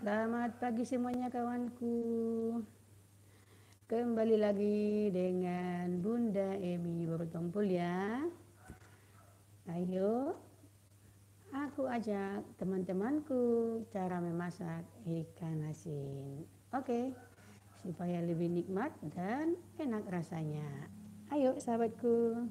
Selamat pagi semuanya kawanku. Kembali lagi dengan Bunda Emi berkumpul ya. Ayo, aku ajak teman-temanku cara memasak ikan asin. Oke, supaya lebih nikmat dan enak rasanya. Ayo sahabatku.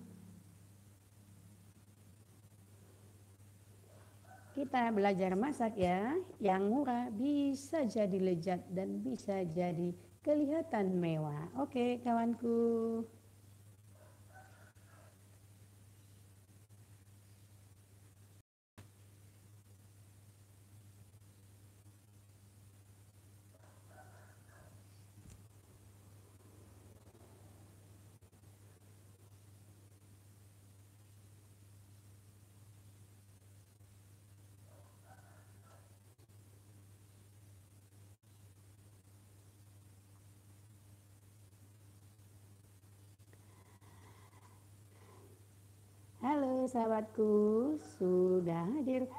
kita belajar masak ya, yang murah bisa jadi lezat dan bisa jadi kelihatan mewah. Oke, kawanku. sahabatku sudah hadir.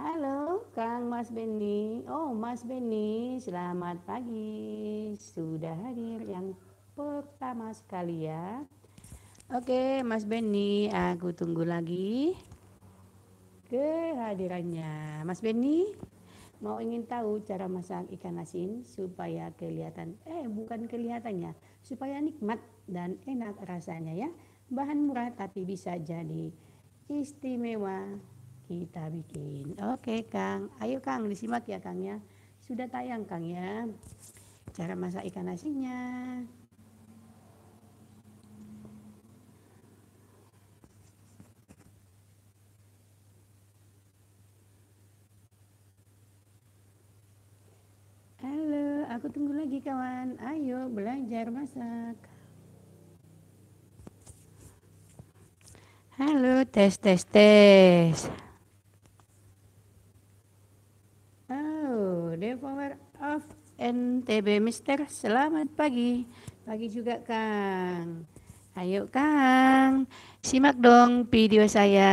Halo Kang Mas Beni. Oh Mas Beni, selamat pagi. Sudah hadir yang pertama sekali ya. Oke Mas Beni, aku tunggu lagi kehadirannya. Mas Beni mau ingin tahu cara masak ikan asin supaya kelihatan eh bukan kelihatannya supaya nikmat dan enak rasanya ya bahan murah tapi bisa jadi istimewa kita bikin oke Kang ayo Kang disimak ya Kang ya sudah tayang Kang ya cara masak ikan asinnya Halo, aku tunggu lagi kawan. Ayo belajar masak. Halo, tes tes tes. Oh, the power of NTB Mister. Selamat pagi. Pagi juga Kang. Ayo Kang, simak dong video saya.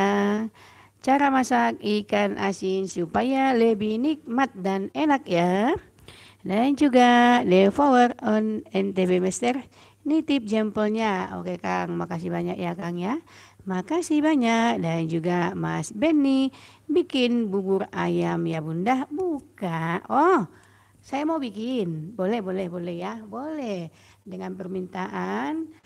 Cara masak ikan asin supaya lebih nikmat dan enak ya. Dan juga the forward on NTB Master nitip jempolnya. Oke Kang, makasih banyak ya Kang ya. Makasih banyak dan juga Mas Benny bikin bubur ayam ya Bunda. Buka. Oh, saya mau bikin. Boleh, boleh, boleh ya. Boleh. Dengan permintaan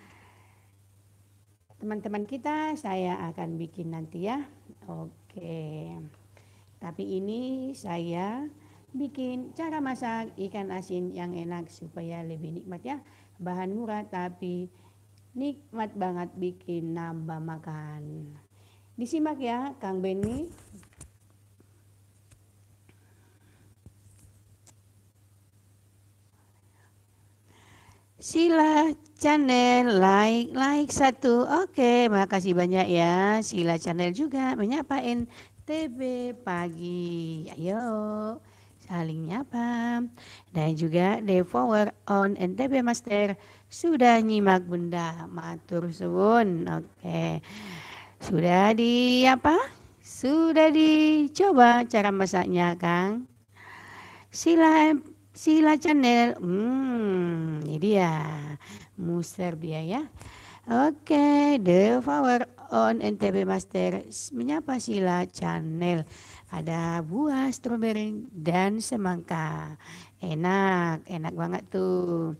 teman-teman kita saya akan bikin nanti ya. Oke. Tapi ini saya bikin cara masak ikan asin yang enak supaya lebih nikmat ya. Bahan murah tapi nikmat banget bikin nambah makan. Disimak ya Kang Benny. Sila channel like like satu oke makasih banyak ya Sila channel juga menyapain TV pagi ayo saling nyapa, dan juga Devour on NTB Master sudah nyimak Bunda matur suwun. Oke. Sudah di apa? Sudah dicoba cara masaknya, Kang? Sila Sila channel. Hmm, ini dia. Muster biaya. Oke, Devour on NTB Master menyapa Sila channel ada buah stroberi dan semangka. Enak, enak banget tuh.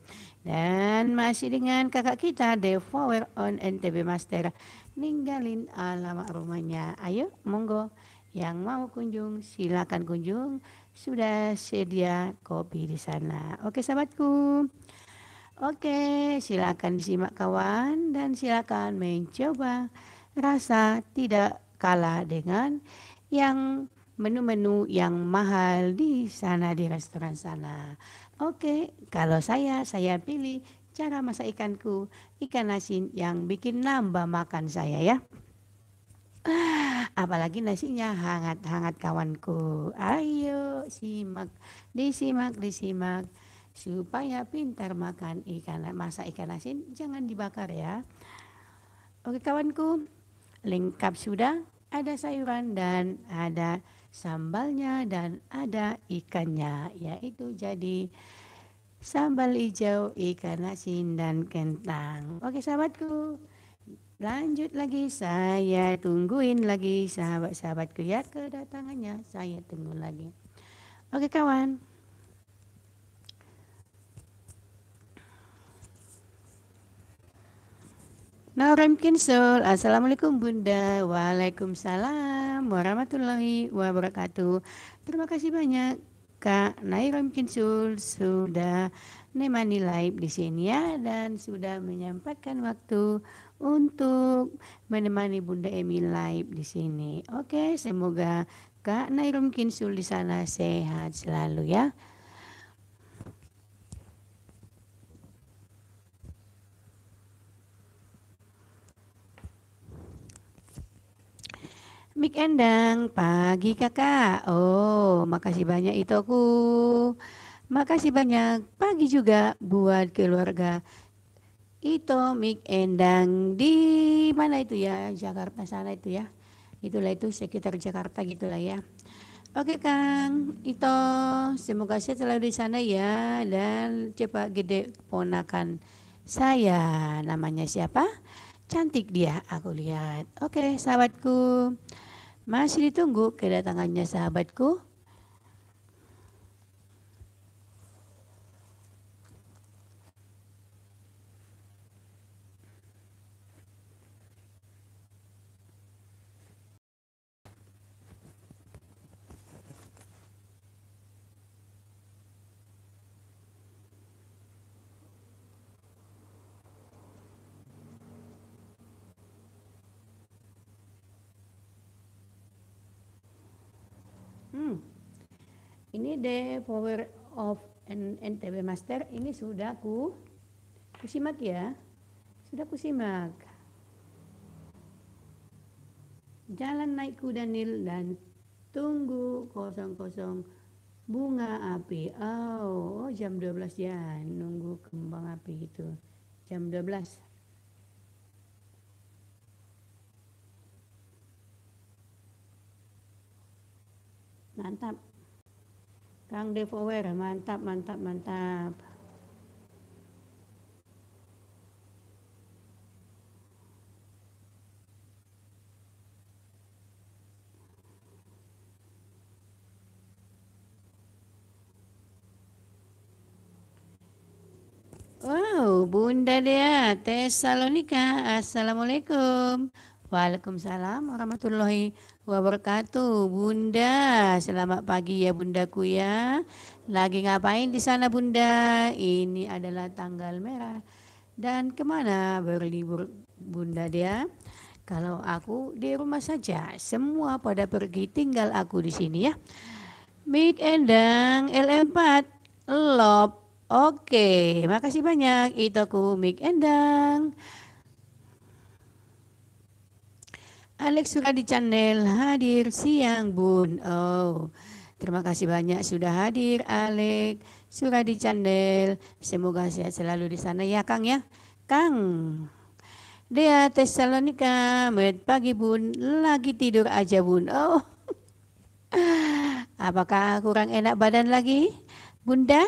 Dan masih dengan kakak kita The Power on NTB Master ninggalin alamat rumahnya. Ayo monggo yang mau kunjung silakan kunjung. Sudah sedia kopi di sana. Oke sahabatku. Oke, silakan disimak kawan dan silakan mencoba rasa tidak kalah dengan yang menu-menu yang mahal di sana di restoran sana. Oke, kalau saya saya pilih cara masak ikanku, ikan asin yang bikin nambah makan saya ya. Apalagi nasinya hangat-hangat kawanku. Ayo simak, disimak, disimak supaya pintar makan ikan masak ikan asin jangan dibakar ya. Oke kawanku, lengkap sudah ada sayuran dan ada sambalnya dan ada ikannya yaitu jadi sambal hijau, ikan asin dan kentang. Oke sahabatku, lanjut lagi saya tungguin lagi sahabat-sahabatku ya kedatangannya. Saya tunggu lagi. Oke kawan, Naurem Kinsul, Assalamualaikum Bunda, Waalaikumsalam, Warahmatullahi Wabarakatuh. Terima kasih banyak Kak Nairem Kinsul sudah menemani live di sini ya dan sudah menyempatkan waktu untuk menemani Bunda Emi live di sini. Oke, semoga Kak Nairem Kinsul di sana sehat selalu ya. Mik Endang, pagi kakak. Oh, makasih banyak itu aku. Makasih banyak pagi juga buat keluarga itu Mik Endang di mana itu ya? Jakarta sana itu ya. Itulah itu sekitar Jakarta gitulah ya. Oke Kang, itu semoga saya selalu di sana ya dan cepat gede ponakan saya. Namanya siapa? Cantik dia aku lihat. Oke, sahabatku. Masih ditunggu kedatangannya sahabatku ini the power of NTB master ini sudah ku kusimak ya sudah kusimak jalan naik kuda nil dan tunggu kosong kosong bunga api oh, oh jam 12 ya nunggu kembang api itu jam 12 mantap Kang Devower, mantap, mantap, mantap. Wow, Bunda Dea, Tesalonika. Assalamualaikum. Waalaikumsalam warahmatullahi wabarakatuh wabarakatuh. Bunda, selamat pagi ya bundaku ya. Lagi ngapain di sana bunda? Ini adalah tanggal merah. Dan kemana berlibur bunda dia? Kalau aku di rumah saja, semua pada pergi tinggal aku di sini ya. Mid Endang l 4 Lop. Oke, makasih banyak. itu aku Mik Endang. Alex di Channel hadir siang Bun. Oh, terima kasih banyak sudah hadir Alex di Channel. Semoga sehat selalu di sana ya Kang ya. Kang. Dea Tesalonika, med pagi Bun, lagi tidur aja Bun. Oh. Apakah kurang enak badan lagi? Bunda,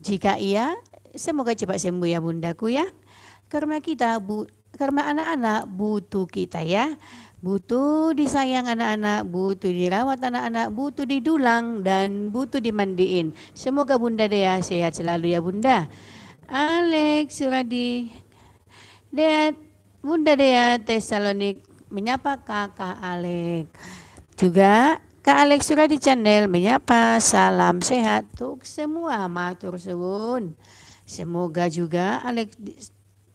jika iya, semoga cepat sembuh ya bundaku ya. Karena kita bu, karena anak-anak butuh kita ya. Butuh disayang anak-anak, butuh dirawat anak-anak, butuh didulang dan butuh dimandiin. Semoga Bunda Dea sehat selalu ya Bunda. Alex Suradi. Dea, Bunda Dea Tesalonik menyapa kakak Alex. Juga Kak Alex Suradi Channel menyapa salam sehat untuk semua matur suwun. Semoga juga Alex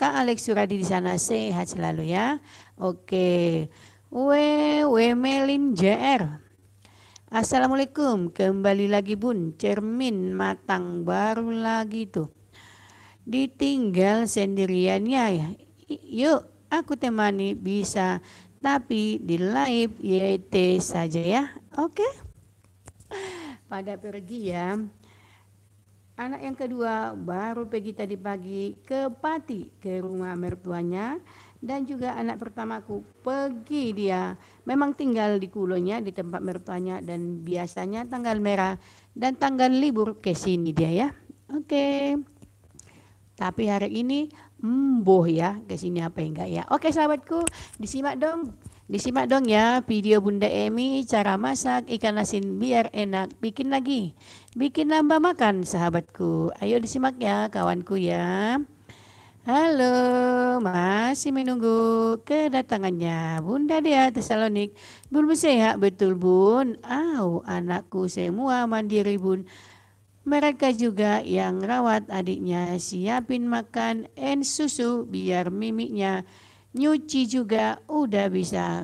Kak Alex Suradi di sana sehat selalu ya. Oke. W W Melin JR. Assalamualaikum, kembali lagi bun, cermin matang baru lagi tuh. Ditinggal sendiriannya ya, yuk aku temani bisa, tapi di live YT saja ya, oke? Okay? Pada pergi ya. Anak yang kedua baru pergi tadi pagi ke Pati ke rumah mertuanya dan juga anak pertamaku pergi dia memang tinggal di kulonya di tempat mertuanya dan biasanya tanggal merah dan tanggal libur ke sini dia ya. Oke. Okay. Tapi hari ini mboh ya ke sini apa enggak ya. Oke okay, sahabatku, disimak dong. Disimak dong ya video Bunda Emi cara masak ikan asin biar enak. Bikin lagi. Bikin lamba makan sahabatku. Ayo disimak ya kawanku ya. Halo, masih menunggu kedatangannya Bunda Dea Tesalonik. Bun sehat betul bun. Au, anakku semua mandiri bun. Mereka juga yang rawat adiknya siapin makan en susu biar mimiknya nyuci juga udah bisa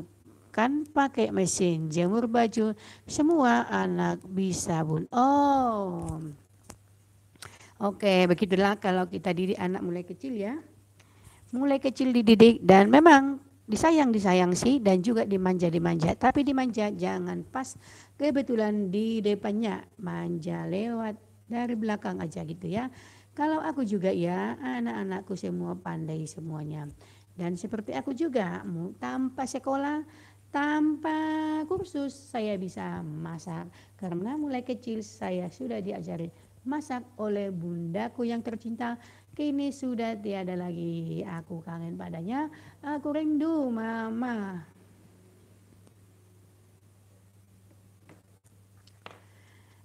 makan pakai mesin jemur baju, semua anak bisa bun. Oh. Oke, begitulah kalau kita diri anak mulai kecil ya. Mulai kecil dididik dan memang disayang disayang sih dan juga dimanja dimanja tapi dimanja jangan pas kebetulan di depannya manja lewat dari belakang aja gitu ya kalau aku juga ya anak-anakku semua pandai semuanya dan seperti aku juga tanpa sekolah tanpa kursus saya bisa masak karena mulai kecil saya sudah diajari masak oleh bundaku yang tercinta. Kini sudah tiada lagi aku kangen padanya. Aku rindu mama.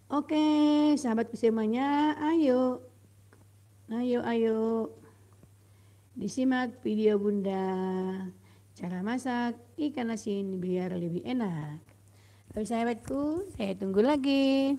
Oke, sahabat semuanya, ayo. Ayo, ayo. Disimak video Bunda Cara masak ikan asin biar lebih enak. Tapi sahabatku, saya tunggu lagi.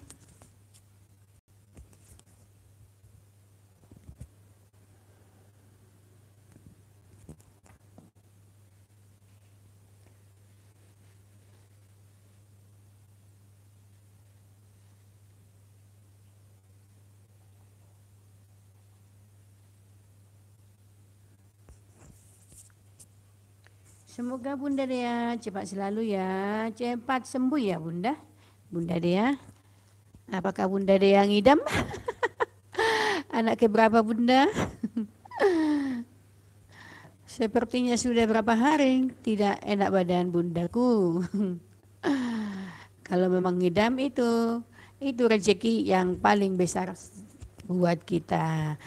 Semoga Bunda Dea cepat selalu ya, cepat sembuh ya Bunda. Bunda Dea, apakah Bunda Dea yang ngidam? Anak keberapa Bunda? Sepertinya sudah berapa hari tidak enak badan bundaku. Kalau memang ngidam itu, itu rezeki yang paling besar buat kita.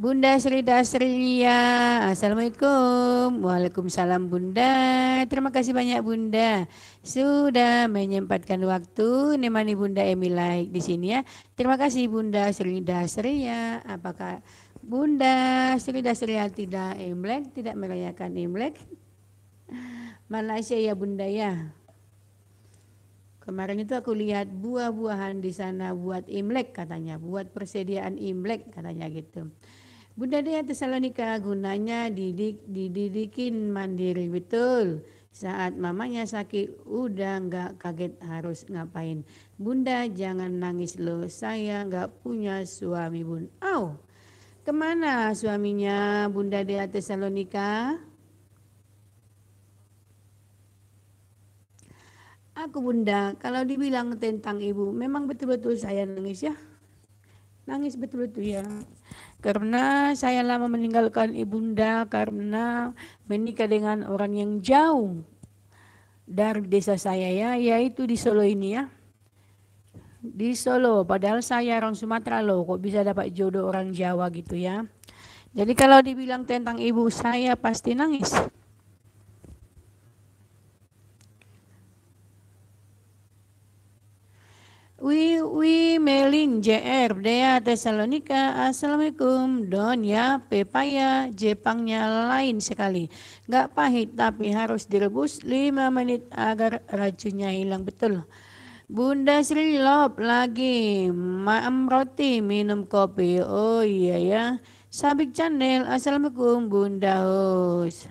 Bunda Sri Dasriya, Assalamualaikum. Waalaikumsalam Bunda. Terima kasih banyak Bunda. Sudah menyempatkan waktu nemani Bunda like di sini ya. Terima kasih Bunda Sri Dasriya. Apakah Bunda Sri Dasriya tidak Imlek, tidak merayakan Imlek? Malaysia ya Bunda ya. Kemarin itu aku lihat buah-buahan di sana buat Imlek katanya, buat persediaan Imlek katanya gitu. Bunda Budaya Tesalonika gunanya didik, dididikin mandiri betul. Saat mamanya sakit, udah nggak kaget harus ngapain. Bunda jangan nangis loh, saya nggak punya suami bun. Au, oh, kemana suaminya Bunda Dea Tesalonika? Aku bunda, kalau dibilang tentang ibu, memang betul-betul saya nangis ya. Nangis betul-betul ya karena saya lama meninggalkan ibunda karena menikah dengan orang yang jauh dari desa saya ya, yaitu di Solo ini ya. Di Solo, padahal saya orang Sumatera loh, kok bisa dapat jodoh orang Jawa gitu ya. Jadi kalau dibilang tentang ibu saya pasti nangis. Wiwi Melin JR Dea Tesalonika Assalamualaikum Donya pepaya Jepangnya lain sekali Gak pahit tapi harus direbus 5 menit agar racunnya hilang betul Bunda Sri Lop lagi Maam roti minum kopi Oh iya ya Sabik Channel Assalamualaikum Bunda Hus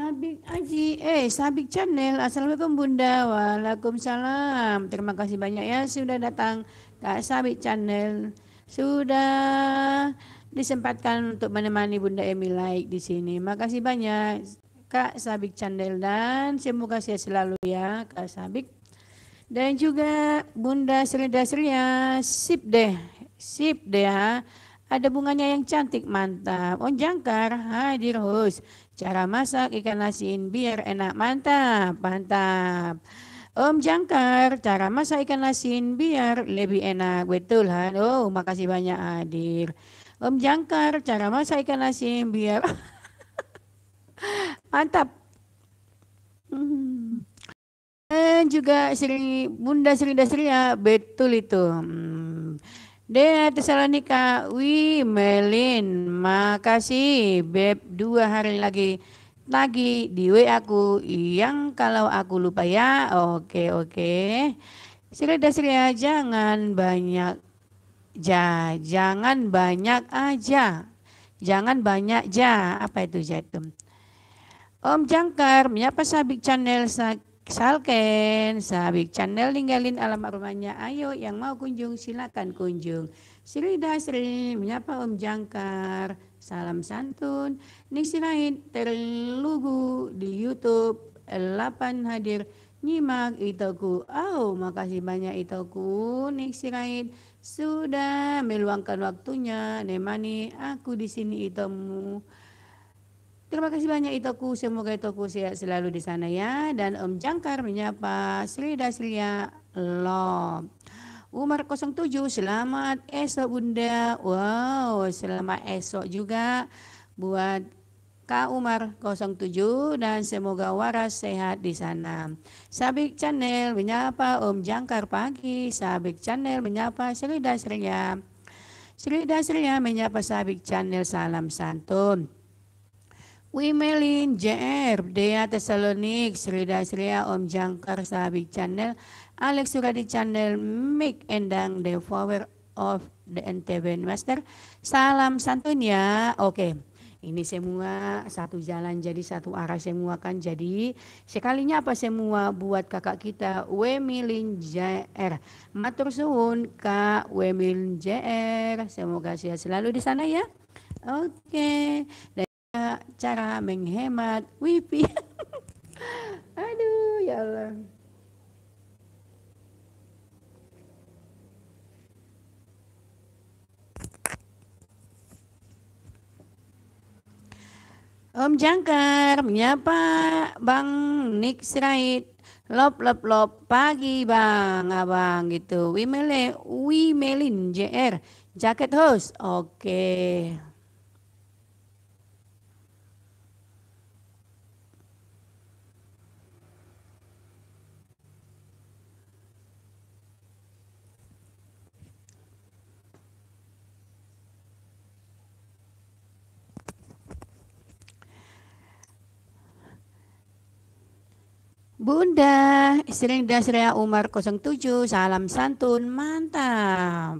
Sabik Aji, eh Sabik Channel, Assalamualaikum Bunda, Waalaikumsalam. Terima kasih banyak ya sudah datang Kak Sabik Channel. Sudah disempatkan untuk menemani Bunda Emi like di sini. Makasih banyak Kak Sabik Channel dan semoga sehat selalu ya Kak Sabik. Dan juga Bunda Sri ya, sip deh, sip deh ya. Ada bunganya yang cantik, mantap. On oh, jangkar, hadir host. Cara masak ikan asin biar enak, mantap, mantap. Om Jangkar, cara masak ikan asin biar lebih enak. Betul, Han. Oh, makasih banyak hadir. Om Jangkar, cara masak ikan asin biar... mantap. Hmm. Dan juga Sri Bunda Sri Dasriya, betul itu. Hmm. Dea Tesalonika, Wi Melin, makasih Beb dua hari lagi lagi di WA aku yang kalau aku lupa ya. Oke, oke. dasri ya jangan banyak ja, jangan banyak aja. Jangan banyak ja. Apa itu jatum? Om Jangkar menyapa Sabik Channel sak Salken, sahabat channel ninggalin alamat rumahnya. Ayo yang mau kunjung silakan kunjung. Sri Dasri menyapa Om Jangkar. Salam santun. Nisilain terlugu di YouTube Lapan hadir nyimak itoku. Oh, makasih banyak itoku. Nisilain sudah meluangkan waktunya nemani aku di sini itomu. Terima kasih banyak Itoku. Semoga Itoku sehat selalu di sana ya. Dan Om Jangkar menyapa Sri dasriya Lom. Umar 07, selamat esok Bunda. Wow, selamat esok juga buat Kak Umar 07 dan semoga waras sehat di sana. Sabik Channel menyapa Om Jangkar pagi. Sabik Channel menyapa Sri dasriya Sri dasriya menyapa Sabik Channel salam santun. Wimelin, JR, Dea Tesalonik, Srida Sriya, Om Jangkar, Sabik Channel, Alex Suradi Channel, Mik Endang, The Power of the NTV Master. Salam santun ya. Oke. Ini semua satu jalan jadi satu arah semua kan. Jadi sekalinya apa semua buat kakak kita Wemilin JR. Matur suun Kak Wemilin JR. Semoga sehat selalu di sana ya. Oke. Okay kita cara menghemat wifi. Aduh, ya Allah. Om Jangkar menyapa Bang Nick Sirait. Lop lop lop pagi Bang, Abang gitu. Wimele Wimelin JR jaket host. Oke. Okay. Bunda, Sering Dasria Umar 07, salam santun, mantap.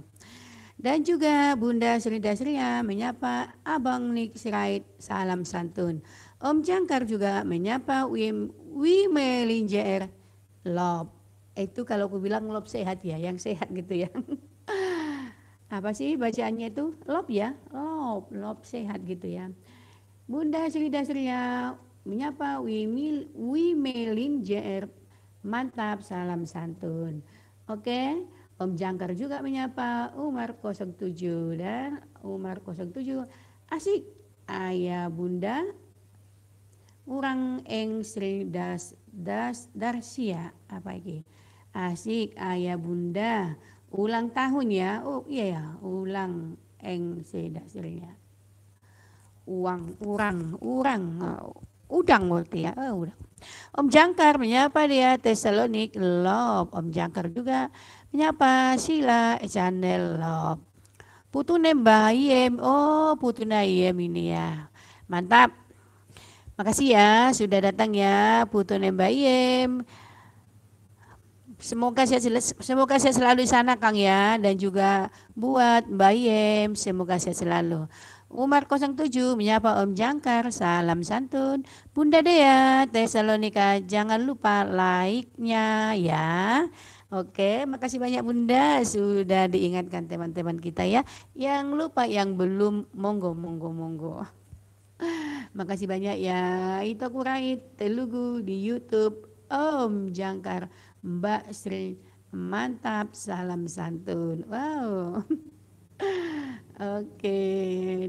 Dan juga Bunda Sri Dasria ya, menyapa Abang Nick Sirait, salam santun. Om Jangkar juga menyapa Wim Wimelin JR, Lob Itu kalau aku bilang lob sehat ya, yang sehat gitu ya. Apa sih bacaannya itu? lob ya, lob lob sehat gitu ya. Bunda Sri Dasria ya, menyapa Wimil Wimelin JR. Mantap, salam santun. Oke, okay? Om Jangkar juga menyapa Umar 07 dan Umar 07. Asik, ayah bunda, urang eng Sri das, das Darsia apa ini? Asik, ayah bunda, ulang tahun ya. Oh iya ya, ulang eng Sri Dasria. Ya. Uang, urang, urang. Oh udang multi ya, oh, udang. Om Jangkar menyapa dia Tesalonik Love. Om Jangkar juga menyapa Sila Channel Love. Putu nembah Iem. Oh, Putu Iem ini ya. Mantap. Makasih ya sudah datang ya Putu nembah Iem. Semoga saya semoga saya selalu di sana Kang ya dan juga buat Mbak Yem semoga saya selalu. Umar 07 menyapa Om Jangkar, salam santun. Bunda Dea, Tesalonika, jangan lupa like-nya ya. Oke, makasih banyak Bunda sudah diingatkan teman-teman kita ya. Yang lupa yang belum monggo monggo monggo. Makasih banyak ya. Itu kurang Telugu di YouTube Om Jangkar Mbak Sri mantap salam santun. Wow. Oke,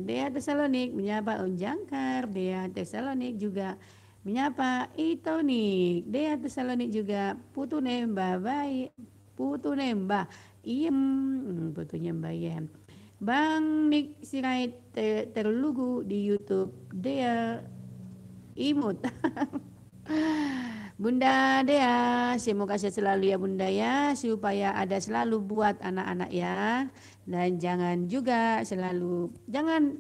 Dea Tesalonik menyapa Unjangkar, Dea Tesalonik juga menyapa Itonik, Dea Tesalonik juga Putu Nemba, Bayi, Putu Nemba, Iem, hmm, Putu Nemba Iem. Bang Nik Sirait ter terlugu di YouTube Dea Imut. Bunda Dea, semoga sehat selalu ya Bunda ya, supaya ada selalu buat anak-anak ya. Dan jangan juga selalu jangan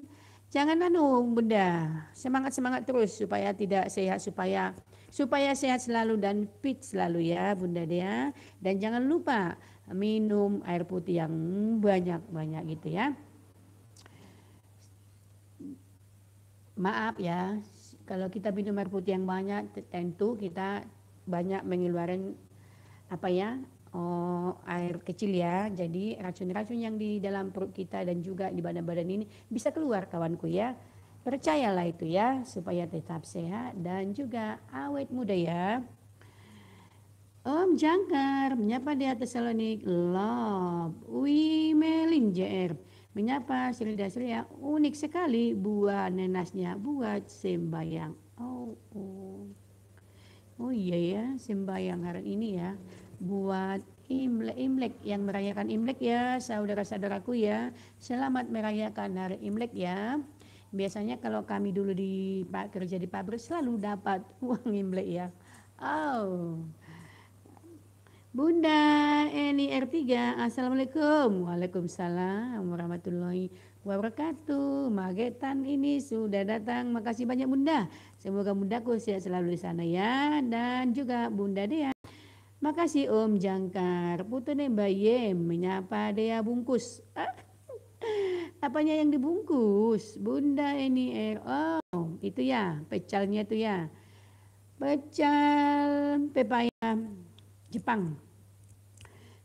jangan anu bunda semangat semangat terus supaya tidak sehat supaya supaya sehat selalu dan fit selalu ya bunda dia dan jangan lupa minum air putih yang banyak banyak gitu ya maaf ya kalau kita minum air putih yang banyak tentu kita banyak mengeluarkan apa ya oh, air kecil ya. Jadi racun-racun yang di dalam perut kita dan juga di badan-badan ini bisa keluar kawanku ya. Percayalah itu ya supaya tetap sehat dan juga awet muda ya. Om Jangkar menyapa di atas Salonik Love Wimelin JR menyapa silda ya unik sekali buah nenasnya buat sembayang. Oh, oh. oh iya ya sembayang hari ini ya buat Imlek Imlek yang merayakan Imlek ya saudara-saudaraku ya selamat merayakan hari Imlek ya biasanya kalau kami dulu di kerja di pabrik selalu dapat uang Imlek ya oh Bunda Eni R3 Assalamualaikum Waalaikumsalam Warahmatullahi wabarakatuh Magetan ini sudah datang Makasih banyak Bunda Semoga Bundaku sehat selalu di sana ya Dan juga Bunda Dea makasih Om Jangkar putune Bayem menyapa Dea bungkus. apanya yang dibungkus? Bunda ini er. Oh, itu ya, pecalnya itu ya. Pecal pepaya Jepang.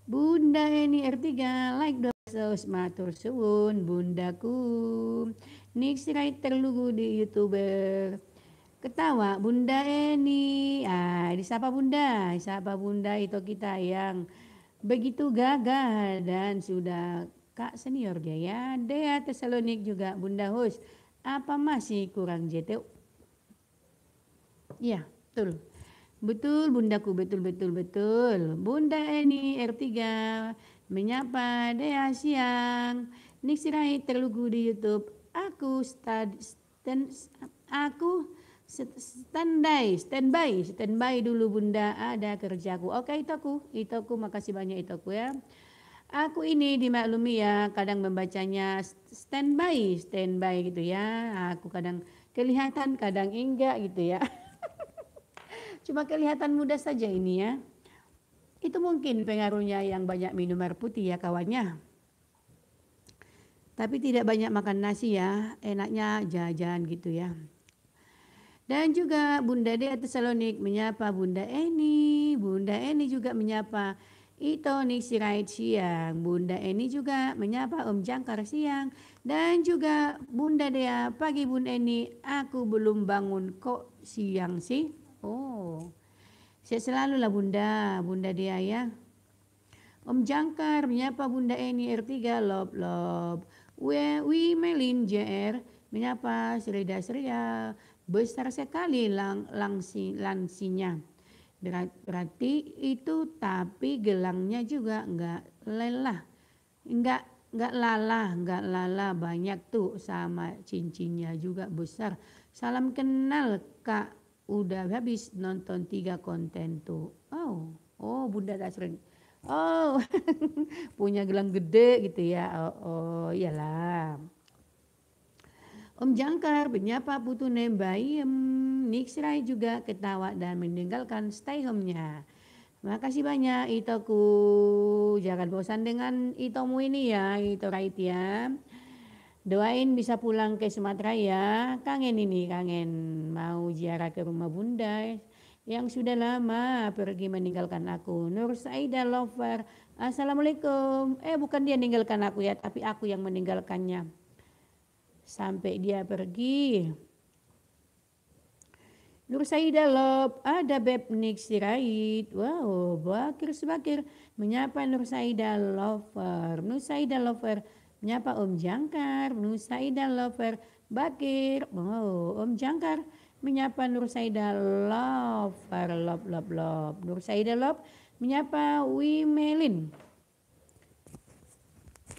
Bunda ini R3 like the sos matur suwun bundaku. Next writer lugu di YouTuber ketawa Bunda Eni ah disapa Bunda disapa Bunda itu kita yang begitu gagah dan sudah kak senior dia ya Dea Tesalonik juga Bunda Hus apa masih kurang JTU ya betul betul bundaku betul betul betul Bunda Eni R3 menyapa Dea siang Nik terlugu di YouTube aku stad, stand, aku standby, standby, standby dulu bunda, ada kerjaku. Oke okay, itoku, itoku makasih banyak itoku ya. Aku ini dimaklumi ya, kadang membacanya standby, standby gitu ya. Aku kadang kelihatan, kadang enggak gitu ya. Cuma kelihatan muda saja ini ya. Itu mungkin pengaruhnya yang banyak minum air putih ya kawannya. Tapi tidak banyak makan nasi ya, enaknya jajan gitu ya. Dan juga Bunda Dea Tesalonik menyapa Bunda Eni. Bunda Eni juga menyapa Itonik Sirait siang. Bunda Eni juga menyapa Om Jangkar siang. Dan juga Bunda Dea, pagi Bunda Eni, aku belum bangun kok siang sih. Oh, saya lah Bunda, Bunda Dea ya. Om Jangkar menyapa Bunda Eni R3 lob lob. We, we Melin JR menyapa Srida Sria besar sekali lang, langsi, langsinya Berarti itu tapi gelangnya juga enggak lelah. Enggak enggak lalah, enggak lalah banyak tuh sama cincinnya juga besar. Salam kenal Kak, udah habis nonton tiga konten tuh. Oh, oh Bunda Tasrin. Oh, punya gelang gede gitu ya. Oh, oh iyalah. Om Jangkar, penyapa putu nembayem, Nixrai juga ketawa dan meninggalkan stay home-nya. kasih banyak Itoku. Jangan bosan dengan Itomu ini ya, Ito Right ya. Doain bisa pulang ke Sumatera ya. Kangen ini, kangen mau ziarah ke rumah Bunda yang sudah lama pergi meninggalkan aku. Nur Saida Lover. Assalamualaikum. Eh bukan dia meninggalkan aku ya, tapi aku yang meninggalkannya sampai dia pergi. Nur Saida Lop, ada Beb Nick Sirait. Wow, Bakir Sebakir menyapa Nur Saida Lover. Nur Saida Lover menyapa Om Jangkar. Nur Saida Lover Bakir. Wow, Om Jangkar menyapa Nur Saida Lover. Lop, lop, lop. Nur Saida Lop menyapa Wimelin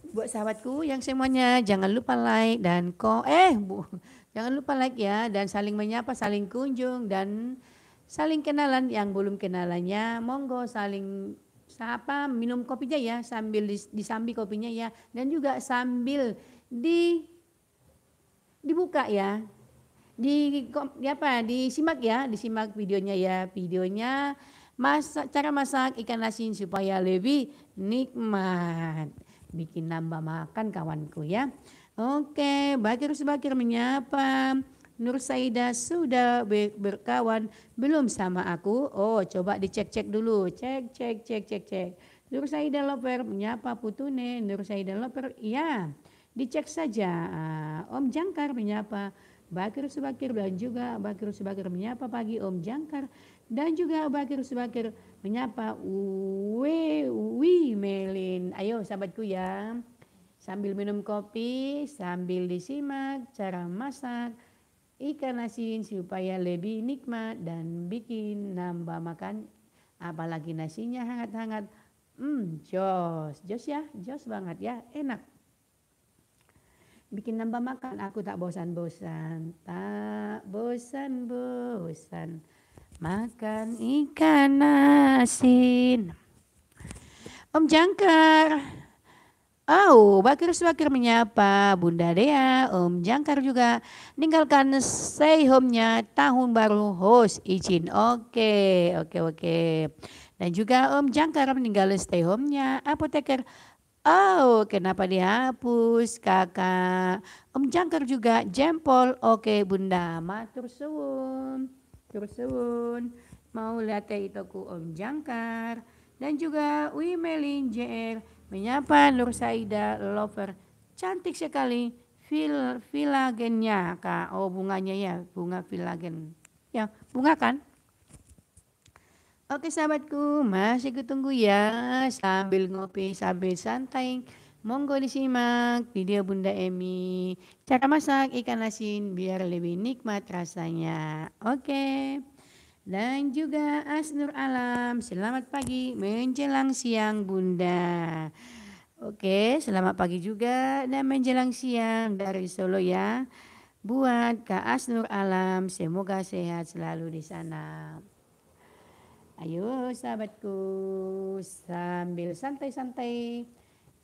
buat sahabatku yang semuanya jangan lupa like dan ko eh bu jangan lupa like ya dan saling menyapa saling kunjung dan saling kenalan yang belum kenalannya monggo saling apa minum kopinya ya sambil disambi kopinya ya dan juga sambil di dibuka ya di, di apa disimak ya disimak videonya ya videonya masak cara masak ikan asin supaya lebih nikmat bikin nambah makan kawanku ya. Oke, Bakir sebakir menyapa. Nur Saida sudah berkawan belum sama aku? Oh, coba dicek-cek dulu. Cek, cek, cek, cek, cek. Nur Saida Loper menyapa Putune. Nur Saida Loper, iya. Dicek saja. Ah, Om Jangkar menyapa. Bakir Subakir dan juga Bakir Subakir menyapa pagi Om Jangkar dan juga Bakir Subakir menyapa uwe uwi melin ayo sahabatku ya sambil minum kopi sambil disimak cara masak ikan asin supaya lebih nikmat dan bikin nambah makan apalagi nasinya hangat-hangat hmm jos jos ya jos banget ya enak bikin nambah makan aku tak bosan-bosan tak bosan-bosan Makan ikan asin. Om Jangkar. Oh, Bakir sebakir menyapa Bunda Dea, Om Jangkar juga. Ninggalkan stay home-nya tahun baru host izin. Oke, oke, oke. Dan juga Om Jangkar meninggal stay home-nya apoteker. Oh, kenapa dihapus kakak? Om Jangkar juga jempol. Oke, Bunda. Matur suwun. Tursuun, itu ku Om Jangkar, dan juga Wimelin JR menyapa Nur Saida Lover. Cantik sekali fil filagennya kak. Oh bunganya ya, bunga filagen. Ya, bunga kan? Oke sahabatku, masih kutunggu ya sambil ngopi, sambil santai. Monggo disimak video Bunda Emi. Cara masak ikan asin biar lebih nikmat rasanya. Oke. Dan juga Asnur Alam, selamat pagi menjelang siang Bunda. Oke, selamat pagi juga dan menjelang siang dari Solo ya. Buat Kak Asnur Alam, semoga sehat selalu di sana. Ayo sahabatku, sambil santai-santai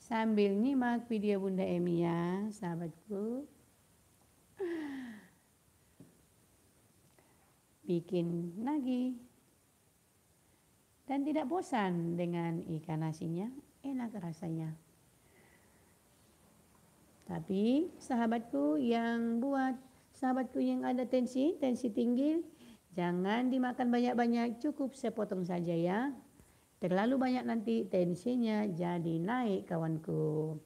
sambil nyimak video Bunda Emi ya, sahabatku. Bikin lagi. Dan tidak bosan dengan ikan nasinya, enak rasanya. Tapi sahabatku yang buat, sahabatku yang ada tensi, tensi tinggi, jangan dimakan banyak-banyak, cukup sepotong saja ya. Terlalu banyak nanti tensinya jadi naik kawanku.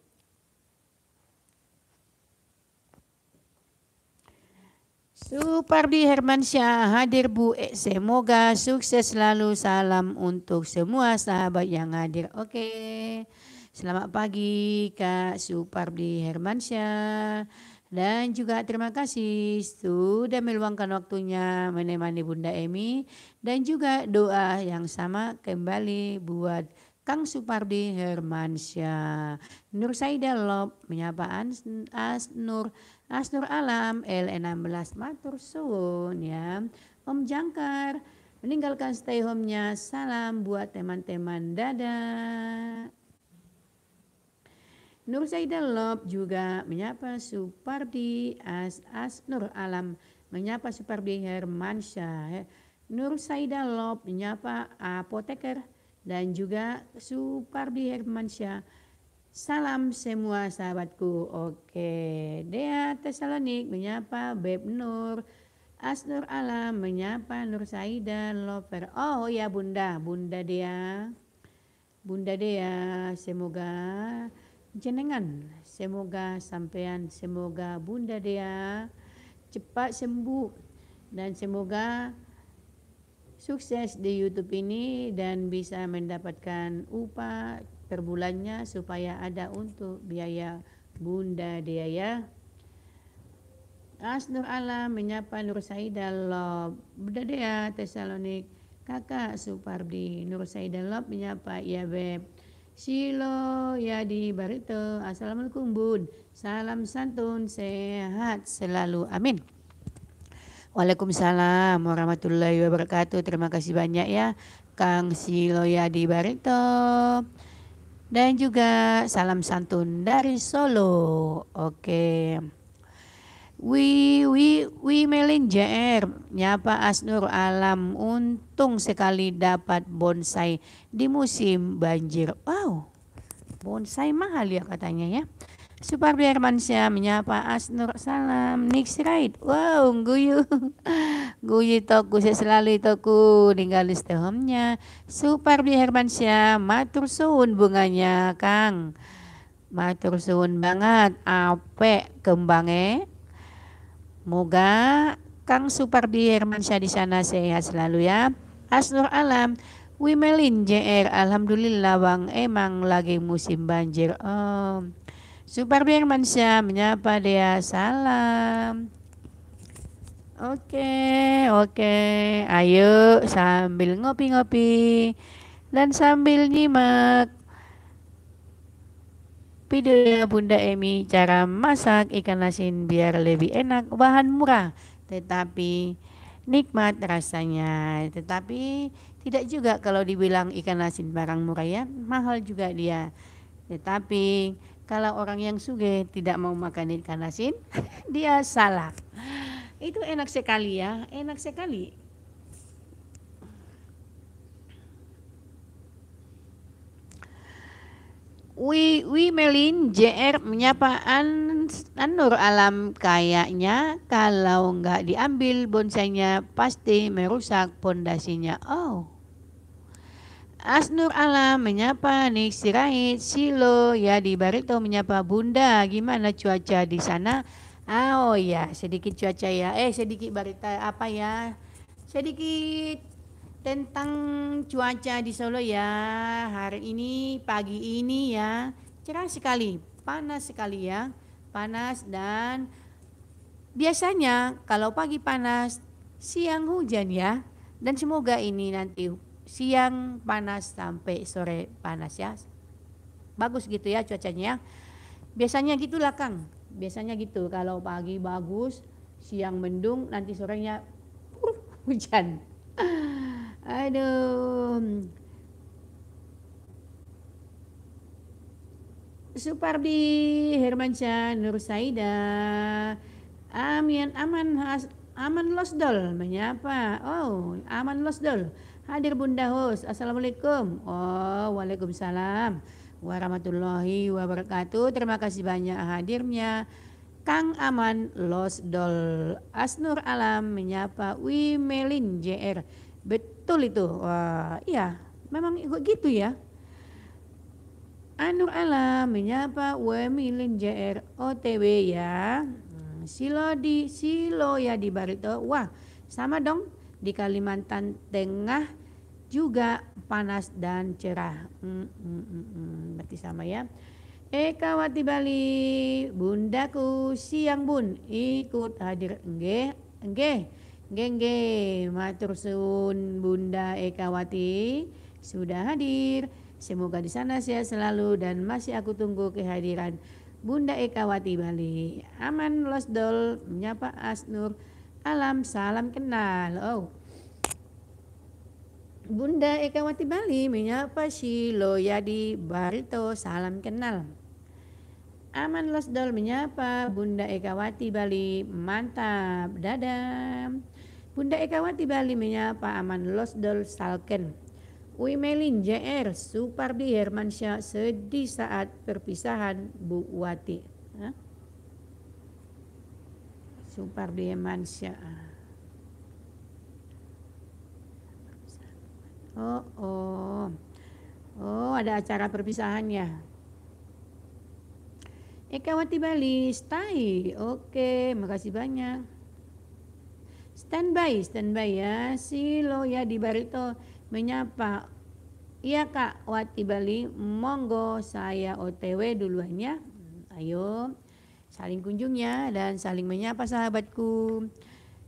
Supardi Hermansyah hadir Bu e. Semoga sukses selalu salam untuk semua sahabat yang hadir. Oke. Okay. Selamat pagi Kak Supardi Hermansyah. Dan juga terima kasih sudah meluangkan waktunya menemani Bunda Emi dan juga doa yang sama kembali buat Kang Supardi Hermansyah. Nur Saida Lop menyapa Asnur Asnur Alam L16 Matur Suwun ya. Om Jangkar meninggalkan stay home-nya. Salam buat teman-teman. Dadah. Nur Zaidah Lob juga menyapa Supardi As As Nur Alam menyapa Supardi Hermansyah. Nur Zaidah Lob menyapa apoteker dan juga Supardi Hermansyah. Salam semua sahabatku. Oke, Dea Tesalonik menyapa Beb Nur. Asnur Alam menyapa Nur Saida Lover. Oh ya Bunda, Bunda Dea. Bunda Dea, semoga jenengan. Semoga sampean, semoga Bunda dia cepat sembuh dan semoga sukses di YouTube ini dan bisa mendapatkan upah per bulannya supaya ada untuk biaya Bunda dia ya. Asnur Alam menyapa Nur Lob Bunda Dea Tesalonik, Kakak Supardi, Nur Lob menyapa Iya Beb. Silo ya di barito. Assalamualaikum bun. Salam santun sehat selalu. Amin. Waalaikumsalam warahmatullahi wabarakatuh. Terima kasih banyak ya Kang Silo ya di barito. Dan juga salam santun dari Solo. Oke. Okay. Wi wi wi melin JR nyapa Asnur Alam untung sekali dapat bonsai di musim banjir. Wow. Bonsai mahal ya katanya ya. Supardi saya menyapa Asnur salam Nix ride. Wow, guyu. Guyu toku selalu toku ninggal istihomnya. Supardi saya matur suun bunganya Kang. Matur suun banget ape kembangnya Moga Kang Supardi Hermansyah di sana sehat selalu ya. Asnur Alam, Wimelin JR, Alhamdulillah Bang, emang lagi musim banjir. Oh. Supardi Hermansyah menyapa dia, salam. Oke, okay, oke, okay. ayo sambil ngopi-ngopi dan sambil nyimak Videonya Bunda Emi cara masak ikan asin biar lebih enak, bahan murah tetapi nikmat rasanya. Tetapi tidak juga kalau dibilang ikan asin barang murah ya, mahal juga dia. Tetapi kalau orang yang suge tidak mau makan ikan asin, dia salah. Itu enak sekali ya, enak sekali. Wi Wi Melin JR menyapa An, Nur Alam kayaknya kalau nggak diambil bonsainya pasti merusak pondasinya. Oh. As Nur Alam menyapa Nik Sirait, Silo, ya di Barito menyapa Bunda. Gimana cuaca di sana? Ah, oh ya, sedikit cuaca ya. Eh, sedikit Barita apa ya? Sedikit tentang cuaca di Solo ya. Hari ini pagi ini ya cerah sekali, panas sekali ya. Panas dan biasanya kalau pagi panas, siang hujan ya. Dan semoga ini nanti siang panas sampai sore panas ya. Bagus gitu ya cuacanya. Ya. Biasanya gitulah Kang. Biasanya gitu kalau pagi bagus, siang mendung, nanti sorenya uh, hujan. Aduh. Supardi, Hermansyah, Nur Saida, Amin, Aman, has, Aman Losdol menyapa. Oh, Aman Losdol. Hadir Bunda Hus. Assalamualaikum. Oh, Waalaikumsalam. Warahmatullahi wabarakatuh. Terima kasih banyak hadirnya. Kang Aman Losdol Asnur Alam menyapa Wimelin JR. Betul itu. Wah, iya, memang gitu ya. Anur Alam menyapa Wimelin JR OTW ya. Hmm, Silo di Silo ya di Barito. Wah, sama dong di Kalimantan Tengah juga panas dan cerah. Hmm, hmm, hmm, hmm. hmm berarti sama ya. Eka eh, Wati Bali, bundaku siang bun ikut hadir engge engge engge engge matur suwun Bunda Ekawati sudah hadir. Semoga di sana sehat selalu dan masih aku tunggu kehadiran Bunda Ekawati Bali. Aman losdol menyapa Asnur. Alam salam kenal. Oh, Bunda Ekawati Bali menyapa si Loyadi Barito salam kenal. Aman Losdol menyapa Bunda Ekawati Bali mantap dadah. Bunda Ekawati Bali menyapa Aman Losdol salken. Ui Melin JR Supardi Hermansyah sedih saat perpisahan Bu Wati. Supardi Hermansyah. Oh, oh. Oh, ada acara perpisahan ya. Ekawati Bali, stay. Oke, makasih banyak. Standby, standby ya. Silo ya di Barito menyapa. Iya Kak Wati Bali, monggo saya OTW duluan ya. Ayo, saling kunjungnya dan saling menyapa sahabatku.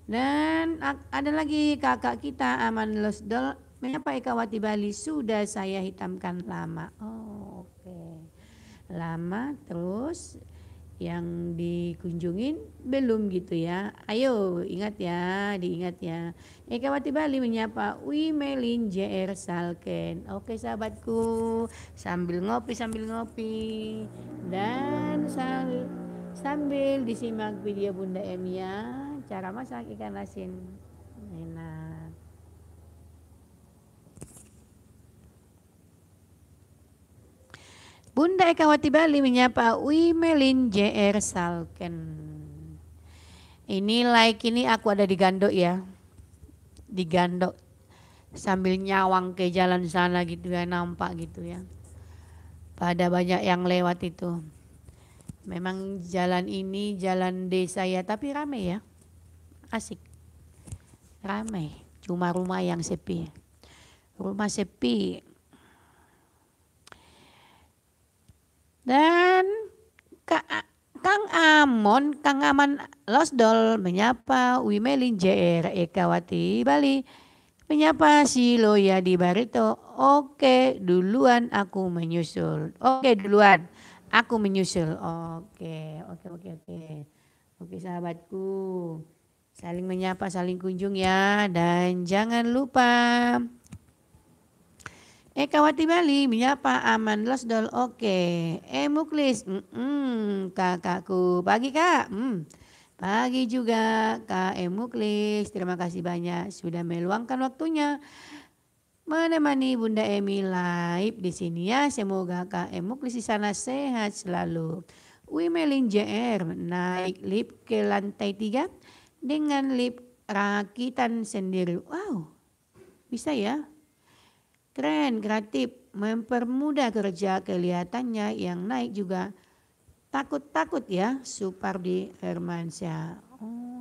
Dan ada lagi kakak kita Aman Losdol Mengapa Wati Bali sudah saya hitamkan lama? Oh, oke. Okay. Lama terus yang dikunjungin belum gitu ya. Ayo ingat ya, diingat ya. Wati Bali menyapa Wimelin JR Salken. Oke sahabatku, sambil ngopi sambil ngopi dan sambil, sambil disimak video Bunda Emia cara masak ikan asin. Enak. Bunda Eka Wati Bali menyapa Wimelin JR Salken. Ini like ini aku ada di Gandok ya. Di Gandok sambil nyawang ke jalan sana gitu ya nampak gitu ya. Pada banyak yang lewat itu. Memang jalan ini jalan desa ya tapi rame ya. Asik. Rame. Cuma rumah yang sepi. Rumah sepi Dan Kang Amon, Kang Aman Losdol menyapa Wimelin JR Ekawati Bali. Menyapa si Loya di Barito. Oke, duluan aku menyusul. Oke, duluan aku menyusul. Oke, oke, oke, oke. Oke, sahabatku. Saling menyapa, saling kunjung ya. Dan jangan lupa Ekawati eh, Bali menyapa aman dol oke. Okay. Eh, Muklis, mm kakakku. Pagi kak. Mm. Pagi juga Kak Emuklis, eh, Terima kasih banyak sudah meluangkan waktunya menemani Bunda Emi live di sini ya. Semoga Kak Emuklis di sana sehat selalu. Wimelin JR naik lift ke lantai tiga dengan lift rakitan sendiri. Wow, bisa ya? Keren, kreatif, mempermudah kerja kelihatannya yang naik juga. Takut-takut ya, Supardi Hermansyah. Oh,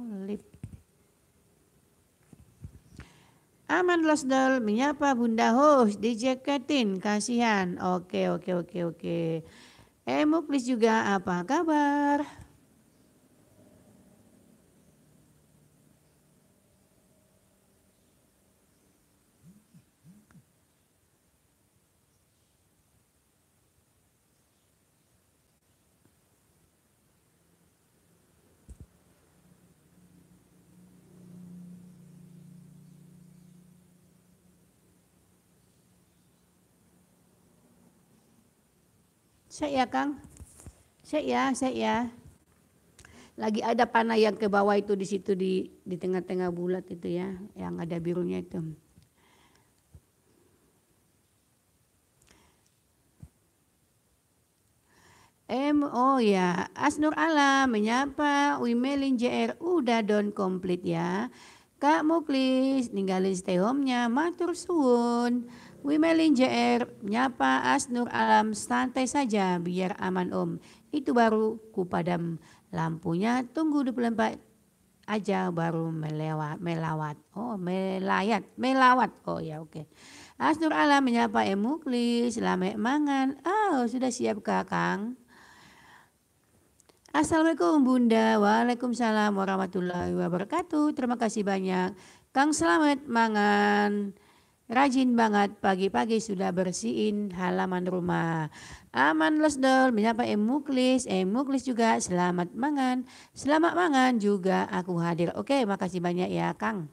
Aman Losdol menyapa Bunda Host, dijeketin, kasihan. Oke, oke, oke, oke. Emuklis eh, juga apa kabar? Cek ya Kang. Cek ya, cek ya. Lagi ada panah yang ke bawah itu di situ di di tengah-tengah bulat itu ya, yang ada birunya itu. M oh ya Asnur Alam menyapa Wimelin JR udah don komplit ya Kak Muklis ninggalin stay home-nya matur suwun Wimelin JR, Nyapa Asnur Alam, santai saja biar aman om. Itu baru kupadam lampunya, tunggu 24 aja baru melewat, melawat. Oh melayat, melawat. Oh ya oke. Okay. Asnur Alam menyapa Emuklis, selamat mangan. Oh sudah siap kakang. Assalamualaikum Bunda, Waalaikumsalam warahmatullahi wabarakatuh. Terima kasih banyak. Kang selamat mangan. Rajin banget pagi-pagi sudah bersihin halaman rumah. Aman lesdol menyapa M Emuklis, M juga selamat mangan. Selamat mangan juga aku hadir. Oke, makasih banyak ya Kang.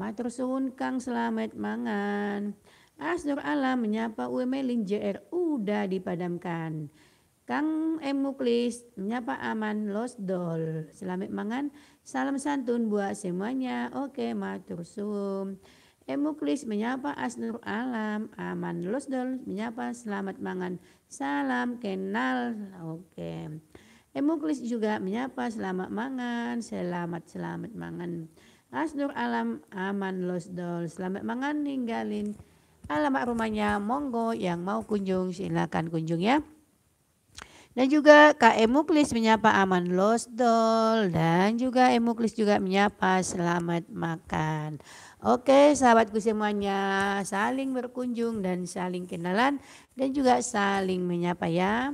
Matur suwun Kang selamat mangan. Asnur Alam menyapa Umelin JR udah dipadamkan. Kang Emuklis. Muklis menyapa aman losdol. Selamat mangan, salam santun buat semuanya. Oke, matur suwun. Emuklis menyapa Asnur Alam, Aman Losdol menyapa Selamat Mangan, Salam Kenal, oke. Emuklis juga menyapa Selamat Mangan, Selamat Selamat Mangan. Asnur Alam, Aman Losdol, Selamat Mangan ninggalin alamat rumahnya, monggo yang mau kunjung silakan kunjung ya. Dan juga Kak Emuklis menyapa Aman Losdol dan juga Emuklis juga menyapa selamat makan. Oke, sahabatku semuanya, saling berkunjung dan saling kenalan dan juga saling menyapa ya.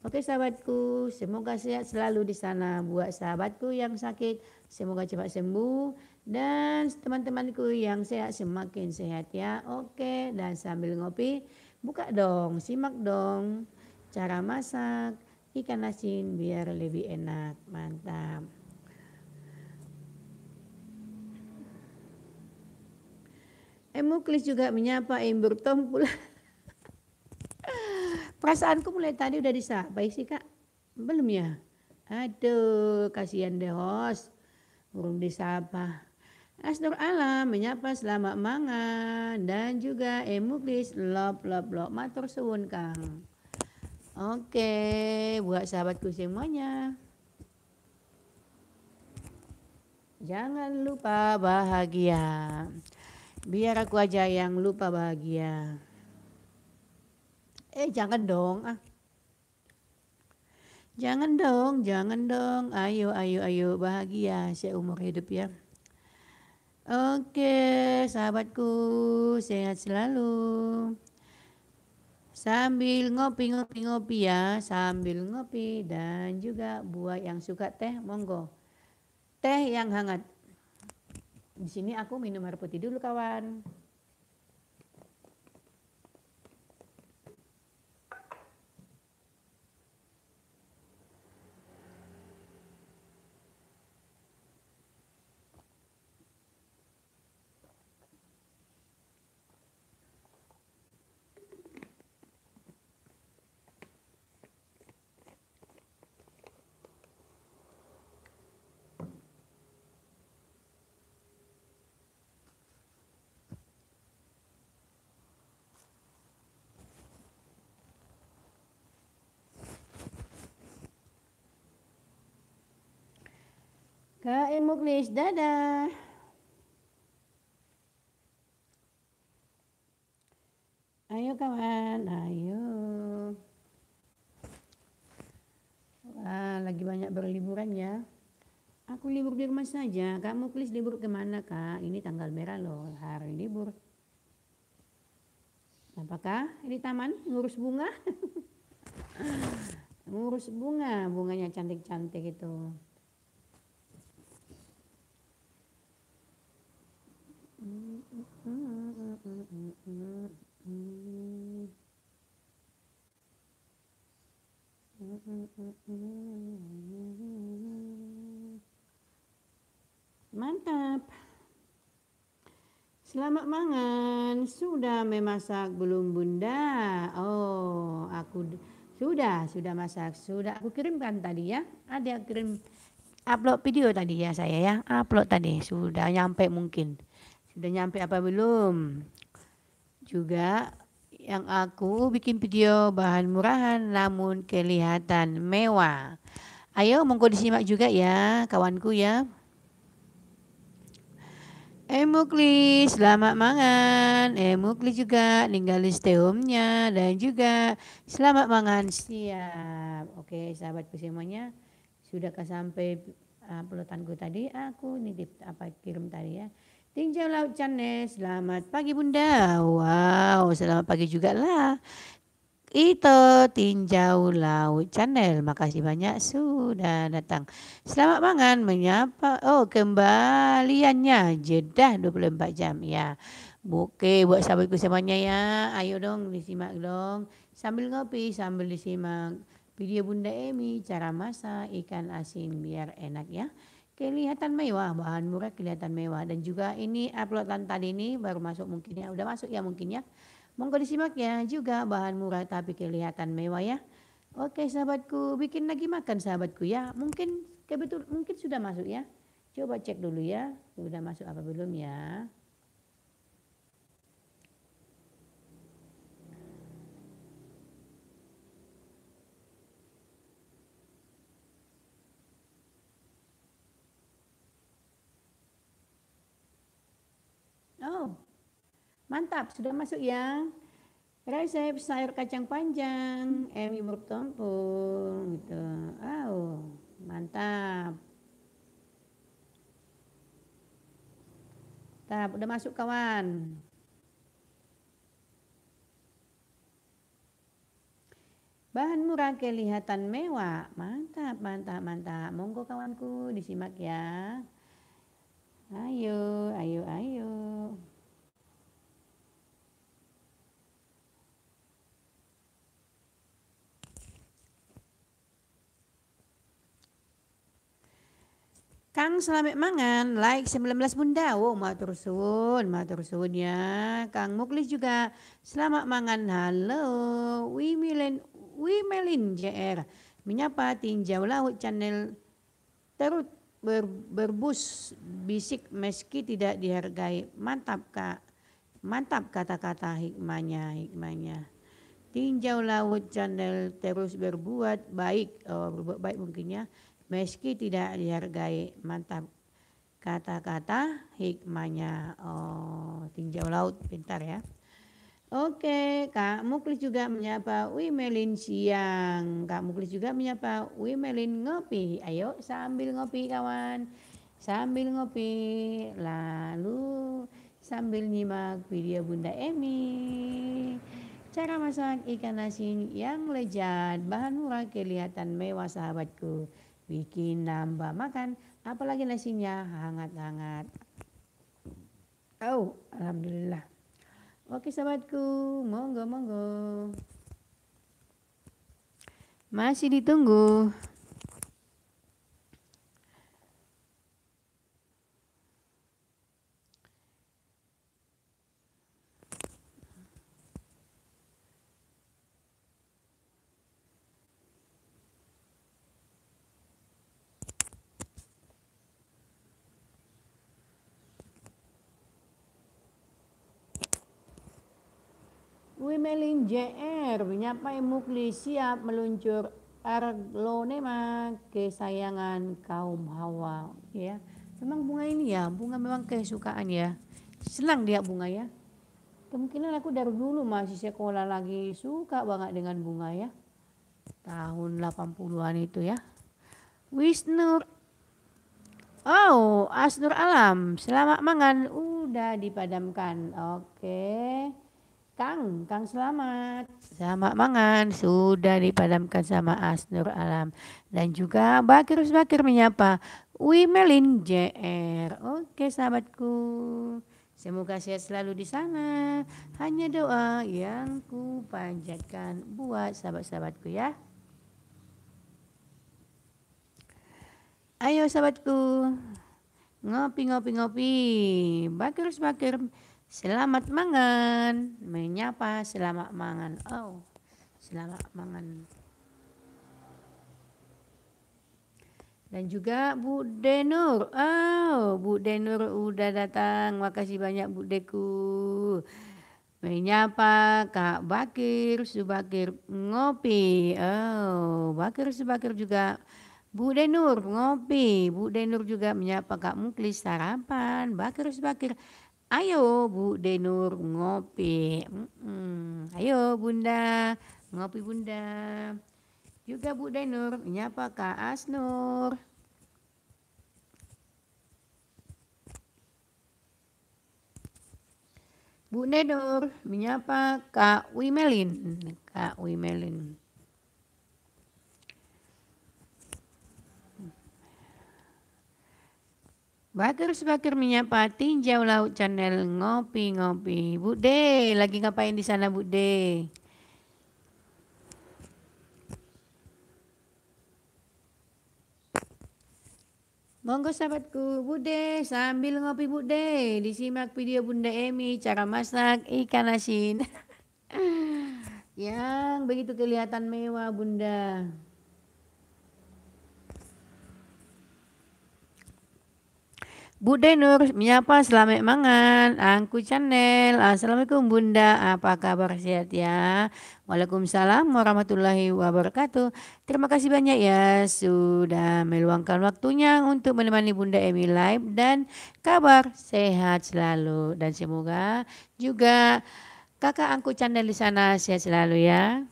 Oke sahabatku, semoga sehat selalu di sana buat sahabatku yang sakit, semoga cepat sembuh dan teman-temanku yang sehat semakin sehat ya. Oke, dan sambil ngopi, buka dong, simak dong cara masak ikan asin biar lebih enak. Mantap. Emuklis eh, juga menyapa Embertom eh, pula. Perasaanku mulai tadi udah disapa sih kak. Belum ya? Aduh, kasihan deh host. Burung disapa. Asdur Alam menyapa selamat mangan dan juga Emuklis eh, lop lop lop matur suwun Kang. Oke, buat sahabatku semuanya. Jangan lupa bahagia. Biar aku aja yang lupa bahagia. Eh jangan dong ah. Jangan dong, jangan dong. Ayo, ayo, ayo bahagia seumur hidup ya. Oke, sahabatku, sehat selalu. Sambil ngopi, ngopi, ngopi ya, sambil ngopi dan juga buat yang suka teh, monggo. Teh yang hangat di sini aku minum air putih dulu kawan Kak Muklis, dadah. Ayo kawan, ayo. Wah, lagi banyak berliburan ya. Aku libur di rumah saja. Kak Muklis libur kemana kak? Ini tanggal merah loh, hari libur. Apakah ini taman ngurus bunga? ngurus bunga, bunganya cantik-cantik itu. Mantap. Selamat mangan. Sudah memasak belum Bunda? Oh, aku sudah, sudah masak. Sudah aku kirimkan tadi ya. Ada kirim upload video tadi ya saya ya. Upload tadi. Sudah nyampe mungkin. Sudah nyampe apa belum? Juga yang aku bikin video bahan murahan namun kelihatan mewah. Ayo monggo disimak juga ya kawanku ya. Emukli selamat mangan, Emukli juga ninggali steumnya dan juga selamat mangan siap. Oke sahabatku semuanya, sudahkah sampai uh, pelotanku tadi? Aku nitip apa kirim tadi ya. Tinjau Laut Channel, selamat pagi Bunda. Wow, selamat pagi juga lah. Itu Tinjau Laut Channel. Makasih banyak sudah datang. Selamat mangan menyapa. Oh, kembaliannya jeda 24 jam ya. Oke, buat sahabatku semuanya ya. Ayo dong disimak dong. Sambil ngopi, sambil disimak video Bunda Emi cara masak ikan asin biar enak ya kelihatan mewah bahan murah kelihatan mewah dan juga ini uploadan tadi ini baru masuk mungkin ya udah masuk ya mungkin ya monggo disimak ya juga bahan murah tapi kelihatan mewah ya oke sahabatku bikin lagi makan sahabatku ya mungkin kebetul mungkin sudah masuk ya coba cek dulu ya sudah masuk apa belum ya Oh, mantap. Sudah masuk ya. resep sayur kacang panjang, emi muruk gitu. Oh, mantap. Tap, udah masuk kawan. Bahan murah kelihatan mewah. Mantap, mantap, mantap. Monggo kawanku disimak ya. Ayo, ayo, ayo. Kang selamat mangan, like 19 bunda. Wow, matur suwun, matur suwun ya. Kang Muklis juga selamat mangan. Halo, Wimilin, Wimelin JR. Menyapa tinjau laut channel terus ber, berbus bisik meski tidak dihargai. Mantap kak, mantap kata-kata hikmahnya, hikmahnya. Tinjau laut channel terus berbuat baik, oh, berbuat baik mungkinnya, meski tidak dihargai. Mantap kata-kata hikmahnya. Oh, tinjau laut, pintar ya. Oke, Kak Muklis juga menyapa Wimelin siang. Kak Muklis juga menyapa Wimelin ngopi. Ayo sambil ngopi kawan. Sambil ngopi lalu sambil nyimak video Bunda Emi. Cara masak ikan asin yang lezat, bahan murah kelihatan mewah sahabatku. Bikin nambah makan, apalagi nasinya hangat-hangat. Oh, alhamdulillah. Oke sahabatku, monggo monggo. Masih ditunggu. Meling JR menyapa Mukli siap meluncur Arglonema kesayangan kaum Hawa ya. Memang bunga ini ya, bunga memang kesukaan ya. Senang dia bunga ya. Kemungkinan aku dari dulu masih sekolah lagi suka banget dengan bunga ya. Tahun 80-an itu ya. Wisnur Oh, Asnur Alam, selamat mangan. Udah dipadamkan. Oke. Okay. Kang, Kang Selamat, Selamat Mangan sudah dipadamkan sama Asnur Alam dan juga Bakirus Bakir menyapa Wimelin JR. Oke sahabatku, semoga sehat selalu di sana. Hanya doa yang ku panjatkan buat sahabat-sahabatku ya. Ayo sahabatku, ngopi ngopi ngopi, Bakirus Bakir. -bakir Selamat mangan. Menyapa selamat mangan. Oh, selamat mangan. Dan juga Bu Denur. Oh, Bu Denur udah datang. Makasih banyak Bu Deku. Menyapa Kak Bakir, Subakir ngopi. Oh, Bakir Subakir juga. Bu Denur ngopi. Bu Denur juga menyapa Kak Muklis sarapan. Bakir Subakir Ayo Bu Denur ngopi. mm Ayo Bunda, ngopi Bunda. Juga Bu Denur, nyapa Kak Asnur. Bu Denur menyapa Kak Wimelin. Kak Wimelin. sebakar minyak menyapa tinjau laut channel ngopi-ngopi. Bu lagi ngapain di sana Bu Monggo sahabatku, Bude sambil ngopi Bude, disimak video Bunda Emi cara masak ikan asin. Yang begitu kelihatan mewah Bunda. Bunda Nur, menyapa selamat mangan. Angku Channel. Assalamualaikum Bunda. Apa kabar sehat ya? Waalaikumsalam warahmatullahi wabarakatuh. Terima kasih banyak ya sudah meluangkan waktunya untuk menemani Bunda Emi live dan kabar sehat selalu dan semoga juga kakak angku Channel di sana sehat selalu ya.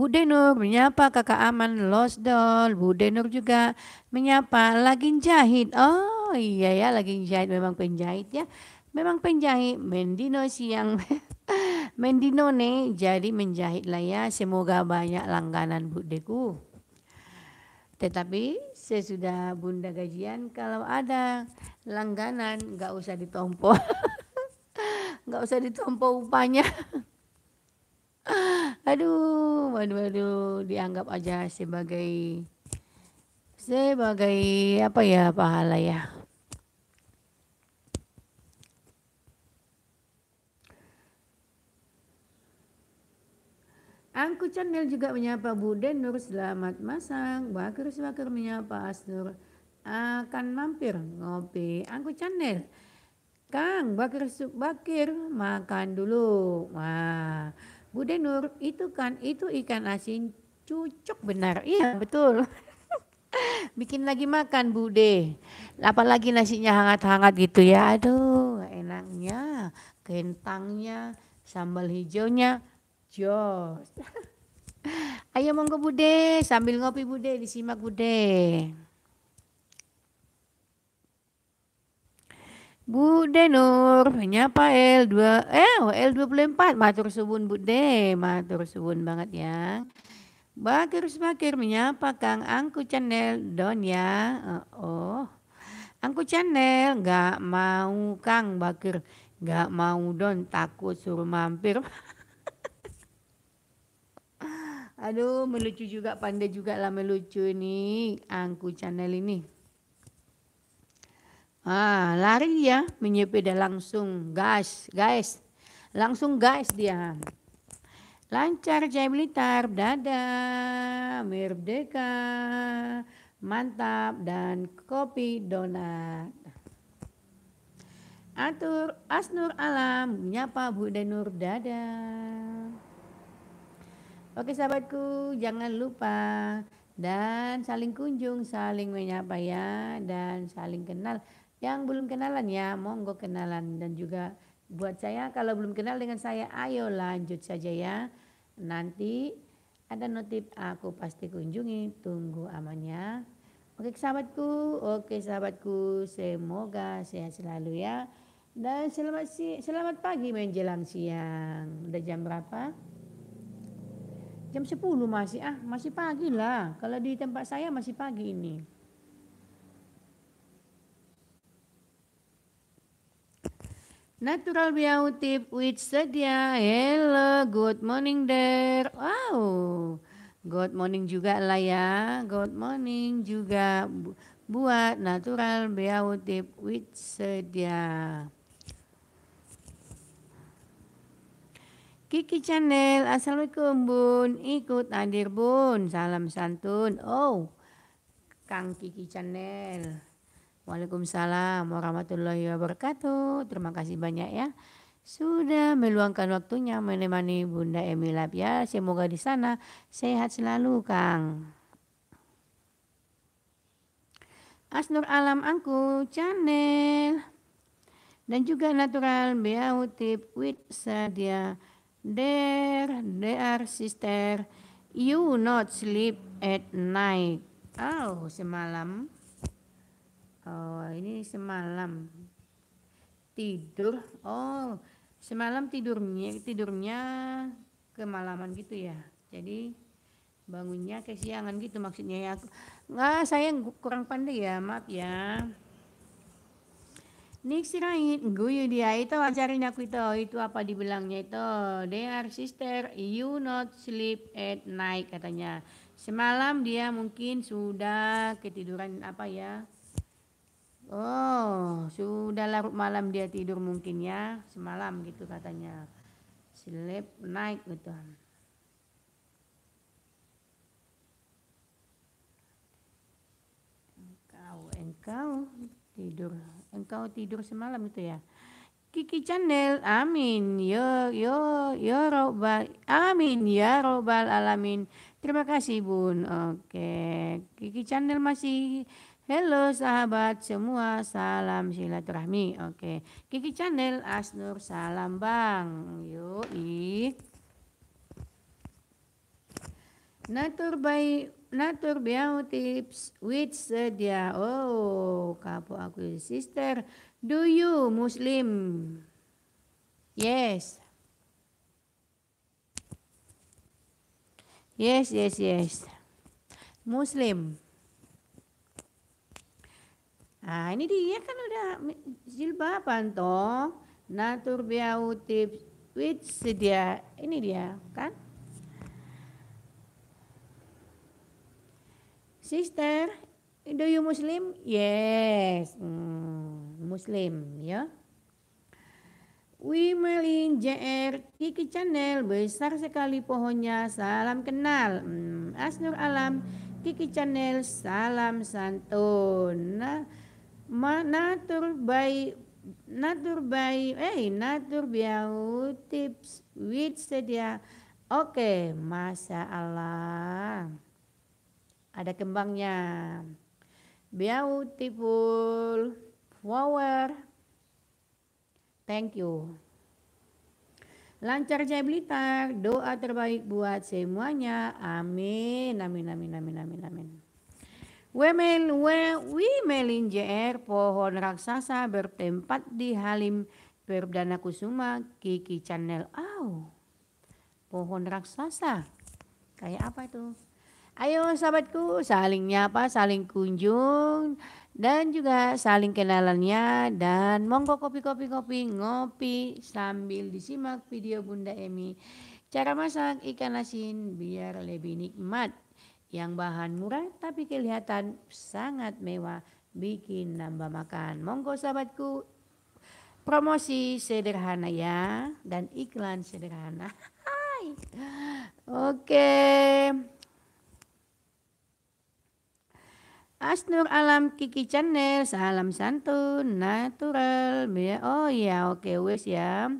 Bu Denur menyapa kakak Aman Losdol. Bu Denur juga menyapa lagi jahit. Oh iya ya lagi jahit memang penjahit ya. Memang penjahit Mendino siang. Mendino nih jadi menjahit lah ya. Semoga banyak langganan Bu Deku. Tetapi sesudah bunda gajian kalau ada langganan nggak usah ditompo. nggak usah ditompo upahnya aduh, waduh, waduh, dianggap aja sebagai sebagai apa ya pahala ya. Angku Channel juga menyapa Buden Nur selamat masang. Bakir Bakir menyapa Asnur akan mampir ngopi Angku Channel. Kang Bakir Bakir makan dulu. Wah, Bude Nur, itu kan itu ikan asin cucuk benar. Iya, betul. Bikin lagi makan Bude. Apalagi nasinya hangat-hangat gitu ya. Aduh, enaknya, kentangnya, sambal hijaunya, jos. Ayo monggo Bude, sambil ngopi Bude, disimak Bude. Bu Denur, menyapa L2, eh L24, matur subun Bu De, matur subun banget ya. Bakir Bakir menyapa Kang Angku Channel Don ya. Uh, oh. Angku Channel nggak mau Kang Bakir, nggak mau Don takut suruh mampir. Aduh, melucu juga pandai juga lah melucu ini Angku Channel ini. Ah, lari dia menyepeda langsung guys, guys. Langsung guys dia. Lancar Jaya militer, dadah, merdeka, mantap, dan kopi donat. Atur Asnur Alam, nyapa Bu Denur, dadah. Oke sahabatku, jangan lupa dan saling kunjung, saling menyapa ya, dan saling kenal. Yang belum kenalan ya, monggo kenalan dan juga buat saya kalau belum kenal dengan saya, ayo lanjut saja ya. Nanti ada notif aku pasti kunjungi, tunggu amannya. Oke sahabatku, oke sahabatku, semoga sehat selalu ya. Dan selamat si selamat pagi menjelang siang. Udah jam berapa? Jam 10 masih ah, masih pagi lah. Kalau di tempat saya masih pagi ini. Natural Beauty with Sedia. Hello, good morning there. Wow, good morning juga lah ya. Good morning juga buat Natural Beauty with Sedia. Kiki Channel, Assalamualaikum Bun. Ikut hadir Bun, salam santun. Oh, Kang Kiki Channel. Waalaikumsalam warahmatullahi wabarakatuh. Terima kasih banyak ya sudah meluangkan waktunya menemani Bunda Emila ya. Semoga di sana sehat selalu, Kang. Asnur Alam Angku Channel dan juga Natural Beauty with Sadia Der Dr sister you not sleep at night. Oh, semalam Oh, ini semalam tidur. Oh, semalam tidurnya tidurnya kemalaman gitu ya. Jadi bangunnya kesiangan gitu maksudnya ya. Nah, saya kurang pandai ya, maaf ya. Rangit, gua guyu dia itu ajarin aku itu, itu apa dibilangnya itu. They are sister, you not sleep at night katanya. Semalam dia mungkin sudah ketiduran apa ya, Oh, sudah larut malam dia tidur mungkin ya. Semalam gitu katanya. Sleep night gitu. Engkau, engkau tidur. Engkau tidur semalam itu ya. Kiki Channel, amin. Yo, yo, yo, robbal, amin ya robbal alamin. Terima kasih bun. Oke, Kiki Channel masih Halo sahabat semua, salam silaturahmi. Oke, Kiki Channel Asnur salam bang. Yoi. Natur by Natur beauty Tips with Sedia. Oh, kapo aku sister. Do you Muslim? Yes. Yes, yes, yes. Muslim. Ah ini dia kan udah jilbaban toh. Natur beauty with sedia. Ini dia kan. Sister, do you Muslim? Yes, hmm, Muslim ya. Wimelin JR Kiki Channel besar sekali pohonnya salam kenal hmm, Asnur Alam Kiki Channel salam santun nah, natur by natur by eh natur biau tips with sedia oke okay, masa Allah ada kembangnya tipul flower thank you lancar jaya blitar doa terbaik buat semuanya amin amin amin amin amin amin Wemel, we, Wimelin pohon raksasa bertempat di Halim Perdana Kusuma, Kiki Channel. Oh, pohon raksasa. Kayak apa itu? Ayo sahabatku saling nyapa, saling kunjung dan juga saling kenalannya dan monggo kopi-kopi-kopi ngopi sambil disimak video Bunda Emi. Cara masak ikan asin biar lebih nikmat yang bahan murah tapi kelihatan sangat mewah bikin nambah makan. Monggo sahabatku promosi sederhana ya dan iklan sederhana. Hai. Oke. Asnur Alam Kiki Channel, salam santun, natural. Oh ya, oke wes ya.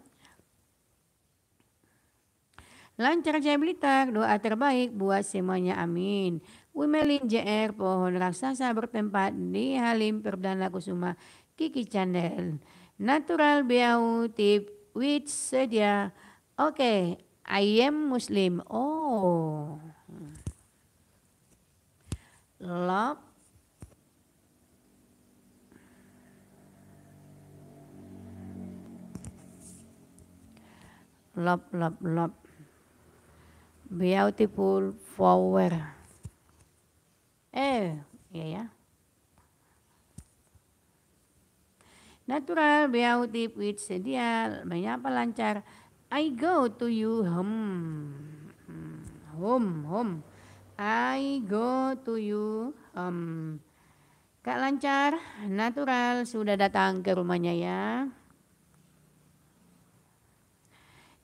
Lancar Jaya Blitar, doa terbaik buat semuanya amin. Wimelin JR, pohon raksasa bertempat di Halim Perdana Kusuma, Kiki channel, Natural Biau Tip Which Sedia. Oke, okay, I am Muslim. Oh. Love lop lop lop beautiful flower. Eh, iya ya. Natural beauty which ideal banyak apa lancar. I go to you home. Home, home. I go to you home. Kak Lancar, natural sudah datang ke rumahnya ya.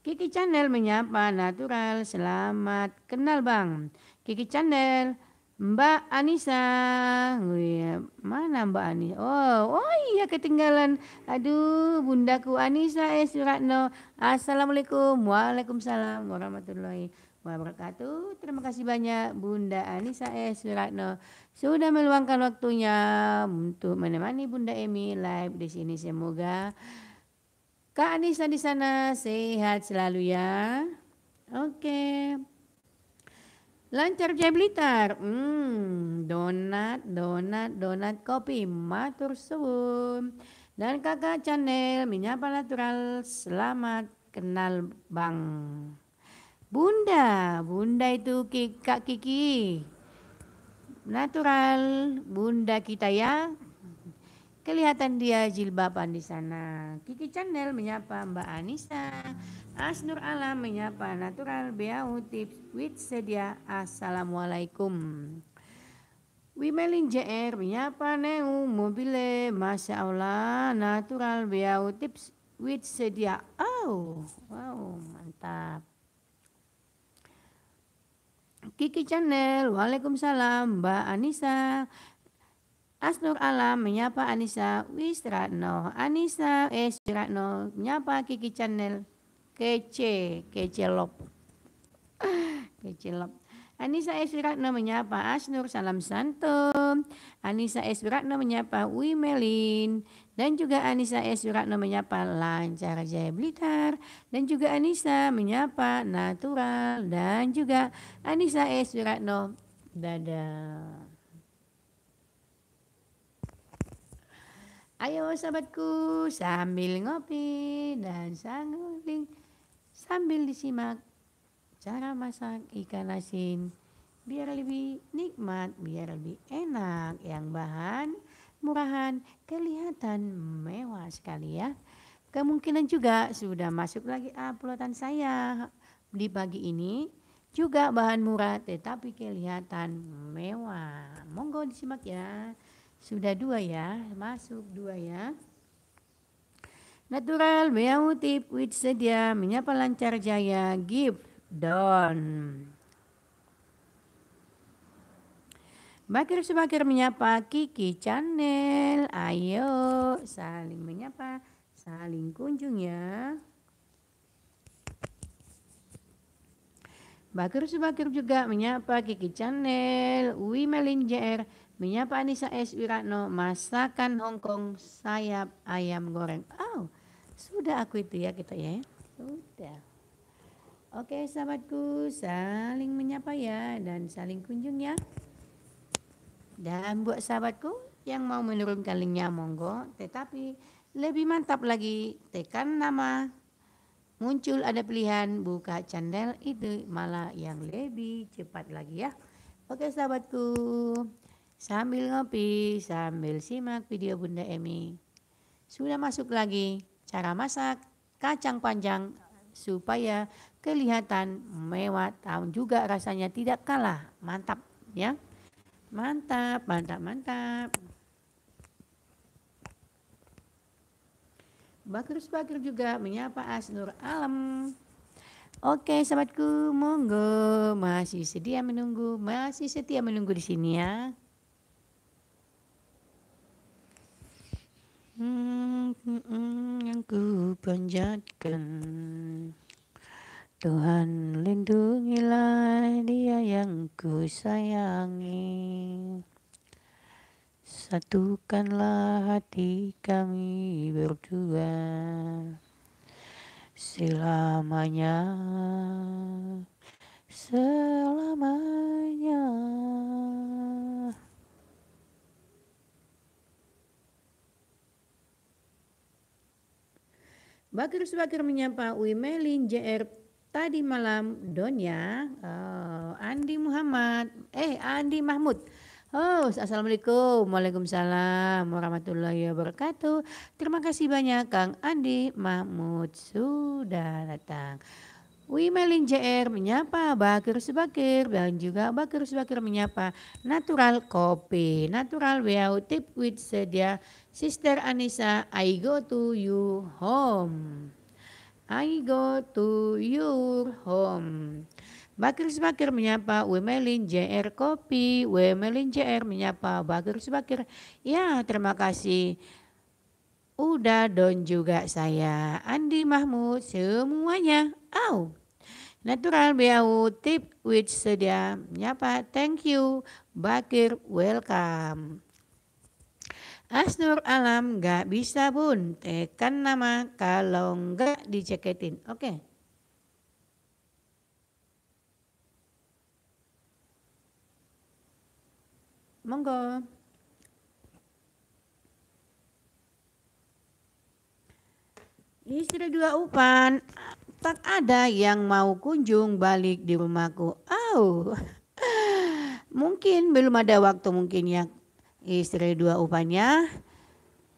Kiki Channel menyapa natural, selamat kenal bang. Kiki Channel, Mbak Anissa, mana Mbak Anissa? Oh, oh iya ketinggalan. Aduh, bundaku Anissa eh Suratno. Assalamualaikum, waalaikumsalam, warahmatullahi wabarakatuh. Terima kasih banyak Bunda Anissa eh Suratno sudah meluangkan waktunya untuk menemani Bunda Emi live di sini. Semoga Kak Anissa di sana sehat selalu ya. Oke. Lancar Jaya Blitar. Hmm, donat, donat, donat kopi. Matur suwun. Dan kakak channel Menyapa Natural. Selamat kenal Bang. Bunda, Bunda itu Kak Kiki. Natural, Bunda kita ya. Kelihatan dia jilbaban di sana. Kiki Channel menyapa Mbak Anissa. Asnur Alam menyapa Natural Beauty Tips with Sedia. Assalamualaikum. Wimelin JR menyapa Neu Mobile. Masya Allah Natural Beauty Tips with Sedia. Oh, wow mantap. Kiki Channel, Waalaikumsalam Mbak Anissa. Asnur Alam menyapa Anissa Wisratno. Anissa Wisratno eh, menyapa Kiki Channel. Kece, kecelop. kecelop. Anissa eh, S. Wiratno menyapa Asnur Salam Santum. Anissa eh, S. menyapa Wimelin. Dan juga Anissa S. Wiratno menyapa Lancar Jaya Blitar. Dan juga Anissa menyapa Natural. Dan juga Anissa S. Wiratno Dadah. Ayo sahabatku sambil ngopi dan sangguling sambil disimak cara masak ikan asin biar lebih nikmat, biar lebih enak. Yang bahan murahan kelihatan mewah sekali ya. Kemungkinan juga sudah masuk lagi uploadan saya di pagi ini. Juga bahan murah tetapi kelihatan mewah. Monggo disimak ya. Sudah dua ya, masuk dua ya. Natural, beauty, which sedia, menyapa lancar jaya, give, don. Bakir sebakir menyapa, Kiki Channel, ayo saling menyapa, saling kunjung ya. Bakir sebakir juga menyapa Kiki Channel, Wi Melin JR, Menyapa Anissa S. Wiratno, masakan Hongkong sayap ayam goreng. Oh, sudah aku itu ya kita ya. Sudah. Oke sahabatku, saling menyapa ya dan saling kunjung ya. Dan buat sahabatku yang mau menurunkan linknya monggo, tetapi lebih mantap lagi tekan nama muncul ada pilihan buka channel itu malah yang lebih cepat lagi ya. Oke sahabatku. Sambil ngopi, sambil simak video Bunda Emi. Sudah masuk lagi cara masak kacang panjang supaya kelihatan mewah tahun juga rasanya tidak kalah. Mantap ya. Mantap, mantap, mantap. Bagus-bagus juga menyapa Asnur Alam. Oke sahabatku, monggo masih sedia menunggu, masih setia menunggu di sini ya. Hmm, hmm, hmm, yang ku panjatkan Tuhan lindungilah dia yang ku sayangi Satukanlah hati kami berdua Selamanya Selamanya Bakir Subakir menyapa Wimelin JR tadi malam, Donya, oh, Andi Muhammad, eh Andi Mahmud. Oh, Assalamualaikum, Waalaikumsalam, Warahmatullahi Wabarakatuh. Terima kasih banyak Kang Andi Mahmud sudah datang. Wimelin JR menyapa Bakir Subakir dan juga Bakir Subakir menyapa Natural Kopi, Natural wow Tip with sedia Sister Anissa, I go to your home. I go to your home. Bakir Subakir menyapa Wemelin JR Kopi. Wemelin JR menyapa Bakir Subakir. Ya terima kasih. Udah don juga saya. Andi Mahmud semuanya. Au. Oh. Natural Biau tip which sedia menyapa. Thank you. Bakir welcome. Asnur Alam gak bisa bun tekan nama kalau gak diceketin. Oke. Okay. Monggo. Istri dua upan, tak ada yang mau kunjung balik di rumahku. oh. mungkin belum ada waktu mungkin ya Istri dua upanya.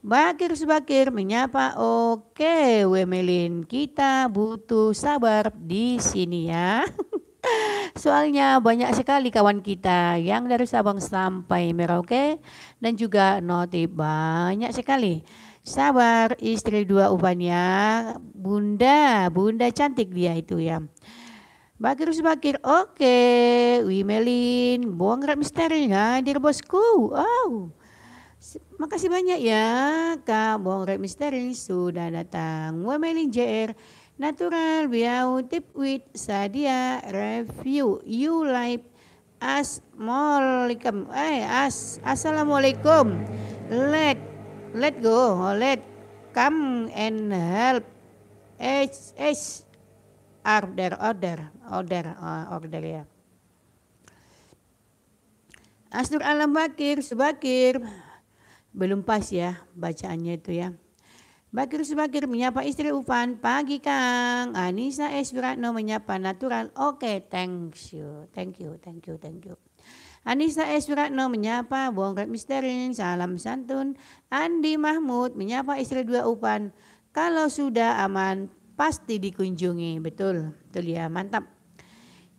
Bakir sebakir menyapa, oke Wemelin kita butuh sabar di sini ya. Soalnya banyak sekali kawan kita yang dari Sabang sampai Merauke dan juga Noti banyak sekali. Sabar istri dua upanya. bunda, bunda cantik dia itu ya. Bagirus bagir, oke. Okay. Wimelin, buang misteri misteri, dear bosku. Oh, makasih banyak ya Kak Buang rap Misteri sudah datang. Wimelin JR, natural biau tip with sadia review you like as molekum. eh as assalamualaikum let let go let come and help h h order, order, order, eh, order ya. Asnur Alam Bakir, Subakir, belum pas ya bacaannya itu ya. Bakir Subakir menyapa istri Ufan, pagi Kang. Anissa Esbratno menyapa natural, oke okay, thank you, thank you, thank you, thank you. Anissa Esuratno menyapa Bongret misterin salam santun. Andi Mahmud menyapa istri dua upan. kalau sudah aman pasti dikunjungi. Betul, betul ya, mantap.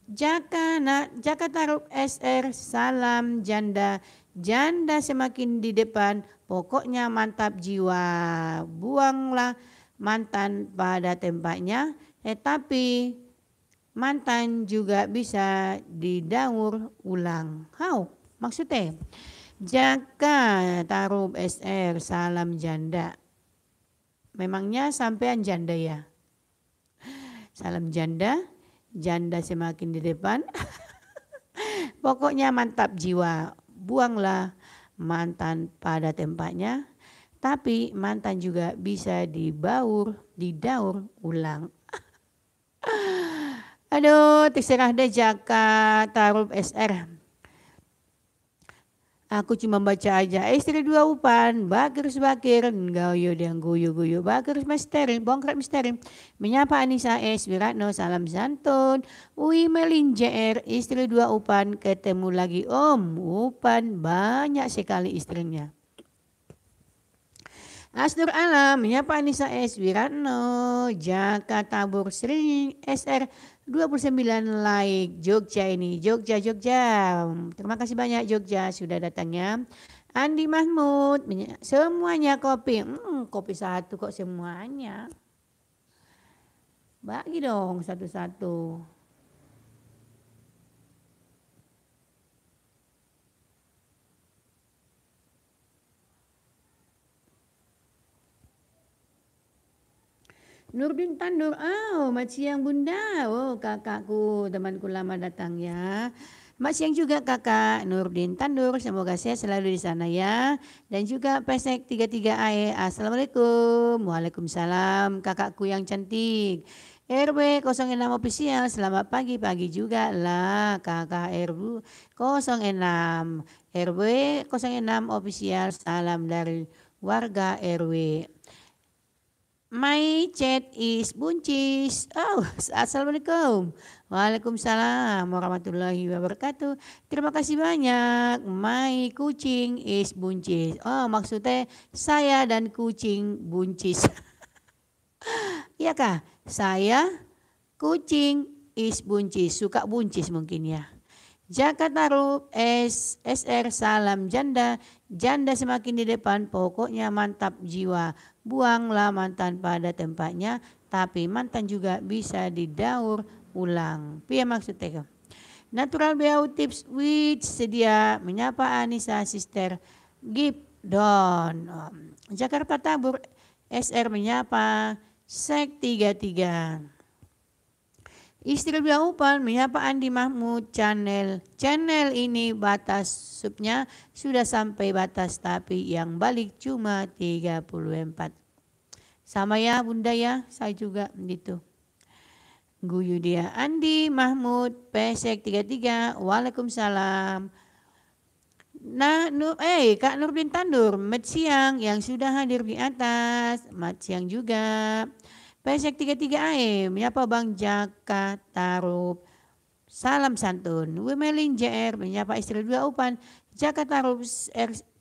Jaka, nak jaka taruh SR, salam janda. Janda semakin di depan, pokoknya mantap jiwa. Buanglah mantan pada tempatnya, eh tapi mantan juga bisa didaur ulang. How? Maksudnya, jaka taruh SR, salam janda. Memangnya sampean janda ya? Salam janda, janda semakin di depan. Pokoknya mantap jiwa, buanglah mantan pada tempatnya. Tapi mantan juga bisa dibaur, didaur ulang. Aduh, terserah deh jaka taruh SR. Aku cuma baca aja eh, istri dua upan, bakirus bakir, gauyo yang guyu guyu, bagus misterin, bongkar misterin. Menyapa Anissa eh, S. Wiratno, salam santun. Ui Melin JR, istri dua upan, ketemu lagi om. Upan banyak sekali istrinya. Asdur Alam, menyapa Anissa eh, S. Wiratno, Jakarta Tabur SR, 29 like Jogja ini. Jogja, Jogja. Terima kasih banyak Jogja sudah datangnya. Andi Mahmud, semuanya kopi. Hmm, kopi satu kok semuanya. Bagi dong satu-satu. Nurdin Tandur, oh Mak siang bunda, oh kakakku temanku lama datang ya. Mak siang juga kakak Nurdin Tandur, semoga saya selalu di sana ya. Dan juga pesek 33AE, Assalamualaikum. Waalaikumsalam kakakku yang cantik. RW 06 official selamat pagi pagi juga lah kakak RW 06 RW 06 official salam dari warga RW My chat is buncis. Oh, assalamualaikum. Waalaikumsalam warahmatullahi wabarakatuh. Terima kasih banyak. My kucing is buncis. Oh, maksudnya saya dan kucing buncis. Iya kah? Saya kucing is buncis. Suka buncis mungkin ya. Jakarta Rup S, SR Salam Janda Janda semakin di depan, pokoknya mantap jiwa. Buanglah mantan pada tempatnya, tapi mantan juga bisa didaur ulang. Pia maksudnya. Natural Beauty Tips which sedia menyapa Anissa Sister don. Jakarta Tabur SR menyapa Sek 33. Istilah upan menyapa Andi Mahmud channel. Channel ini batas subnya sudah sampai batas tapi yang balik cuma 34. Sama ya bunda ya, saya juga gitu. Guyu dia Andi Mahmud Pesek 33. Waalaikumsalam. Nah, Nur, eh Kak Nurdin Tandur, mat siang yang sudah hadir di atas, mat siang juga. Pesek 33 AM, menyapa ya Bang Jaka Tarub. Salam santun. Wemelin JR menyapa istri dua Upan, Jaka Tarub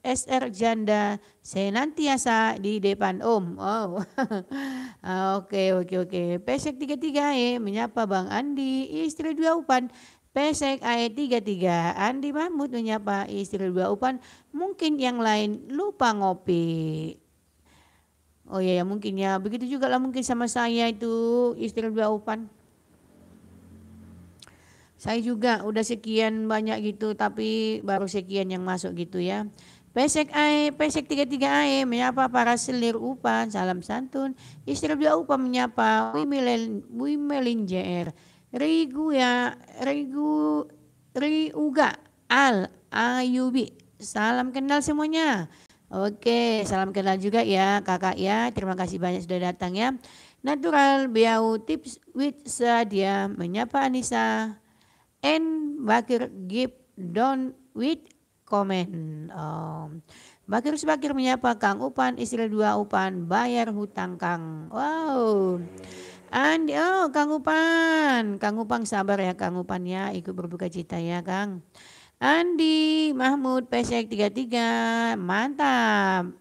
SR Janda senantiasa di depan Om. Oh. Oke, oke, oke. Pesek 33 AM menyapa ya Bang Andi, istri dua Upan, Pesek AE33, Andi Mahmud menyapa istri dua Upan, mungkin yang lain lupa ngopi. Oh iya ya mungkin ya. Begitu juga lah mungkin sama saya itu istri dua upan. Saya juga udah sekian banyak gitu, tapi baru sekian yang masuk gitu ya. Pesek ai, pesek tiga tiga ai, menyapa para selir upan, salam santun. Istri dua upan menyapa, wimelin, wimelin jr. Rigu ya, rigu, riuga, al, ayubi. Salam kenal semuanya. Oke, salam kenal juga ya kakak ya. Terima kasih banyak sudah datang ya. Natural Biau Tips with Sadia menyapa Anissa and Bakir give down with comment. Oh. Bakir sebakir menyapa Kang Upan, istri dua Upan, bayar hutang Kang. Wow. Andi, oh Kang Upan, Kang Upan sabar ya Kang Upan ya, ikut berbuka cita ya Kang. Andi Mahmud Pesek 33. Mantap.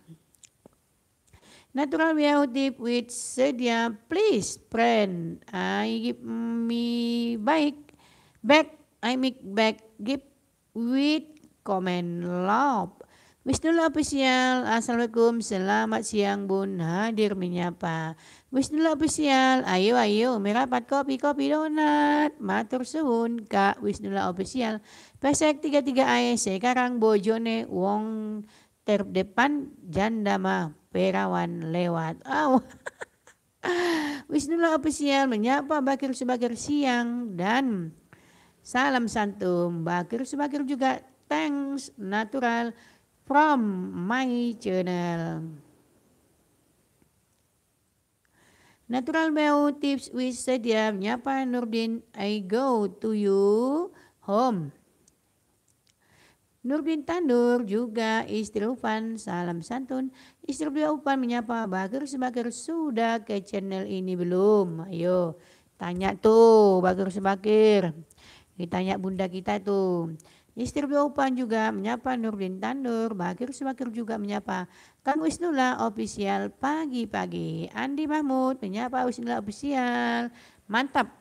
Natural Wihau deep with sedia please friend. I give me baik back I make back give with comment love. Wisnullah Official, Assalamualaikum, selamat siang bun, hadir menyapa. Wisnullah Official, ayo ayo, merapat kopi, kopi donat, matur suwun Kak Wisnullah Official. Pesek tiga 33 ae sekarang bojone wong terdepan janda mah perawan lewat. Aw. Oh. Wisnullah official menyapa Bakir Subakir siang dan salam santum Bakir Subakir juga thanks natural from my channel. Natural Beo Tips wis Sedia menyapa Nurdin I go to you home. Nur bin Tandur juga istri Ufan, salam santun. Istri beliau Ufan menyapa, Bagir Sebagir sudah ke channel ini belum? Ayo, tanya tuh Bagir kita Ditanya bunda kita tuh. Istri beliau Ufan juga menyapa Nur bin Tandur, Bagir Sebagir juga menyapa. Kang Wisnula official pagi-pagi. Andi Mahmud menyapa Wisnula official. Mantap.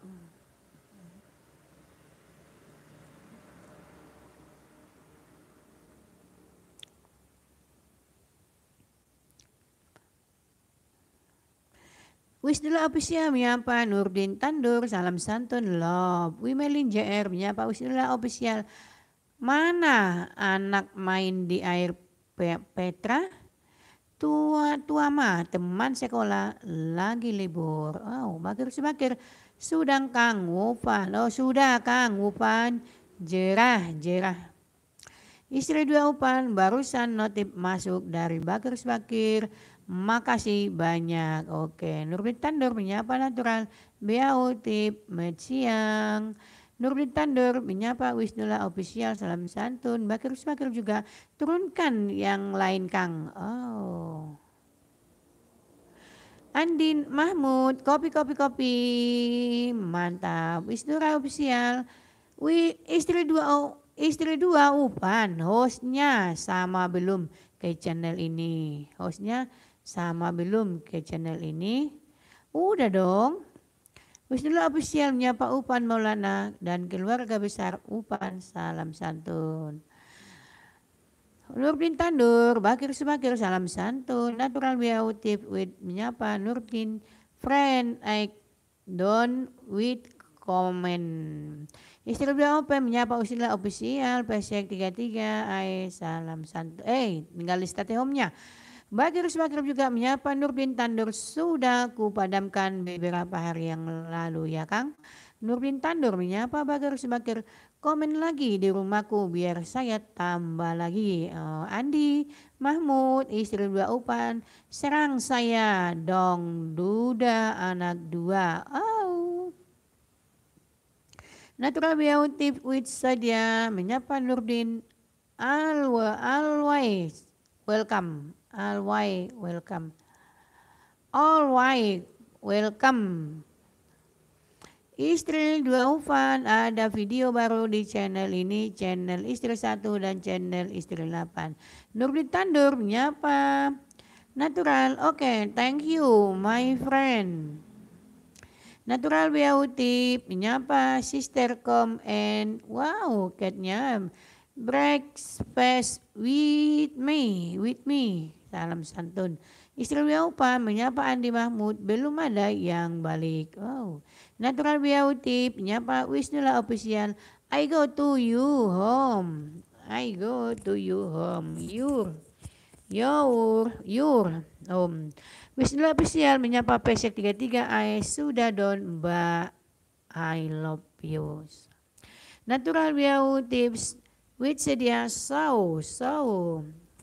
Wisdila Opisia menyapa Nurdin Tandur, salam santun lob. Wimelin JR menyapa Wisdila official. Mana anak main di air Petra? Tua tua ma teman sekolah lagi libur. Oh, bakir sebakir. sudah Kang upan. Oh, sudah Kang upan, Jerah, jerah. Istri dua Upan barusan notif masuk dari Bakir Sebakir Makasih banyak. Oke, Nurdin Tandur menyapa natural. Bea Utip, siang. Nurdin Tandur menyapa Wisnula official salam santun. Bakir Bakir juga turunkan yang lain Kang. Oh. Andin Mahmud, kopi kopi kopi. Mantap. Wisnura official. Wi istri dua oh, istri dua Upan hostnya sama belum ke channel ini. Hostnya sama belum ke channel ini? Udah dong. Bismillah official menyapa Upan Maulana dan keluarga besar Upan salam santun. Nurdin Tandur, Bakir Subakir, salam santun, natural beautif with menyapa Nurdin, friend I don't with comment. Istri beliau apa menyapa usilah official, tiga 33, I salam santun. Eh, tinggal list home-nya. Maghrib-maghrib juga menyapa Nurdin Tandur sudah kupadamkan beberapa hari yang lalu ya Kang. Nurdin Tandur menyapa Bagir Subakir. Komen lagi di rumahku biar saya tambah lagi. Oh, Andi, Mahmud, istri dua upan. Serang saya dong duda anak dua. Oh. natural Beauty with saja menyapa Nurdin Alwa Always. Welcome All why welcome. All why welcome. Istri dua Ufan ada video baru di channel ini, channel istri satu dan channel istri delapan. Nur ditandur, menyapa. Natural, oke, okay, thank you my friend. Natural Beauty menyapa Sister Com and wow, catnya breakfast with me, with me. Salam santun. Istri pa menyapa Andi Mahmud, belum ada yang balik. Wow. Natural tip, menyapa Wisnula Official, I go to you home. I go to you home. Your, your, your home. Wisnula Official menyapa Pesek tiga. I sudah don ba. I love you. Natural Beauty tips which they are so, so,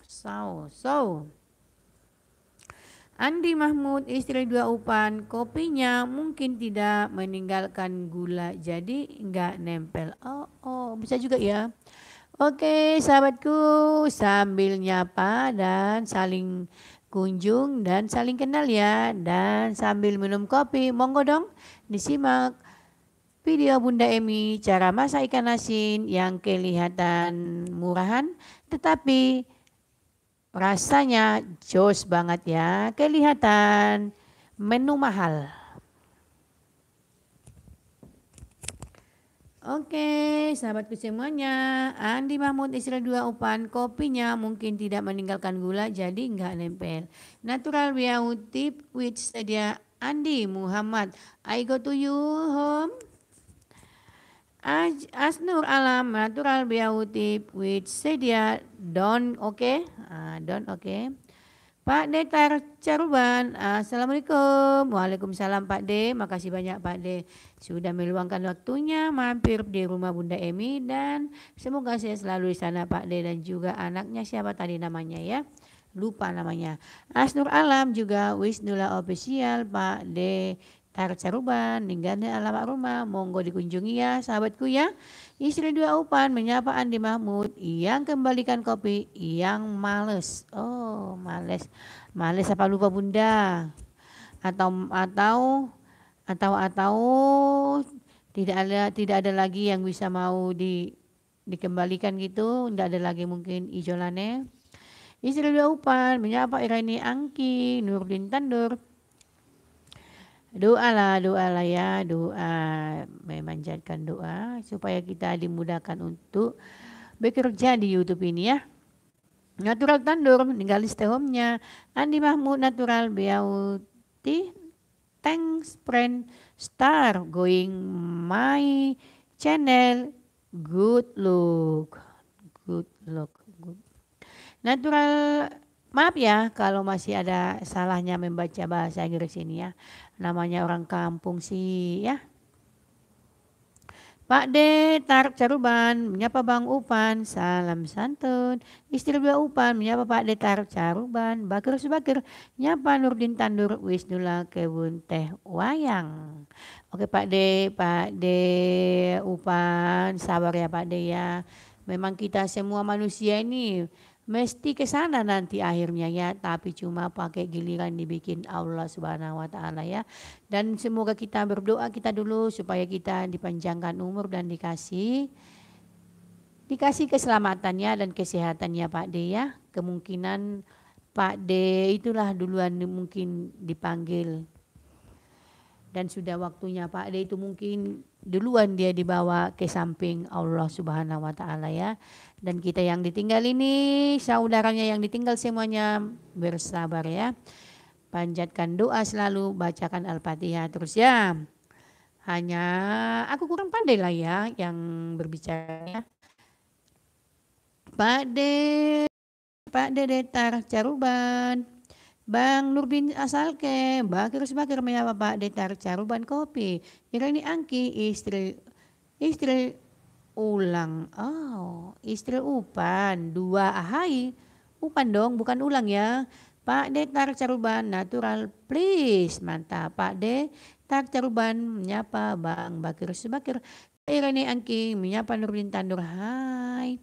so, so. Andi Mahmud istri dua upan, kopinya mungkin tidak meninggalkan gula, jadi nggak nempel. Oh, oh, bisa juga ya. Oke, sahabatku, sambil nyapa dan saling kunjung dan saling kenal ya. Dan sambil minum kopi, monggo dong disimak Video Bunda Emi cara masak ikan asin yang kelihatan murahan tetapi rasanya jos banget ya. Kelihatan menu mahal. Oke, sahabatku semuanya, Andi Mahmud istri dua Upan, kopinya mungkin tidak meninggalkan gula jadi nggak nempel. Natural Biau tip which sedia Andi Muhammad, I go to you home. Asnur alam natural beauty which sedia don oke okay? uh, don oke okay. Pak detar Caruban Assalamualaikum Waalaikumsalam Pak D makasih banyak Pak D sudah meluangkan waktunya mampir di rumah Bunda Emi dan semoga saya selalu di sana Pak D dan juga anaknya siapa tadi namanya ya lupa namanya Asnur Alam juga Wisnula Official Pak D tarik Saruban, ninggalnya alamat rumah, monggo dikunjungi ya sahabatku ya. Istri dua upan menyapa Andi Mahmud, yang kembalikan kopi, yang males. Oh, males. Males apa lupa bunda? Atau atau atau atau tidak ada tidak ada lagi yang bisa mau di dikembalikan gitu, tidak ada lagi mungkin ijolannya. Istri dua upan menyapa irani Angki, Nurdin Tandur, doa lah doa lah ya, doa memanjatkan doa supaya kita dimudahkan untuk bekerja di YouTube ini ya. Natural Tandur, ninggali stehomnya. Andi Mahmud Natural Beauty, thanks friend star going my channel. Good look, good look, good. Natural maaf ya kalau masih ada salahnya membaca bahasa Inggris ini ya namanya orang kampung sih ya. Pak D, tarik caruban, menyapa Bang Upan, salam santun. Istri Bang Upan, menyapa Pak D, tarik caruban, bakir sebakir, nyapa Nurdin Tandur, Wisnula Kebun Teh Wayang. Oke Pak D, Pak D, Upan, sabar ya Pak D ya. Memang kita semua manusia ini Mesti ke sana nanti akhirnya ya, tapi cuma pakai giliran dibikin Allah Subhanahu wa taala ya. Dan semoga kita berdoa kita dulu supaya kita dipanjangkan umur dan dikasih dikasih keselamatannya dan kesehatannya Pak De ya. Kemungkinan Pak De itulah duluan mungkin dipanggil dan sudah waktunya Pak De itu mungkin duluan dia dibawa ke samping Allah Subhanahu wa taala ya. Dan kita yang ditinggal ini, saudaranya yang ditinggal semuanya bersabar ya. Panjatkan doa selalu, bacakan Al-Fatihah terus ya. Hanya aku kurang pandai lah ya yang berbicara. Pak De, Pak Tar Caruban, Bang Nurbin Asalke, Bakir Sebakir Meyawa Pak Detar Caruban Kopi, ini Angki, istri istri ulang. Oh, istri Upan, dua ahai. Upan dong, bukan ulang ya. Pak D tarik caruban natural please. Mantap Pak D tarik caruban menyapa Bang Bakir Subakir. Irene Angki menyapa Nurdin Tandur. Hai.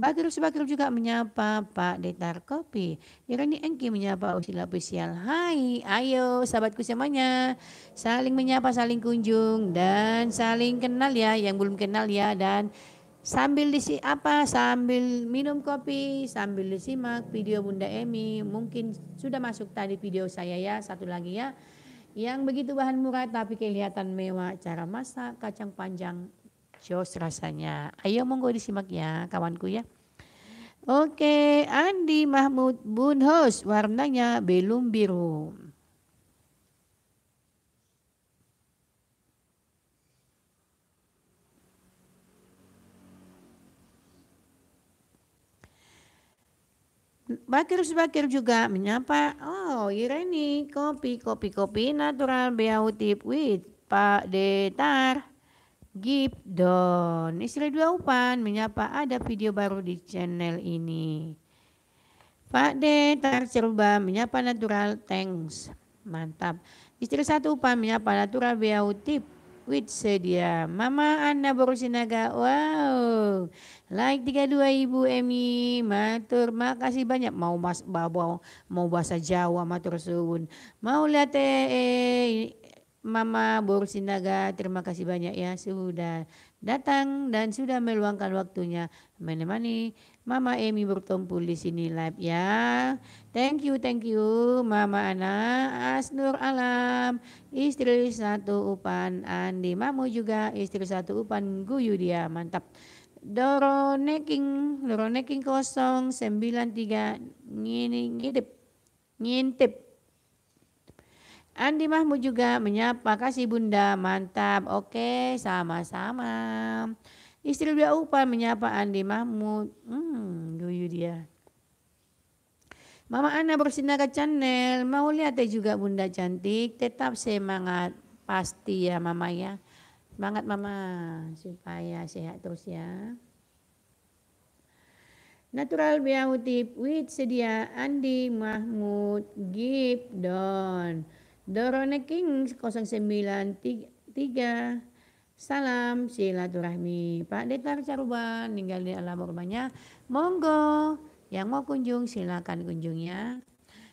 Bagirub Subakirub juga menyapa Pak Detar Kopi. Irani Engki menyapa Usila Pusial. Hai, ayo sahabatku semuanya. Saling menyapa, saling kunjung dan saling kenal ya yang belum kenal ya dan sambil disi apa sambil minum kopi sambil disimak video Bunda Emi mungkin sudah masuk tadi video saya ya satu lagi ya yang begitu bahan murah tapi kelihatan mewah cara masak kacang panjang jos rasanya. Ayo monggo disimak ya kawanku ya. Oke, Andi Mahmud Bunhos warnanya belum biru. Bakir-bakir juga menyapa, oh Ireni, kopi, kopi, kopi natural beauty with Pak Detar don Istri dua upan menyapa ada video baru di channel ini. Pak D. Tarcerba menyapa natural thanks. Mantap. Istri satu upan menyapa natural beauty. With sedia. Mama Anna Borusinaga. Wow. Like 32 Ibu Emi. Matur makasih banyak. Mau mas bawa mau bahasa Jawa matur suwun. Mau lihat eh, eh Mama Bor Sinaga, terima kasih banyak ya sudah datang dan sudah meluangkan waktunya menemani Mama Emi bertumpul di sini live ya. Thank you, thank you Mama Ana, Asnur Alam, istri satu Upan Andi, Mamu juga istri satu Upan Guyu dia, mantap. Doro Neking, Doro Neking 093 ngini ngintip. Ngintip Andi Mahmud juga menyapa kasih bunda mantap oke sama-sama istri dia Upa menyapa Andi Mahmud hmm guyu dia Mama Ana bersinar ke channel mau lihat ya juga bunda cantik tetap semangat pasti ya mama ya semangat mama supaya sehat terus ya Natural Beauty with sedia Andi Mahmud Gibdon. Dorone King 093 Salam silaturahmi Pak Detar Caruban tinggal di alam rumahnya Monggo yang mau kunjung silakan ya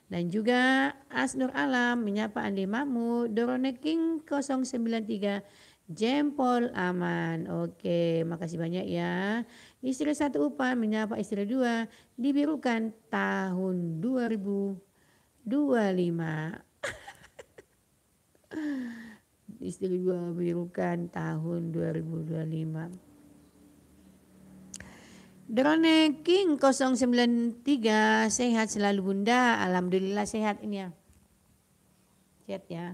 dan juga Asnur Alam menyapa Andi Mamu Dorone King 093 Jempol aman. Oke, makasih banyak ya. Istri satu upah menyapa istri dua dibirukan tahun 2025 istri gue birukan tahun 2025 Drone King 093 sehat selalu bunda Alhamdulillah sehat ini ya sehat ya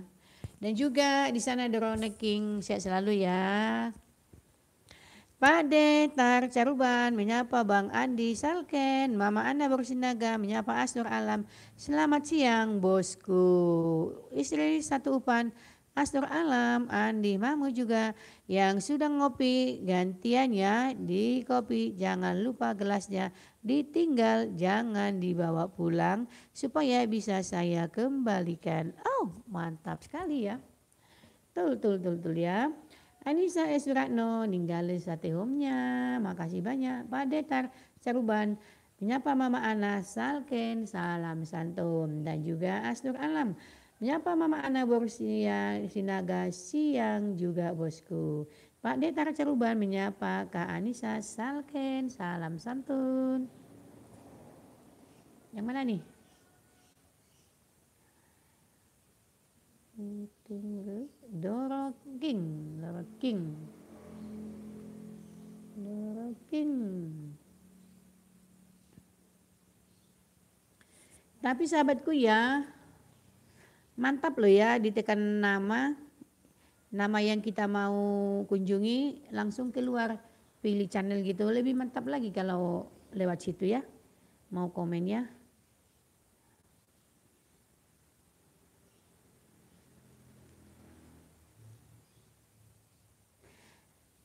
dan juga di sana Drone King sehat selalu ya Pade, Tar, Caruban, menyapa Bang Andi, Salken, Mama Anda Bersinaga, menyapa Asnur Alam. Selamat siang, bosku. Istri satu upan, Asnur Alam, Andi, Mamu juga yang sudah ngopi, gantiannya di kopi. Jangan lupa gelasnya ditinggal, jangan dibawa pulang supaya bisa saya kembalikan. Oh, mantap sekali ya. Tul, tul, tul, tul ya. Anissa Esuratno ninggalin Ninggalis homnya, makasih banyak. Pak Detar Caruban, menyapa Mama Ana Salken, salam santun. Dan juga Astur Alam, menyapa Mama Ana Borsia Sinaga siang juga bosku. Pak Detar Caruban menyapa Kak Anissa Salken, salam santun. Yang mana nih? Tunggu. King, doroking. King. Tapi sahabatku ya, mantap loh ya ditekan nama, nama yang kita mau kunjungi langsung keluar pilih channel gitu. Lebih mantap lagi kalau lewat situ ya. Mau komen ya.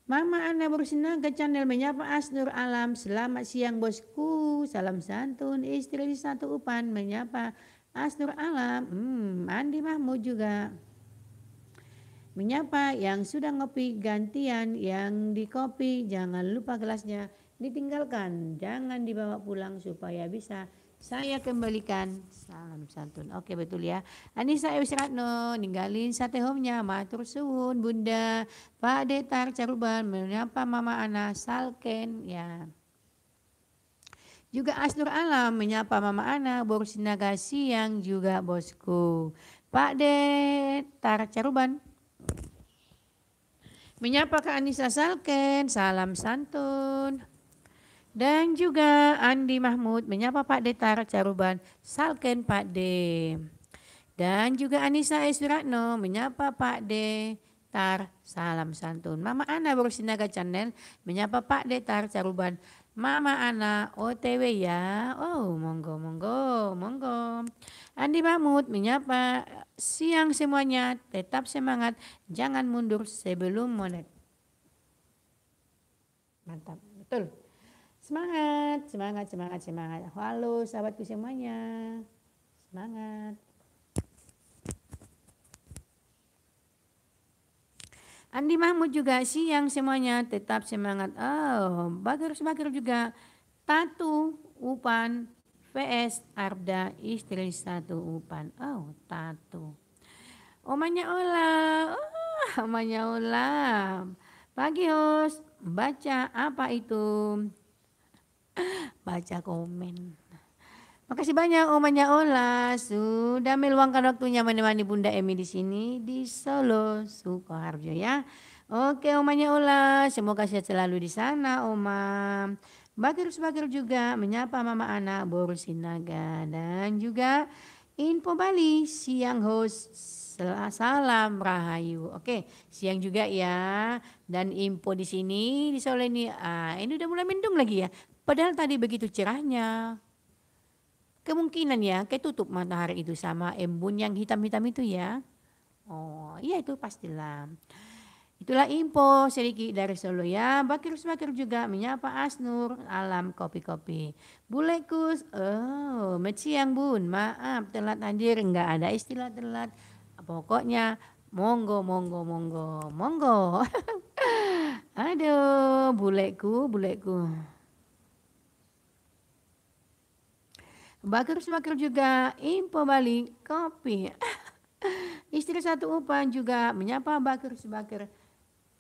Mama Ana ke channel menyapa Asnur Alam. Selamat siang bosku. Salam santun istri di satu upan menyapa Asnur Alam. Hmm, Andi Mahmud juga. Menyapa yang sudah ngopi gantian, yang di kopi jangan lupa gelasnya ditinggalkan. Jangan dibawa pulang supaya bisa saya kembalikan salam santun. Oke betul ya. Anissa Seratno ninggalin sate homnya matur suwun Bunda. Pak Detar Caruban menyapa Mama Ana Salken ya. Juga Asnur Alam menyapa Mama Ana Borsinaga siang juga bosku. Pak Detar Caruban menyapa kak Anissa Salken salam santun. Dan juga Andi Mahmud menyapa Pak Detar Caruban, salken Pak D. Dan juga Anissa Esuratno menyapa Pak D. salam santun. Mama Ana Borusinaga Channel menyapa Pak D Caruban. Mama Ana OTW ya. Oh, monggo monggo monggo. Andi Mahmud menyapa siang semuanya. Tetap semangat, jangan mundur sebelum monet. Mantap, betul. Semangat, semangat, semangat, semangat. Halo sahabatku semuanya. Semangat. Andi Mahmud juga siang semuanya tetap semangat. Oh, bagus, bagus juga. Tatu, Upan, VS, Arda, istri satu Upan. Oh, Tatu. Omanya Ola. Oh, omanya Ola. Pagi host, baca apa itu? Baca komen. Makasih banyak Omanya Ola sudah meluangkan waktunya menemani Bunda Emi di sini di Solo, Sukoharjo ya. Oke Omanya Ola, semoga sehat selalu di sana Oma. Bakir-bakir juga menyapa mama anak Boru Sinaga dan juga Info Bali siang host Salam Rahayu. Oke, siang juga ya. Dan info di sini di Solo ini ah, ini udah mulai mendung lagi ya. Padahal tadi begitu cerahnya. Kemungkinan ya tutup matahari itu sama embun yang hitam-hitam itu ya. Oh iya itu pastilah. Itulah info sedikit dari Solo ya. Bakir-bakir juga menyapa Asnur alam kopi-kopi. Bulekus, oh meciang bun, maaf telat hadir, Enggak ada istilah telat. Pokoknya monggo, monggo, monggo, monggo. Aduh, buleku, buleku. Bakir Sumakir juga info Bali kopi. Istri satu upan juga menyapa Bakir Sumakir.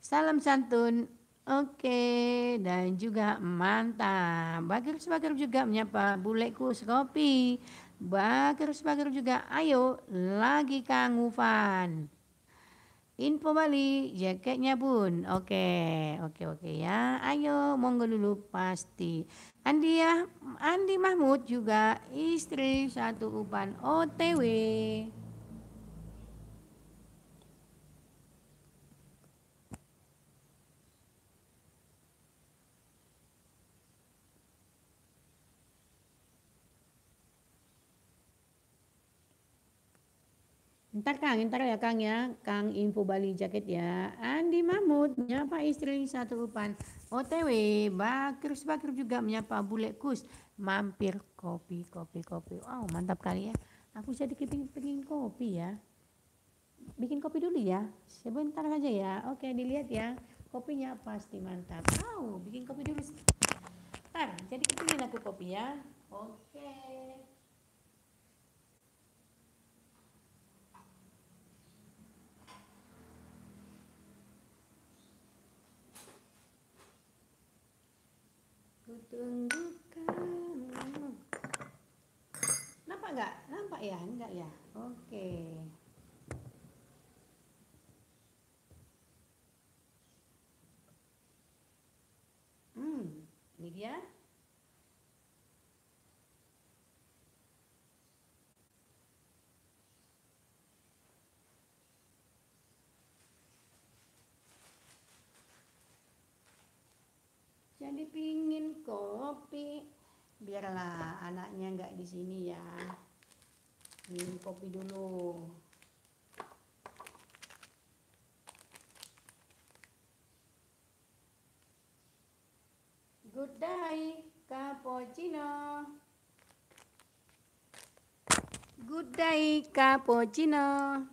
Salam santun. Oke, okay. dan juga mantap. Bakir Sumakir juga menyapa buleku kopi. Bakir Sumakir juga ayo lagi Kang Ufan. Info Bali, jaketnya pun. Oke, okay. oke, okay, oke ya. Ayo, monggo dulu pasti. Andi, Andi Mahmud juga istri satu upan OTW. Ntar Kang, ntar ya Kang ya, Kang info Bali Jaket ya. Andi Mahmud, nyapa istri satu upan. OTW, bakir-bakir juga menyapa bule kus. Mampir kopi, kopi, kopi. Wow, oh, mantap kali ya. Aku jadi kepingin pengen kopi ya. Bikin kopi dulu ya. Sebentar aja ya. Oke, dilihat ya. Kopinya pasti mantap. Wow, bikin kopi dulu. Ntar, jadi kepingin aku kopi ya. Oke. tunggu kamu nampak nggak nampak ya enggak ya oke okay. hmm ini dia jadi pink kopi biarlah anaknya nggak di sini ya minum kopi dulu good day cappuccino good day cappuccino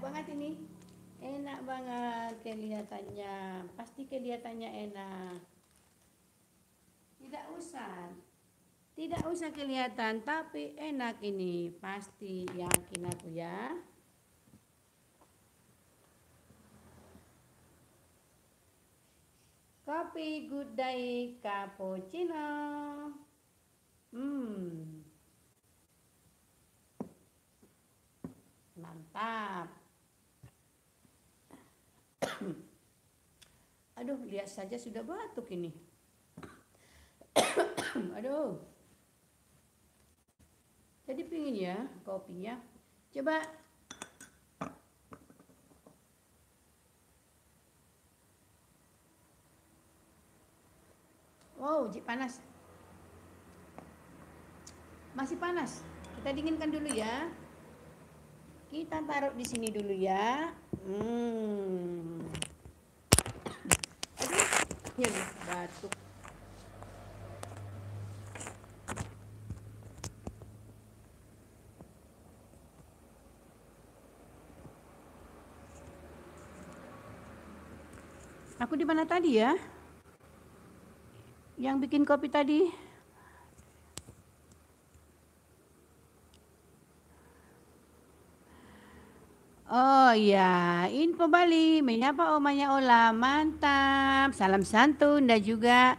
banget ini enak banget kelihatannya pasti kelihatannya enak tidak usah tidak usah kelihatan tapi enak ini pasti yakin aku ya kopi good day cappuccino hmm mantap Aduh, lihat saja sudah batuk ini. Aduh. Jadi pingin ya kopinya. Coba Wow, jadi panas. Masih panas. Kita dinginkan dulu ya. Kita taruh di sini dulu ya. Hmm batuknya nih batuk Aku di mana tadi ya? Yang bikin kopi tadi? Oh ya, Info Bali menyapa omanya Ola, mantap. Salam santun dan juga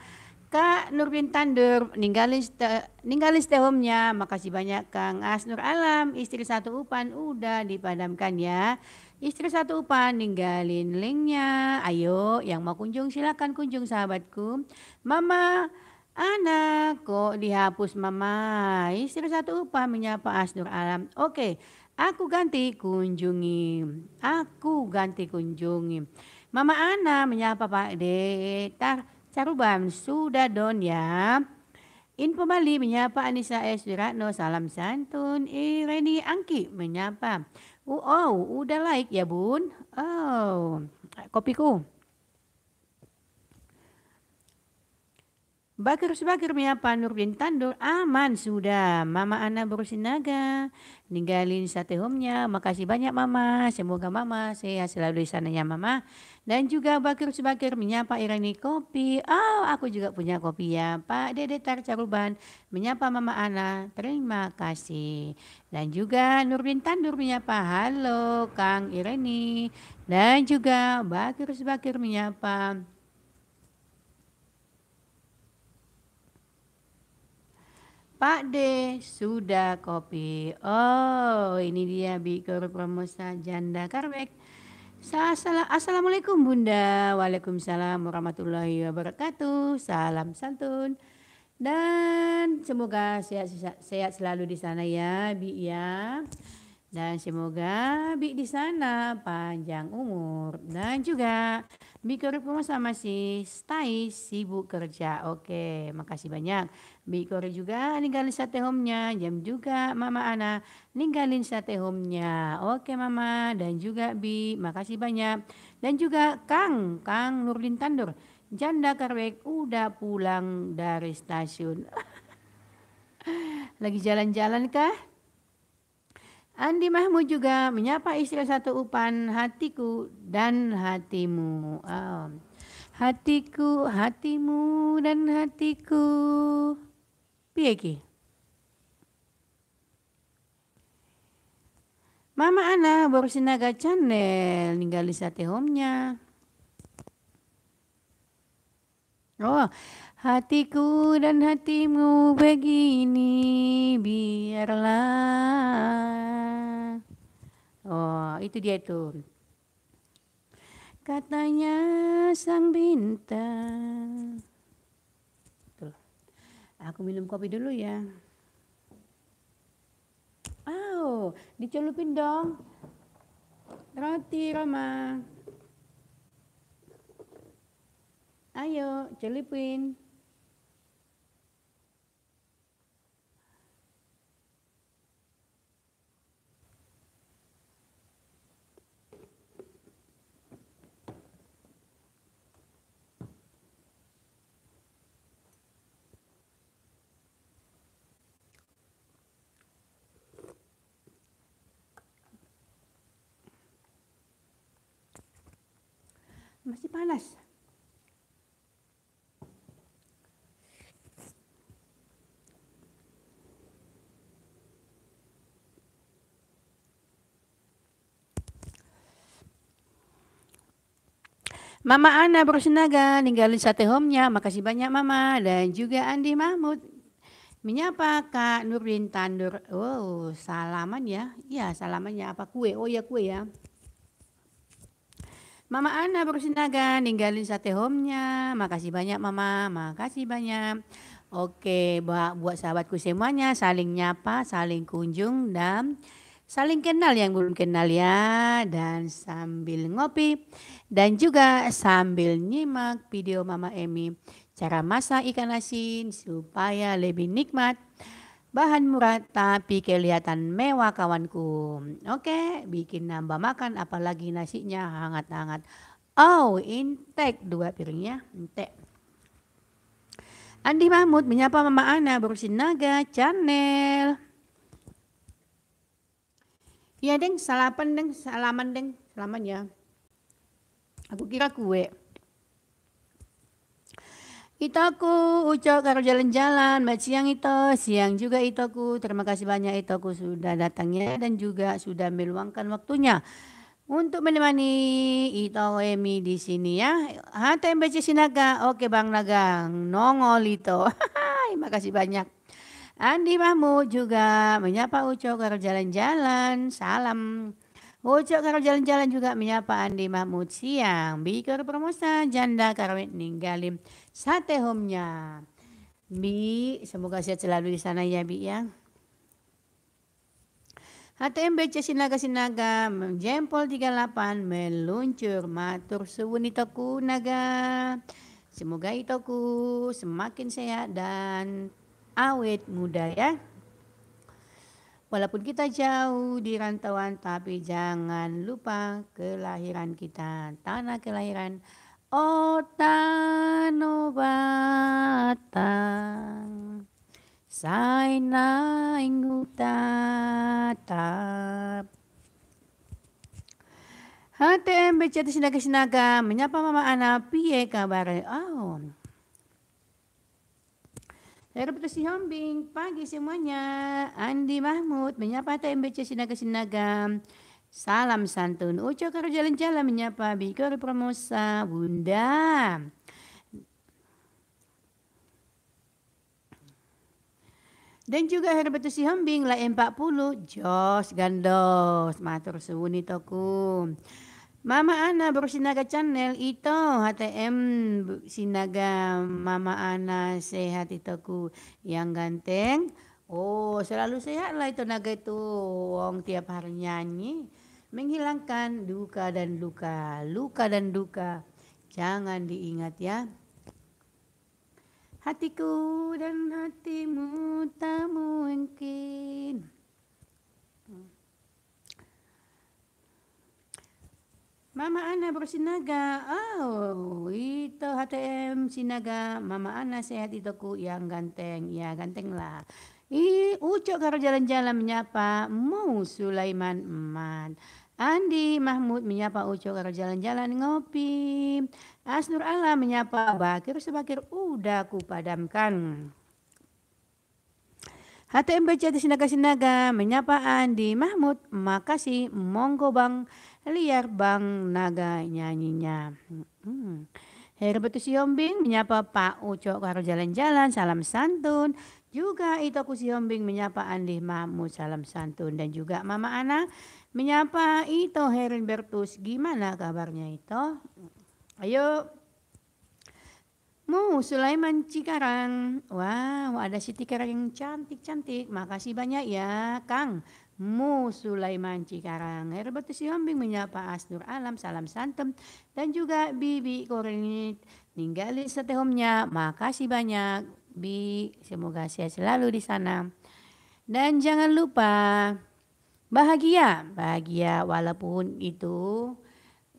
Kak Nurbin Tandur ninggalin stay ninggalin nya Makasih banyak Kang Asnur Alam, istri satu Upan udah dipadamkan ya. Istri satu Upan ninggalin linknya. Ayo yang mau kunjung silakan kunjung sahabatku. Mama anak kok dihapus mama. Istri satu Upan menyapa Asnur Alam. Oke. Okay. Aku ganti kunjungi. Aku ganti kunjungi. Mama Ana menyapa Pak D. Tar, Caruban sudah don ya. Info Bali menyapa Anissa S. Wiratno. Salam santun. Ireni Angki menyapa. Oh, oh udah like ya bun. Oh, kopiku. Bakir bakir menyapa Nur bin Tandur aman sudah. Mama Ana bersinaga ninggalin sate satehumnya. Makasih banyak Mama. Semoga Mama sehat selalu di sananya Mama. Dan juga Bakir Subakir menyapa Irani Kopi. Oh, aku juga punya kopi ya. Pak Dede Tarcaruban menyapa Mama Ana. Terima kasih. Dan juga Nurbin Tandur menyapa. Halo Kang Irani. Dan juga Bakir Subakir menyapa. Pak D sudah kopi. Oh, ini dia Bikur Promosa Janda Karbek. Assalamualaikum Bunda. Waalaikumsalam warahmatullahi wabarakatuh. Salam santun. Dan semoga sehat, sehat selalu di sana ya, Bi ya. Dan semoga Bi di sana panjang umur dan juga Bikoripumu sama si Stai sibuk kerja. Oke, makasih banyak. Bikori juga ninggalin sate home-nya. Jam juga Mama Ana ninggalin sate home-nya. Oke Mama dan juga Bi, makasih banyak. Dan juga Kang, Kang Nurlin Tandur. Janda Karwek udah pulang dari stasiun. Lagi jalan-jalan kah? Andi Mahmud juga menyapa istri satu upan hatiku dan hatimu. Oh. Hatiku, hatimu dan hatiku. Piye Mama Ana baru sinaga channel ninggali sate home-nya. Oh, Hatiku dan hatimu begini biarlah. Oh, itu dia itu. Katanya sang bintang. Tuh. Aku minum kopi dulu ya. Oh, dicelupin dong. Roti Roma. Ayo, celupin. masih panas. Mama Ana bersenaga ninggalin sate home-nya. Makasih banyak Mama dan juga Andi Mahmud. Menyapa Kak Nurdin Tandur. Wow, oh, salaman ya. Iya, salamannya apa kue? Oh ya kue ya. Mama Ana Brusinaga ninggalin sate home-nya. Makasih banyak Mama, makasih banyak. Oke, buat, buat sahabatku semuanya saling nyapa, saling kunjung dan saling kenal yang belum kenal ya dan sambil ngopi dan juga sambil nyimak video Mama Emi cara masak ikan asin supaya lebih nikmat. Bahan murah tapi kelihatan mewah kawanku. Oke, bikin nambah makan apalagi nasinya hangat-hangat. Oh, intek dua piringnya, intek. Andi Mahmud menyapa Mama Ana Bersinaga Channel. Ya deng, salapan deng, salaman deng, salaman ya. Aku kira kue. Itaku, Ucok, karo jalan-jalan, mbak siang Ito, siang juga aku. Terima kasih banyak aku sudah datangnya dan juga sudah meluangkan waktunya untuk menemani Ito Emi di sini ya. Hata MBC Sinaga, oke Bang Nagang, nongol itu. Terima kasih banyak. Andi Mahmud juga menyapa Ucok karo jalan-jalan, salam. Ngojok karo jalan-jalan juga menyapa Andi Mahmud siang. Bikor Promosa janda karawit ninggalim sate homnya. Bi, semoga sehat selalu di sana ya Bi ya. Htm BC Sinaga Sinaga tiga 38 meluncur matur suwun itoku naga. Semoga itoku semakin sehat dan awet muda ya. Walaupun kita jauh di rantauan, tapi jangan lupa kelahiran kita, tanah kelahiran. Otanobata. saya saina ingutata. HTM BCT Sinaga Sinaga menyapa Mama Ana piye kabar? Oh, Air Si Hombing, pagi semuanya. Andi Mahmud menyapa MBC Sinaga Sinaga. Salam santun. Uco karo jalan-jalan menyapa Bikor promosa Bunda. Dan juga si Sihombing, la 40, Jos Gandos, Matur Suwuni Tokum. Mama Ana bro Sinaga Channel itu HTM Sinaga Mama Ana sehat ituku yang ganteng. Oh selalu sehat lah itu naga itu wong tiap hari nyanyi menghilangkan duka dan luka, luka dan duka. Jangan diingat ya. Hatiku dan hatimu tak mungkin. Mama Ana bersinaga. Oh, itu HTM sinaga. Mama Ana sehat itu ku yang ganteng. Ya, ganteng lah. I ucok karo jalan-jalan menyapa mau Sulaiman Man. Andi Mahmud menyapa Ucok karo jalan-jalan ngopi. Asnur Allah menyapa Bakir sebakir udah ku padamkan. HTM Baca Sinaga Sinaga menyapa Andi Mahmud. Makasih monggo bang liar bang naga nyanyinya. Hmm. Herbertus Siombing menyapa Pak Ucok karo jalan-jalan, salam santun. Juga Itoku Siombing menyapa Andi Mamu salam santun. Dan juga Mama Ana menyapa Ito Bertus. gimana kabarnya itu. Ayo. Mu Sulaiman Cikarang. Wow, ada Siti Karang yang cantik-cantik. Makasih banyak ya, Kang. Mu Sulaiman Cikarang. Herbert siombing menyapa Asnur Alam Salam Santem dan juga Bibi Korinit ninggalin setehomnya. Makasih banyak Bi, semoga sehat selalu di sana. Dan jangan lupa bahagia, bahagia walaupun itu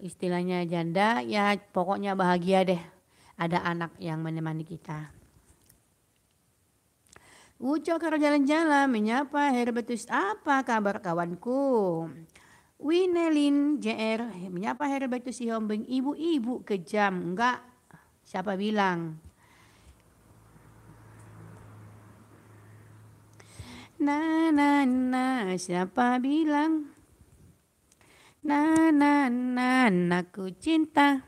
istilahnya janda ya pokoknya bahagia deh ada anak yang menemani kita. Ucok karo jalan-jalan menyapa Herbertus apa kabar kawanku? Winelin JR menyapa Herbertus Sihombing ibu-ibu kejam enggak siapa bilang na na na siapa bilang na na na aku cinta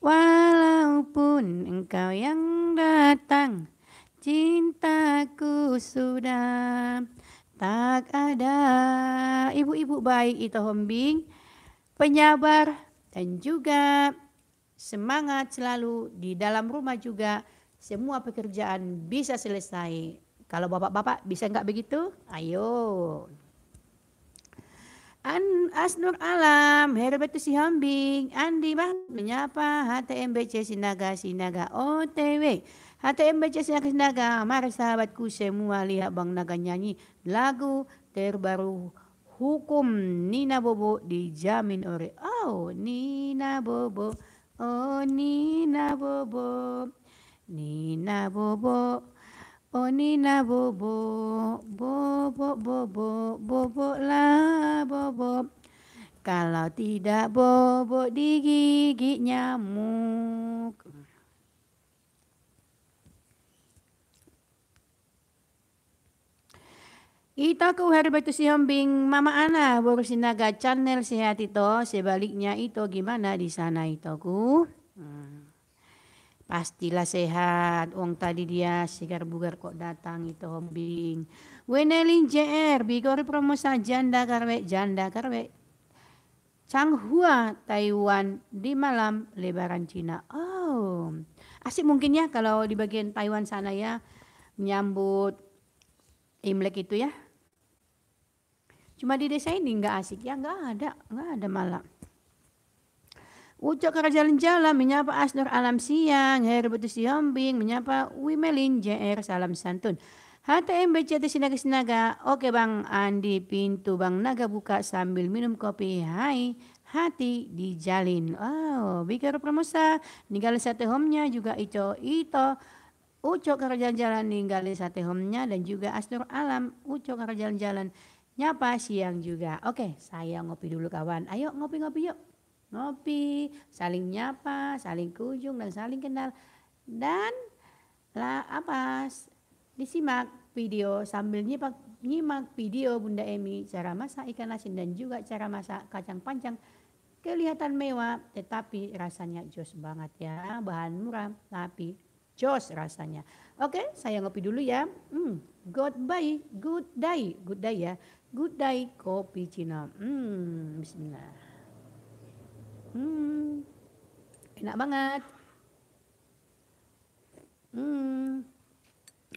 walaupun engkau yang datang cintaku sudah tak ada. Ibu-ibu baik itu hombing, penyabar dan juga semangat selalu di dalam rumah juga semua pekerjaan bisa selesai. Kalau bapak-bapak bisa enggak begitu? Ayo. An Asnur Alam, Herbertus Sihombing, Andi Bang, menyapa HTMBC Sinaga Sinaga OTW. Atau MBC Sinakis Naga, mari sahabatku semua lihat Bang Naga nyanyi lagu terbaru hukum Nina Bobo dijamin oleh Oh Nina Bobo, oh Nina Bobo, Nina Bobo, oh Nina Bobo, Bobo Bobo, Bobo lah Bobo. Kalau tidak Bobo digigit nyamuk. Ito kuher betul hombing mama ana baru sinaga channel sehat itu sebaliknya itu gimana di sana itu ku hmm. pastilah sehat uang tadi dia sigar bugar kok datang itu hombing weneling jr bigori promosa janda karwe janda karwe Changhua Taiwan di malam lebaran Cina oh asik mungkin ya kalau di bagian Taiwan sana ya menyambut Imlek itu ya Cuma di desa ini nggak asik ya, nggak ada, nggak ada malam. Ucok kerja jalan-jalan menyapa Asnur Alam Siang, Herbetus Yombing, menyapa Wimelin JR Salam Santun. HTM BCT Sinaga Sinaga, oke Bang Andi, pintu Bang Naga buka sambil minum kopi. Hai, hati dijalin. Oh, Bikar promosa, ninggalin sate homnya juga Ico Ito. Ucok kerja jalan ninggalin sate homnya dan juga Asnur Alam, Ucok kerja jalan-jalan Nyapa siang juga. Oke, saya ngopi dulu kawan. Ayo ngopi-ngopi yuk. Ngopi, saling nyapa, saling kunjung dan saling kenal. Dan lah apa? Disimak video sambil nyimak, nyimak video Bunda Emi cara masak ikan asin dan juga cara masak kacang panjang. Kelihatan mewah tetapi rasanya jos banget ya. Bahan murah tapi jos rasanya. Oke, saya ngopi dulu ya. Hmm, goodbye, good day, good day ya. Good day kopi Cina. Hmm, bismillah. Hmm. Enak banget. Hmm.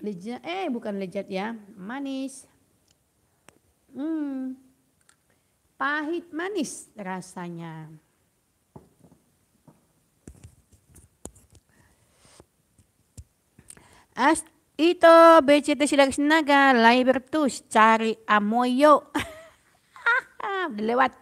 Lezat eh bukan lezat ya, manis. Hmm. Pahit manis rasanya. As Ito, BCT silang sinaga, Bertus, cari amoyo. lewat.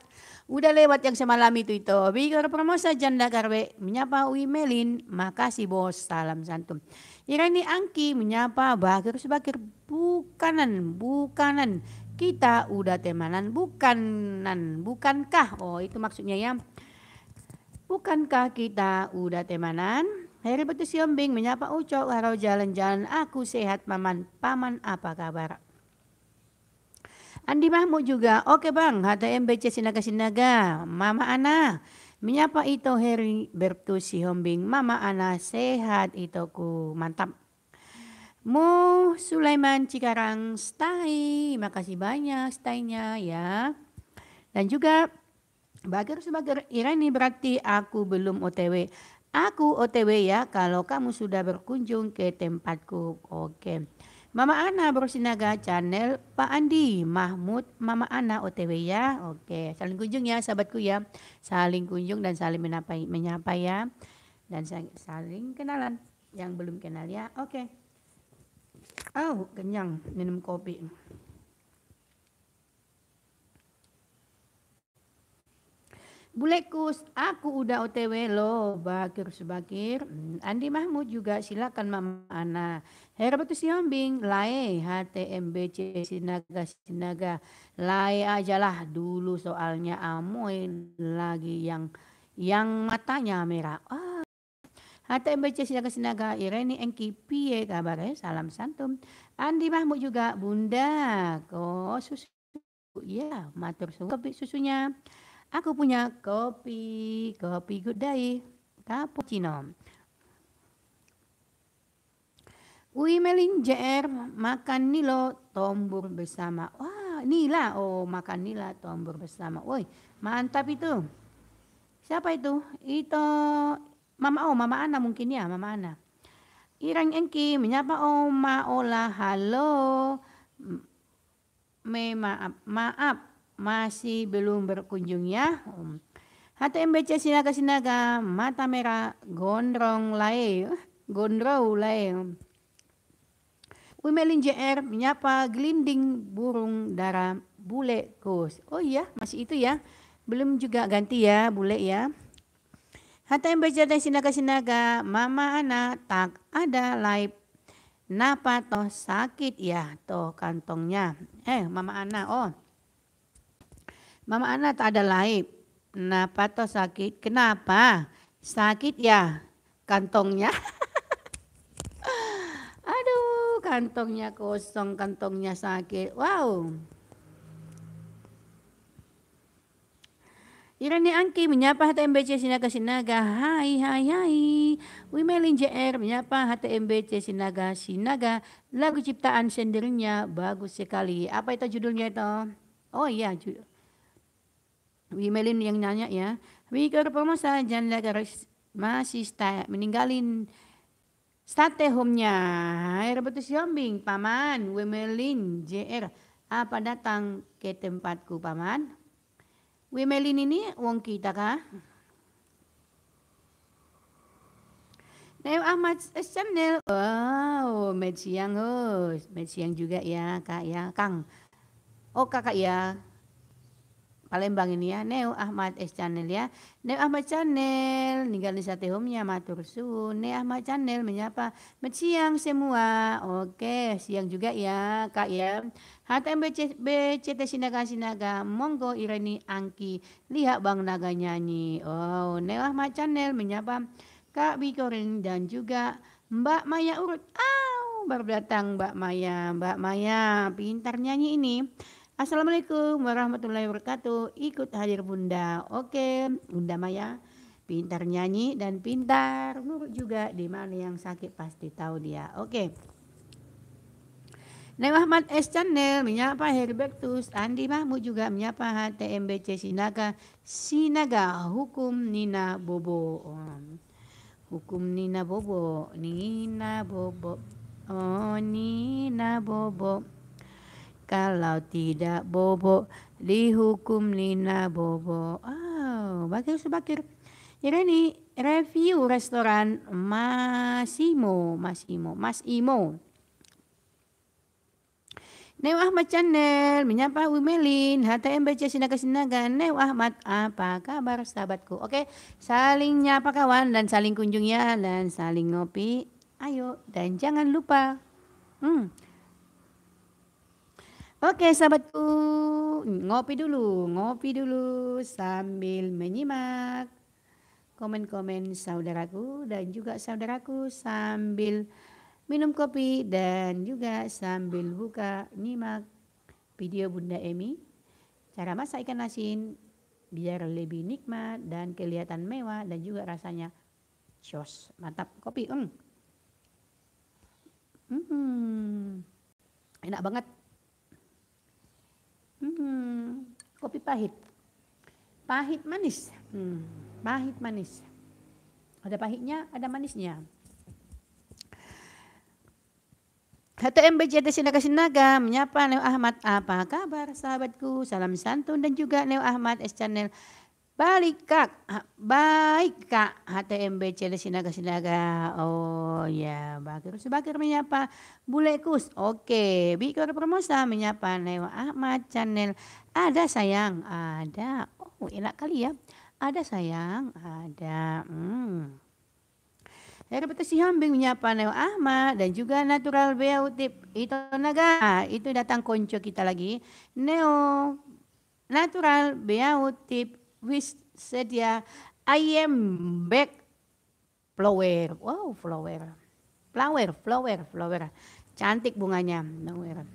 Udah lewat yang semalam itu itu. Bigor Promosa Janda Karwe menyapa Uwi Melin. Makasih bos, salam santum. Irani Angki menyapa Bakir Sebakir. Bukanan, bukanan. Kita udah temanan, bukanan, bukankah? Oh itu maksudnya ya. Bukankah kita udah temanan? Hari Betu Siombing menyapa Ucok, harau jalan-jalan aku sehat paman, paman apa kabar? Andi Mahmud juga, oke bang, bang, HTMBC Sinaga-Sinaga, Mama Ana, menyapa itu Heri Bertu Sihombing, Mama Ana sehat itu ku mantap. Mu Sulaiman Cikarang stay, makasih banyak staynya ya. Dan juga Bagir sebagai Irani berarti aku belum OTW. Aku OTW ya kalau kamu sudah berkunjung ke tempatku. Oke. Mama Ana Bersinaga Channel, Pak Andi, Mahmud, Mama Ana OTW ya. Oke, saling kunjung ya sahabatku ya. Saling kunjung dan saling menyapa, menyapa ya. Dan saling kenalan yang belum kenal ya. Oke. Oh, kenyang minum kopi. Bulekus, aku udah OTW lo, Bakir Subakir. Hmm, Andi Mahmud juga silakan Mama Ana. Herbatu Siombing, Lae, HTMBC Sinaga Sinaga. Lae ajalah dulu soalnya Amoy lagi yang yang matanya merah. Ah. HTMBC Sinaga Sinaga, Ireni Engki, kabar eh? salam santum. Andi Mahmud juga, Bunda, kok susu. Ya, matur susu, tapi susunya. Aku punya kopi, kopi good day, cino. Ui Melin JR makan nilo tombur bersama. Wah, nila. Oh, makan nila tombur bersama. Woi, mantap itu. Siapa itu? Itu Mama Oh, Mama Ana mungkin ya, Mama Ana. Irang Enki menyapa Oma Ola. Halo. Me maaf, maaf masih belum berkunjung ya. Um, Hati MBC Sinaga Sinaga, Mata Merah, Gondrong Lae, gondrong Lae. Wimelin um, JR menyapa gelinding burung darah bule kus. Oh iya, masih itu ya. Belum juga ganti ya, bule ya. Hata yang berjalan sinaga-sinaga, mama anak tak ada live. Napa toh sakit ya toh kantongnya. Eh, mama anak, oh. Mama anak tak ada laib. Kenapa toh sakit? Kenapa? Sakit ya kantongnya. Aduh, kantongnya kosong, kantongnya sakit. Wow. Irani Angki menyapa HTMBC Sinaga Sinaga. Hai, hai, hai. Wimelin JR menyapa HTMBC Sinaga Sinaga. Lagu ciptaan sendirinya bagus sekali. Apa itu judulnya itu? Oh iya, judul melin yang nanya ya. Wikar pemusa jan lagar masih stay, meninggalin state home-nya. betul siombing Paman, melin JR. Apa datang ke tempatku, Paman? melin ini wong kita kah? Naim Ahmad Channel. Wow, med siang oh, Med siang juga ya, Kak ya. Kang. Oh, Kakak ya. Palembang ini ya, Neo Ahmad S Channel ya. Neo Ahmad Channel, ninggal di satehomnya, matur suun. Neo Ahmad Channel menyapa, siang semua. Oke, siang juga ya Kak ya. BCT Sinaga Sinaga, monggo Ireni Angki, lihat Bang Naga nyanyi. Oh, Neo Ahmad Channel menyapa Kak Bikorin dan juga Mbak Maya Urut. Ah, baru datang Mbak Maya. Mbak Maya, pintar nyanyi ini. Assalamualaikum warahmatullahi wabarakatuh. Ikut hadir Bunda. Oke, Bunda Maya pintar nyanyi dan pintar nurut juga di mana yang sakit pasti tahu dia. Oke. Nek Ahmad S Channel menyapa Herbertus, Andi Mahmud juga menyapa HTMBC Sinaga, Sinaga Hukum Nina Bobo. Hukum Nina Bobo, Nina Bobo. Oh, Nina Bobo kalau tidak bobo dihukum lina bobo. Oh, Bakir Subakir. Jadi ini review restoran Masimo, Masimo, Masimo. Imo. Neu Ahmad Channel menyapa Wimelin, HTMBC Sinaga Sinaga. Neu Ahmad, apa kabar sahabatku? Oke, saling nyapa kawan dan saling kunjung ya dan saling ngopi. Ayo dan jangan lupa. Hmm, Oke sahabatku, ngopi dulu, ngopi dulu sambil menyimak komen-komen saudaraku dan juga saudaraku sambil minum kopi dan juga sambil buka nyimak video Bunda Emi. Cara masak ikan asin biar lebih nikmat dan kelihatan mewah dan juga rasanya jos. Mantap, kopi. Mm. Hmm. Enak banget. Hmm, kopi pahit. Pahit manis. Hmm, pahit manis. Ada pahitnya, ada manisnya. Satu MBJ ada Sinaga Sinaga menyapa Neo Ahmad. Apa kabar sahabatku? Salam santun dan juga Neo Ahmad S Channel. Balik kak, baik kak HTMB Cele Sinaga Sinaga. Oh ya, Bakir Subakir menyapa Bulekus. Oke, Bikor Permosa menyapa neo Ahmad Channel. Ada sayang, ada. Oh enak kali ya. Ada sayang, ada. Hmm. sih hambing menyapa neo Ahmad dan juga Natural Beauty. Itu naga, itu datang konco kita lagi. Neo Natural Beauty which said ya, I am back flower. Wow, flower. Flower, flower, flower. Cantik bunganya. Flower.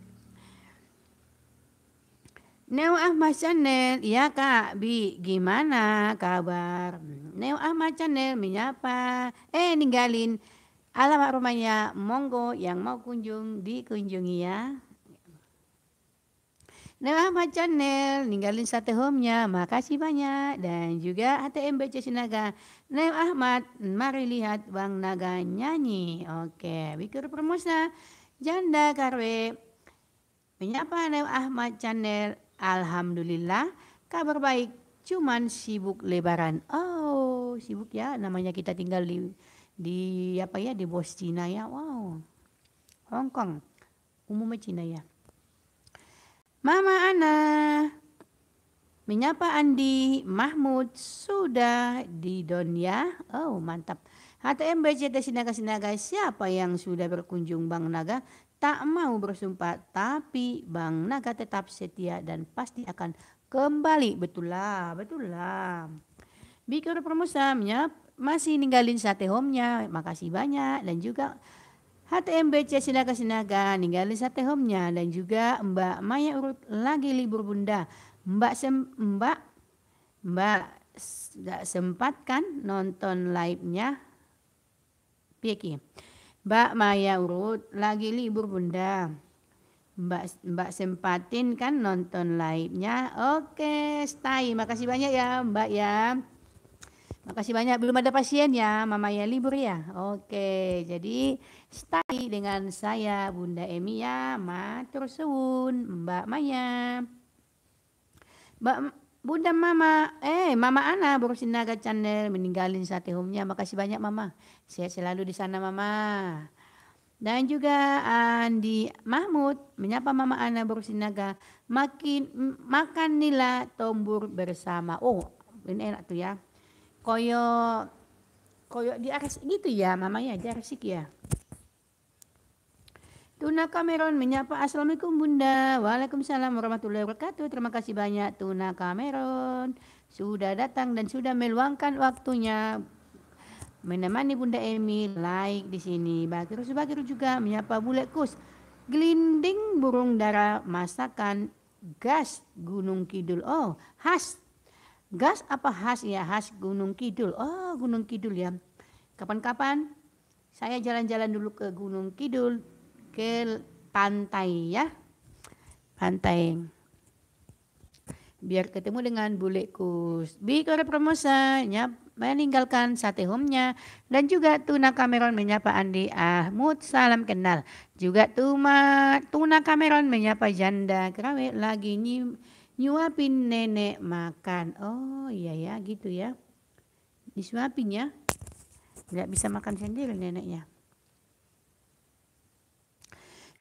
Neo Ahmad Channel, ya Kak Bi, gimana kabar? Neo Ahmad Channel menyapa, eh ninggalin alamat rumahnya, monggo yang mau kunjung dikunjungi ya. Nah, Ahmad Channel ninggalin satu home-nya. Makasih banyak. Dan juga ATM BC Sinaga. Nah, Ahmad, mari lihat Bang Naga nyanyi. Oke, Wikur Permusna. Janda Karwe. Menyapa Nem Ahmad Channel. Alhamdulillah, kabar baik. Cuman sibuk lebaran. Oh, sibuk ya. Namanya kita tinggal di di apa ya di bos Cina ya. Wow. Hongkong Umumnya Cina ya. Mama Ana menyapa Andi, Mahmud sudah di Donya. Oh mantap. HTM BCT Sinaga Sinaga siapa yang sudah berkunjung Bang Naga tak mau bersumpah tapi Bang Naga tetap setia dan pasti akan kembali. Betul lah, betul lah. Bikin Permusa masih ninggalin sate home-nya. Makasih banyak dan juga HTMBC sinaga Sinaga ninggalin sate home-nya dan juga Mbak Maya Urut lagi libur bunda. Mbak sem Mbak Mbak gak sempat kan nonton live-nya? Piki. Mbak Maya Urut lagi libur bunda. Mbak Mbak sempatin kan nonton live-nya. Oke, stay. Makasih banyak ya Mbak ya. Makasih banyak. Belum ada pasien ya, Mama ya libur ya. Oke, jadi stay dengan saya Bunda Emi ya, matur suwun Mbak Maya. Mbak Bunda Mama, eh Mama Ana Borosin Sinaga Channel meninggalin sate home-nya. Makasih banyak Mama. saya selalu di sana Mama. Dan juga Andi Mahmud menyapa Mama Ana Borosin Sinaga. Makin makan nila tombur bersama. Oh, ini enak tuh ya koyo koyo di ares gitu ya mamanya di aresik ya Tuna Cameron menyapa Assalamualaikum Bunda Waalaikumsalam warahmatullahi wabarakatuh Terima kasih banyak Tuna Cameron Sudah datang dan sudah meluangkan waktunya Menemani Bunda Emi Like di sini Bakiru Subakiru juga menyapa Bule Kus Gelinding burung dara masakan gas Gunung Kidul Oh khas Gas apa khas ya? Khas Gunung Kidul. Oh, Gunung Kidul ya. Kapan-kapan saya jalan-jalan dulu ke Gunung Kidul, ke pantai ya. Pantai. Biar ketemu dengan Bule Kus. kore Promosa, nyap meninggalkan sate homnya dan juga tuna Cameron menyapa Andi Ahmud salam kenal juga tuma tuna Cameron menyapa janda kerawe lagi nyim nyuapin nenek makan. Oh iya ya gitu ya. Disuapin ya. Nggak bisa makan sendiri neneknya.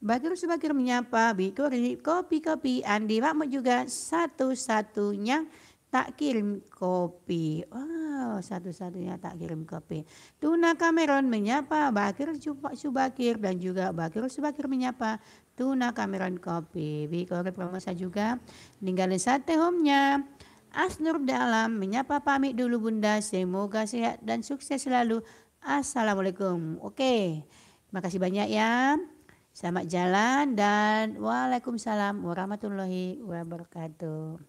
Bakir Subakir menyapa Bikuri kopi-kopi Andi Makmur juga satu-satunya tak kirim kopi. Oh, satu-satunya tak kirim kopi. Tuna Cameron menyapa Bakir Subakir dan juga Bakir Subakir menyapa tuna Cameron kopi. Bikore promosa juga ninggalin sate home-nya. Asnur Dalam menyapa pamit dulu Bunda. Semoga sehat dan sukses selalu. Assalamualaikum. Oke, terima kasih banyak ya. Selamat jalan dan waalaikumsalam warahmatullahi wabarakatuh.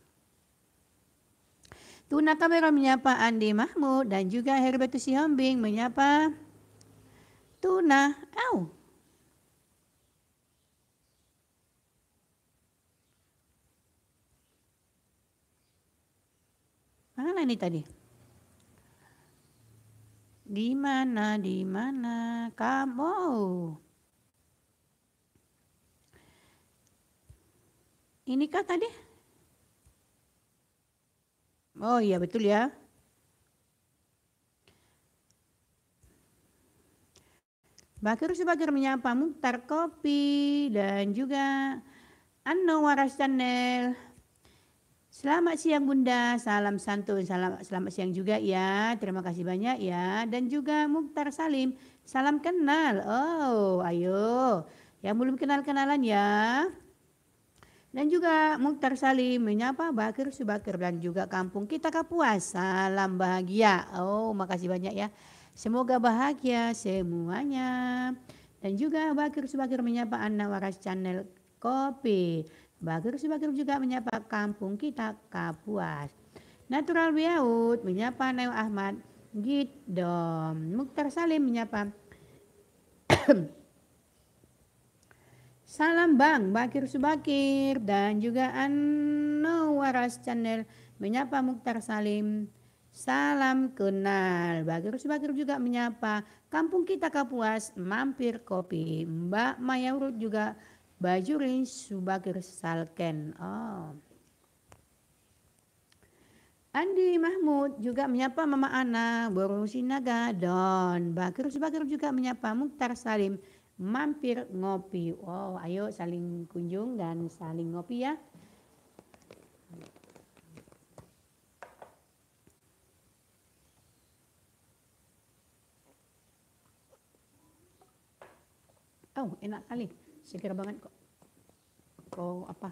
Tuna Kamera menyapa Andi Mahmud dan juga Herbertus Sihombing menyapa Tuna. Au, Mana ini tadi? Di mana, di mana kamu? Ini kah tadi? Oh iya betul ya. Bakir Subakir menyapa Mukhtar Kopi dan juga Anno Waras Channel. Selamat siang Bunda, salam santun, salam, selamat siang juga ya, terima kasih banyak ya. Dan juga Mukhtar Salim, salam kenal, oh ayo. Yang belum kenal-kenalan ya. Dan juga Mukhtar Salim menyapa Bakir Subakir dan juga kampung kita Kapuas. Salam bahagia. Oh, makasih banyak ya. Semoga bahagia semuanya. Dan juga Bakir Subakir menyapa Anna Waras Channel Kopi. Bagir Subagir juga menyapa kampung kita Kapuas. Natural Biaud menyapa Nayo Ahmad Gidom. Mukhtar Salim menyapa Salam Bang Bakir Subakir dan juga Anwaras Channel menyapa Mukhtar Salim. Salam kenal. Bakir Subakir juga menyapa kampung kita Kapuas mampir kopi. Mbak Mayaurut juga Bajuri subagir salken. Oh. Andi Mahmud juga menyapa Mama Ana, Boru Sinaga, Don Bakir Subakir juga menyapa Mukhtar Salim, mampir ngopi. Wow, oh, ayo saling kunjung dan saling ngopi ya. Oh, enak kali seger banget kok kok apa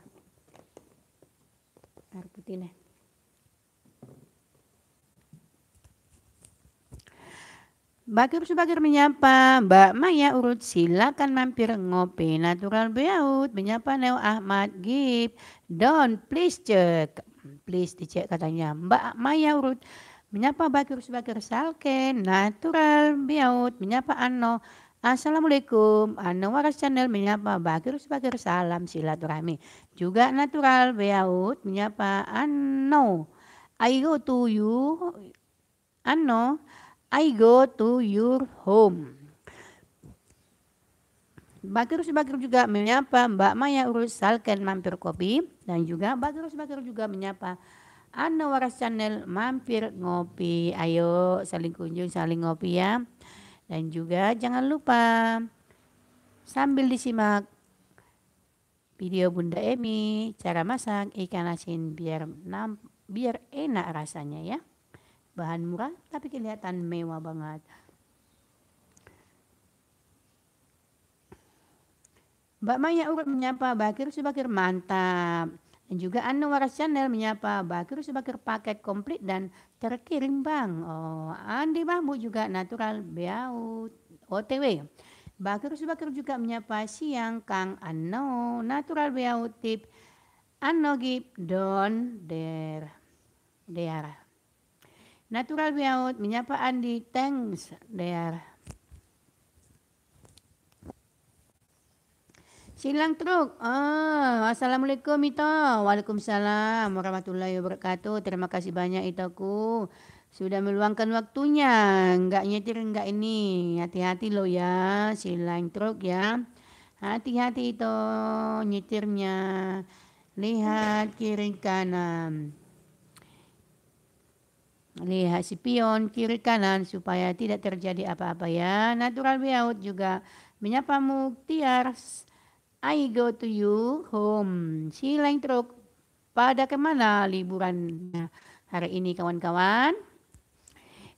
air putih putihnya Bagir Subagir menyapa Mbak Maya Urut silakan mampir ngopi natural beaut menyapa Neo Ahmad Gib Don please check please dicek katanya Mbak Maya Urut menyapa Bagir Subagir salke natural beaut menyapa Ano Assalamualaikum. Anwar Waras Channel menyapa Bagir sebagai salam silaturahmi juga natural Beaut menyapa Anno I go to you anu. Anno I go to your home Bagir sebagai juga menyapa Mbak Maya Urus Salken mampir kopi dan juga Bagir sebagai juga menyapa Anwar Waras Channel mampir ngopi. Ayo saling kunjung, saling ngopi ya. Dan juga jangan lupa sambil disimak video Bunda Emi cara masak ikan asin biar biar enak rasanya ya. Bahan murah tapi kelihatan mewah banget. Mbak Maya Urut menyapa Bakir Subakir mantap. Dan juga Anwar Channel menyapa Bakir Subakir paket komplit dan terkirimbang. Oh, Andi Mahmud juga natural Biau OTW. Bakir Subakir juga menyapa siang Kang Anno natural Biau tip Anno Anogip Don Der Deara. Natural Biaut menyapa Andi thanks Deara. Silang truk. Ah, assalamualaikum Ita. Waalaikumsalam warahmatullahi wabarakatuh. Terima kasih banyak Itoku. Sudah meluangkan waktunya. Enggak nyetir enggak ini. Hati-hati lo ya, silang truk ya. Hati-hati itu nyetirnya. Lihat kiri kanan. Lihat spion kiri kanan supaya tidak terjadi apa-apa ya. Natural Biaut juga menyapa Muktiars. I go to you home. Si truk pada kemana liburannya hari ini kawan-kawan?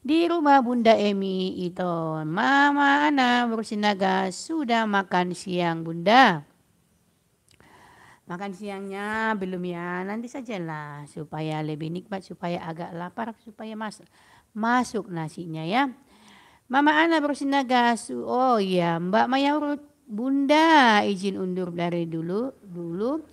Di rumah Bunda Emi itu, Mama Ana bersinaga sudah makan siang Bunda. Makan siangnya belum ya, nanti sajalah supaya lebih nikmat, supaya agak lapar, supaya mas masuk nasinya ya. Mama Ana bersinaga oh iya Mbak Maya Bunda izin undur dari dulu dulu.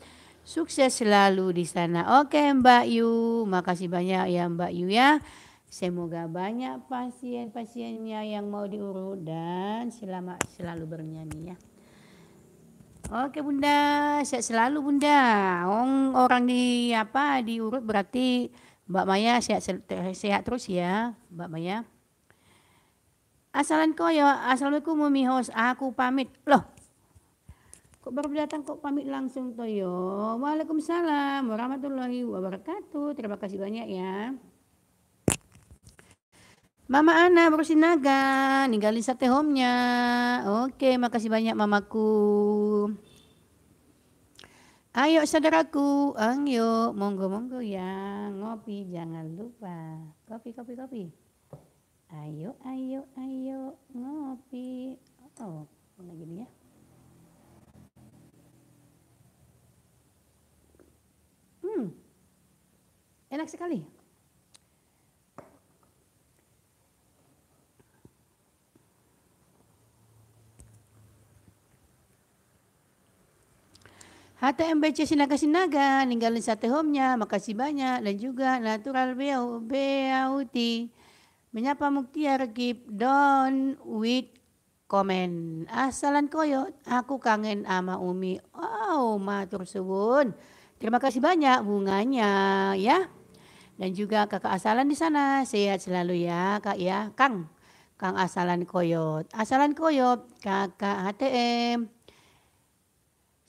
Sukses selalu di sana. Oke Mbak Yu, makasih banyak ya Mbak Yu ya. Semoga banyak pasien-pasiennya yang mau diurut dan selamat selalu bernyanyi ya. Oke Bunda, sehat selalu Bunda. Orang orang di apa diurut berarti Mbak Maya sehat sehat terus ya, Mbak Maya. Asalan koyo, ya, assalamualaikum Mumi Hos, aku pamit. Loh, kok baru datang kok pamit langsung toyo. Waalaikumsalam warahmatullahi wabarakatuh. Terima kasih banyak ya. Mama Ana baru naga, ninggalin sate home-nya. Oke, makasih banyak mamaku. Ayo saudaraku, angyo, monggo-monggo ya, ngopi jangan lupa. Kopi, kopi, kopi. Ayo, ayo, ayo ngopi. Oh, lagi gini ya. Hmm, enak sekali. HTMBC Sinaga Sinaga ninggalin sate home-nya. Makasih banyak dan juga natural beauty. Menyapa Muktiar keep don with komen. Asalan koyot, aku kangen ama Umi. Wow, matur suwun. Terima kasih banyak bunganya ya. Dan juga kakak asalan di sana, sehat selalu ya kak ya. Kang, Kang asalan koyot. Asalan koyot, kakak HTM.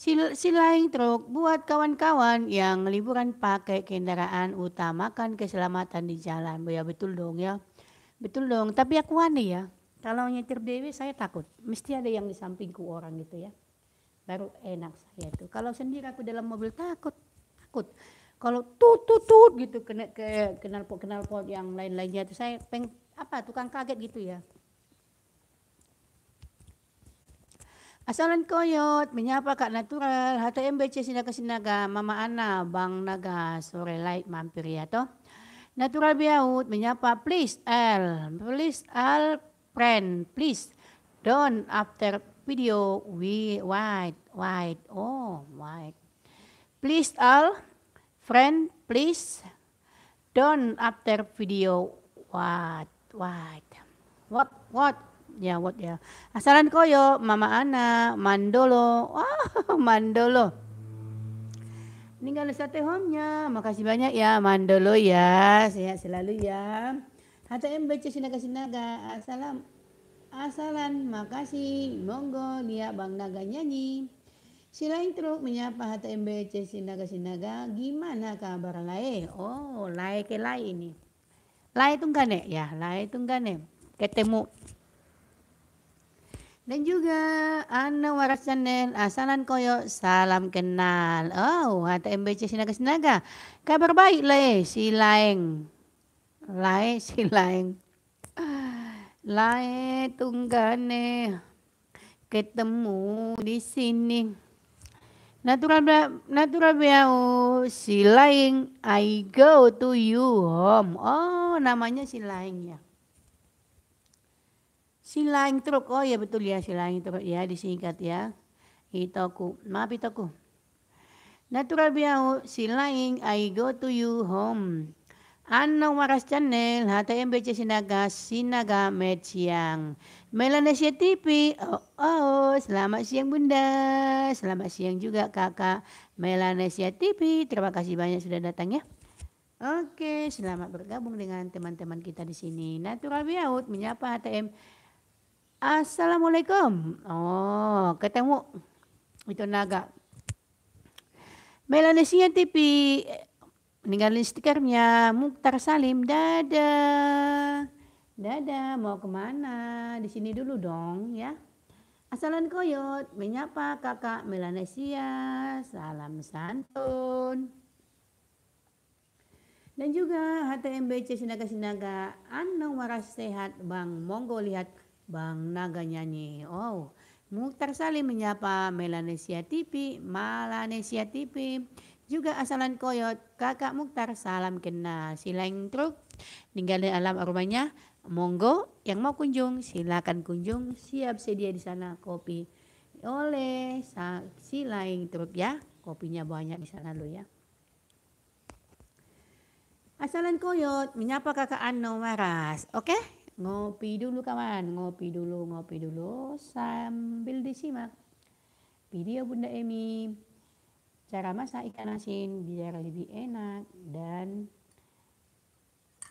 Sil silaing truk buat kawan-kawan yang liburan pakai kendaraan utamakan keselamatan di jalan. Ya betul dong ya. Betul dong, tapi aku aneh ya. Kalau nyetir dewi saya takut, mesti ada yang di sampingku orang gitu ya. Baru enak saya itu. Kalau sendiri aku dalam mobil takut, takut. Kalau tut tut tut gitu kena ke kenal pot kenal pot yang lain-lainnya itu saya peng apa tukang kaget gitu ya. Asalan koyot, menyapa Kak Natural, HTMBC Sinaga Sinaga, Mama Ana, Bang Naga, sore light mampir ya toh. Natural Biaud menyapa, please Al, please Al, friend, please don't after video we white, white, oh white. Please Al, friend, please don't after video what, what, what, what, ya yeah, what ya. Yeah. Asalan koyo, mama ana, mandolo, oh, mandolo. Ninggal nya, Makasih banyak ya Mandolo ya. Sehat selalu ya. Hata MBC Sinaga Sinaga. Assalam. Asalan. Makasih. Monggo lihat Bang Naga nyanyi. Sila intro menyapa Hata MBC Sinaga Sinaga. Gimana kabar lae? Oh, lae ke lae ini. Lae tunggane ya, lae tunggane. Ketemu dan juga Ana Waras Channel, asalan koyo, salam kenal. Oh, ada MBC Sinaga-Sinaga. Kabar baik Leh eh, si Laeng. Lae si Laeng. Lae tunggane ketemu di sini. Natural natural biau si Laeng, I go to you home. Oh, namanya si Laeng ya. Silang truk. Oh ya betul ya silang truk ya disingkat ya. Itoku. Maaf itoku. Natural biau silang I go to you home. Ano Waras Channel, MBC Sinaga, Sinaga Med Siang. Melanesia TV, oh, oh, selamat siang Bunda. Selamat siang juga kakak Melanesia TV. Terima kasih banyak sudah datang ya. Oke, selamat bergabung dengan teman-teman kita di sini. Natural Biaut menyapa HTM Assalamualaikum. Oh, ketemu. Itu naga. Melanesia TV. Ninggalin stikernya. Mukhtar Salim. Dadah. Dadah. Mau kemana? Di sini dulu dong ya. Asalan koyot, menyapa kakak Melanesia, salam santun. Dan juga HTMBC Sinaga-Sinaga, Anong Waras Sehat, Bang Monggo Lihat Bang Naga nyanyi. Oh, Mukhtar Salim menyapa Melanesia TV, Malanesia TV, juga asalan koyot, kakak Mukhtar salam kenal. Silang truk, ninggalin alam rumahnya, monggo yang mau kunjung silakan kunjung, siap sedia di sana kopi oleh lain truk ya, kopinya banyak di sana lo ya. Asalan koyot menyapa kakak Anno Maras, oke? Okay? Ngopi dulu kawan, ngopi dulu, ngopi dulu sambil disimak video Bunda Emi. Cara masak ikan asin biar lebih enak dan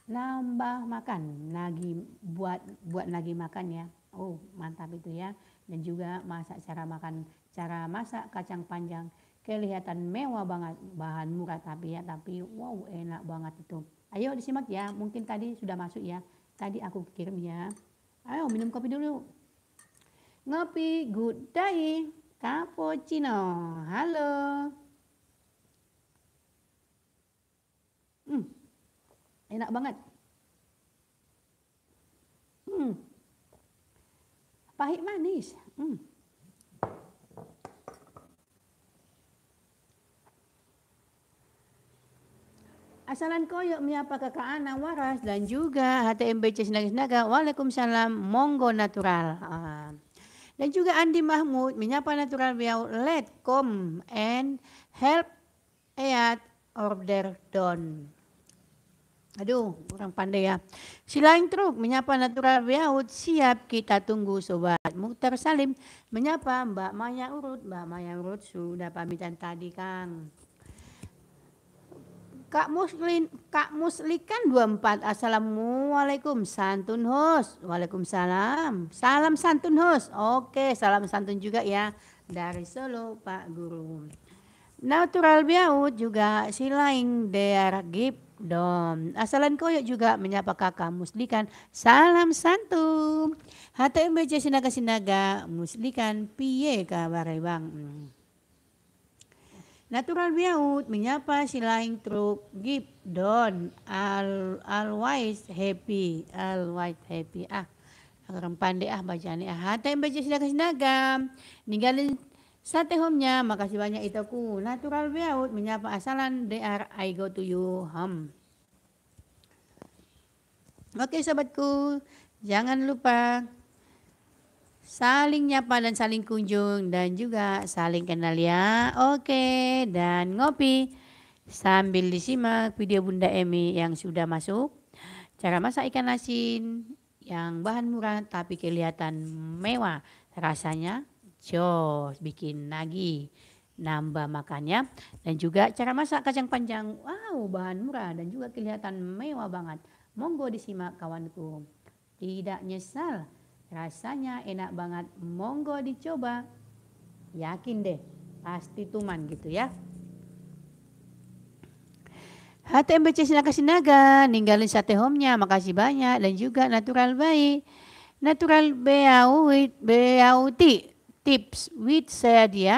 nambah makan, nagi buat buat nagi makan ya. Oh, mantap itu ya. Dan juga masak cara makan, cara masak kacang panjang kelihatan mewah banget bahan murah tapi ya tapi wow enak banget itu ayo disimak ya mungkin tadi sudah masuk ya Tadi aku kirim ya. Ayo minum kopi dulu. Ngopi good day. Cappuccino. Halo. Hmm. Enak banget. Hmm. Pahit manis. Hmm. Asalan koyok menyapa ke Waras dan juga HTMBC senaga Naga. Waalaikumsalam, monggo natural. dan juga Andi Mahmud menyapa natural biau let come and help eat order done. Aduh, kurang pandai ya. silang truk menyapa natural Biaud, siap kita tunggu sobat. Mukhtar Salim menyapa Mbak Maya Urut. Mbak Maya Urut sudah pamitan tadi Kang. Kak Muslin, Kak Muslikan 24. Assalamualaikum santun hos. Waalaikumsalam. Salam santun hos. Oke, salam santun juga ya dari Solo Pak Guru. Natural Biaut juga Silaing dear Gip Dom. Asalan Koyok juga menyapa kakak Muslikan. Salam santun. HTMBJ Sinaga Sinaga Muslikan piye kabar Bang? Hmm. Natural Biaut menyapa si lain truk Gip Don al, always happy always happy ah orang pandai ah bacaan ah yang baca kasih nagam ninggalin sate homnya makasih banyak itu aku natural biaut menyapa asalan dr I go to you home oke okay, sobatku jangan lupa saling nyapa dan saling kunjung dan juga saling kenal ya. Oke, dan ngopi sambil disimak video Bunda Emi yang sudah masuk. Cara masak ikan asin yang bahan murah tapi kelihatan mewah. Rasanya jos, bikin nagih, nambah makannya dan juga cara masak kacang panjang. Wow, bahan murah dan juga kelihatan mewah banget. Monggo disimak kawanku. Tidak nyesal Rasanya enak banget, monggo dicoba. Yakin deh, pasti tuman gitu ya. HTMBC sinaga Sinaga, ninggalin sate home-nya, makasih banyak. Dan juga natural baik. Natural beauty tips with saya dia.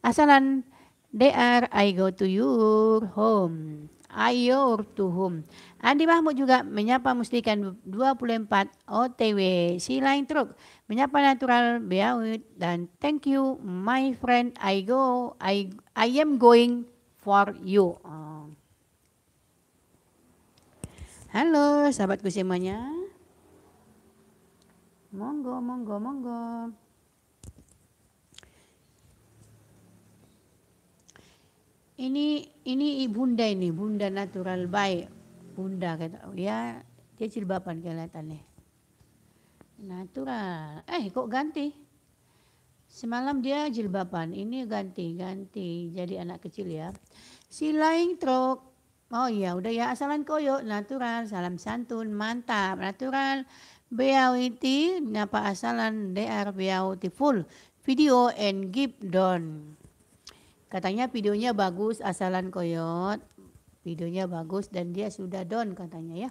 Asalan DR I go to your home ayo tuhum. Andi Mahmud juga menyapa Muslikan 24 OTW. Si lain truk menyapa natural biawit dan thank you my friend I go I I am going for you. Halo sahabatku semuanya. Monggo monggo monggo. ini ini ibunda ini bunda natural baik bunda kata oh ya dia kelihatan kelihatannya natural eh kok ganti semalam dia jilbaban ini ganti ganti jadi anak kecil ya si lain truk oh iya udah ya asalan koyo, natural salam santun mantap natural beauty napa asalan dr full video and give don Katanya videonya bagus asalan koyot. Videonya bagus dan dia sudah down katanya ya.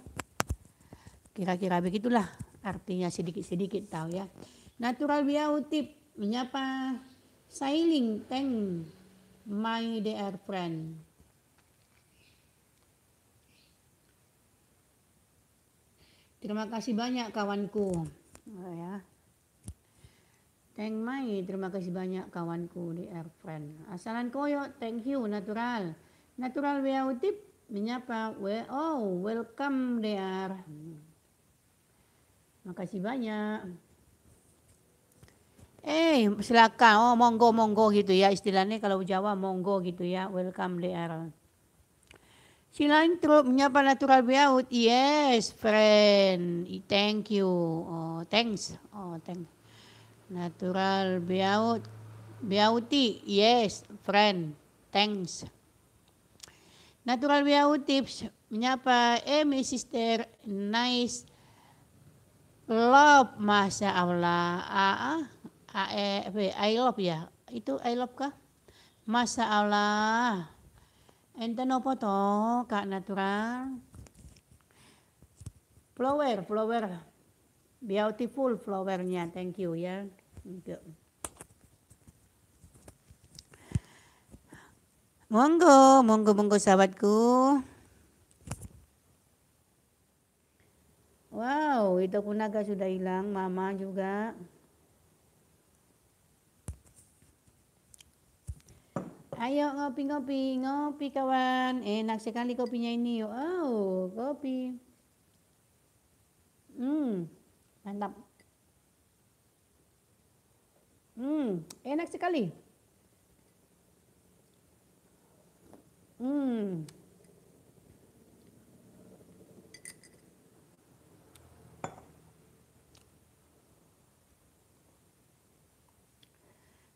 Kira-kira begitulah artinya sedikit-sedikit tahu ya. Natural Biautip menyapa Sailing tank, my dear friend. Terima kasih banyak kawanku. Oh, ya. Eng Mai, terima kasih banyak kawanku di Air Friend. Asalan koyo, thank you, natural. Natural Weau Tip, menyapa, we, oh, welcome Dr. Makasih banyak. Eh, silakan. Oh, monggo, monggo gitu ya. Istilahnya kalau Jawa monggo gitu ya. Welcome Silain truk menyapa natural Weau. Yes, friend. Thank you. Oh, thanks. Oh, thanks. Natural beauty. Beauty, yes, friend, thanks. Natural Beauty Tips menyapa, eh my sister, nice love, masa Allah. A, A, A, e, I love ya, itu I love kah? Masa Allah. Ente nopo to, Kak Natural? Flower, flower. Beautiful flowernya, thank you ya. Monggo, monggo, monggo sahabatku. Wow, itu kunaga sudah hilang, mama juga. Ayo ngopi-ngopi, ngopi kawan. Enak sekali kopinya ini. Oh, kopi. Hmm, mantap. Hmm, enak sekali. Hmm.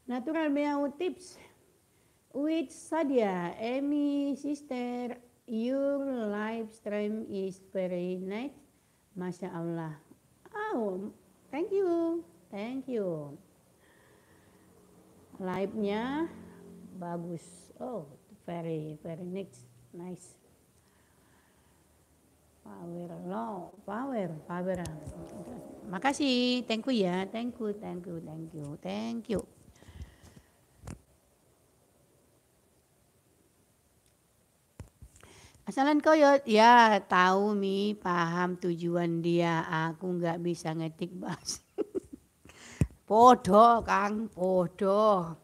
Natural Meow tips with Sadia, Amy, sister, your live stream is very nice. Masya Allah. Oh, thank you. Thank you live-nya bagus. Oh, very very nice. Nice. Power no, power, power. Makasih, thank you ya, thank you, thank you, thank you, thank you. Asalan koyot, ya tahu mi paham tujuan dia. Aku nggak bisa ngetik bahasa Podo Kang, podo.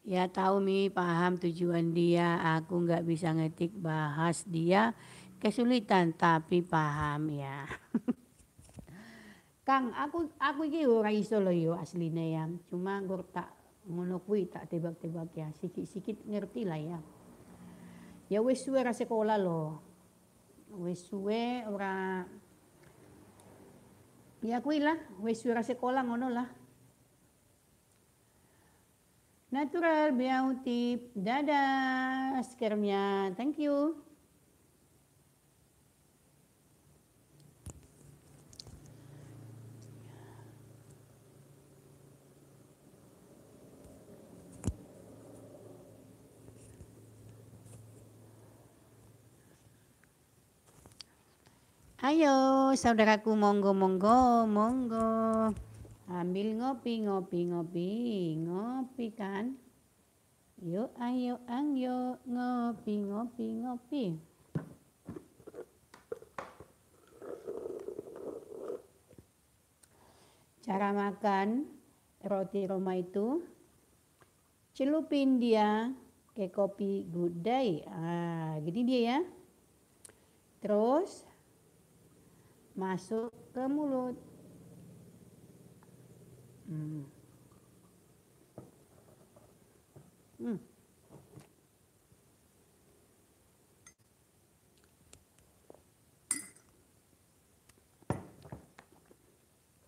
Ya tahu Mi paham tujuan dia, aku nggak bisa ngetik bahas dia kesulitan tapi paham ya. Kang, aku aku iki ora iso lho yo asline ya. Cuma gue tak ngono tak tebak-tebak ya, sikit-sikit ngerti lah ya. Ya wes suwe ra sekolah lho. Wis suwe ora Ya kuwi lah, wis suwe ra sekolah ngono lah. Natural Beauty. Dadah skermnya Thank you. Ayo saudaraku monggo monggo monggo. Ambil ngopi, ngopi, ngopi, ngopi kan? Yuk, ayo, ayo, ngopi, ngopi, ngopi. Cara makan roti Roma itu, celupin dia ke kopi Good Ah, gini dia ya. Terus masuk ke mulut.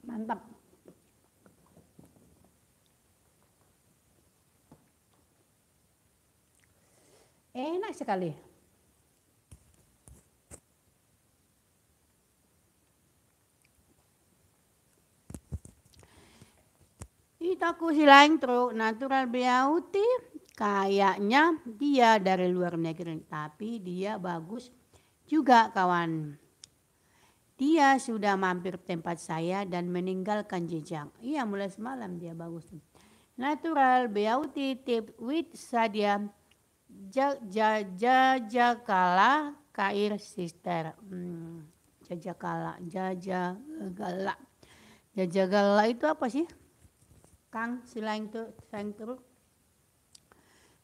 Mantap. Enak sekali. Itaku truk natural beauty kayaknya dia dari luar negeri tapi dia bagus juga kawan. Dia sudah mampir tempat saya dan meninggalkan jejak. Iya mulai semalam dia bagus. Natural beauty tip with Sadia Jajakala Kair Sister. Hmm. Jajakala, Jajagala. Jajagala itu apa sih? kang silaing tu silaing tu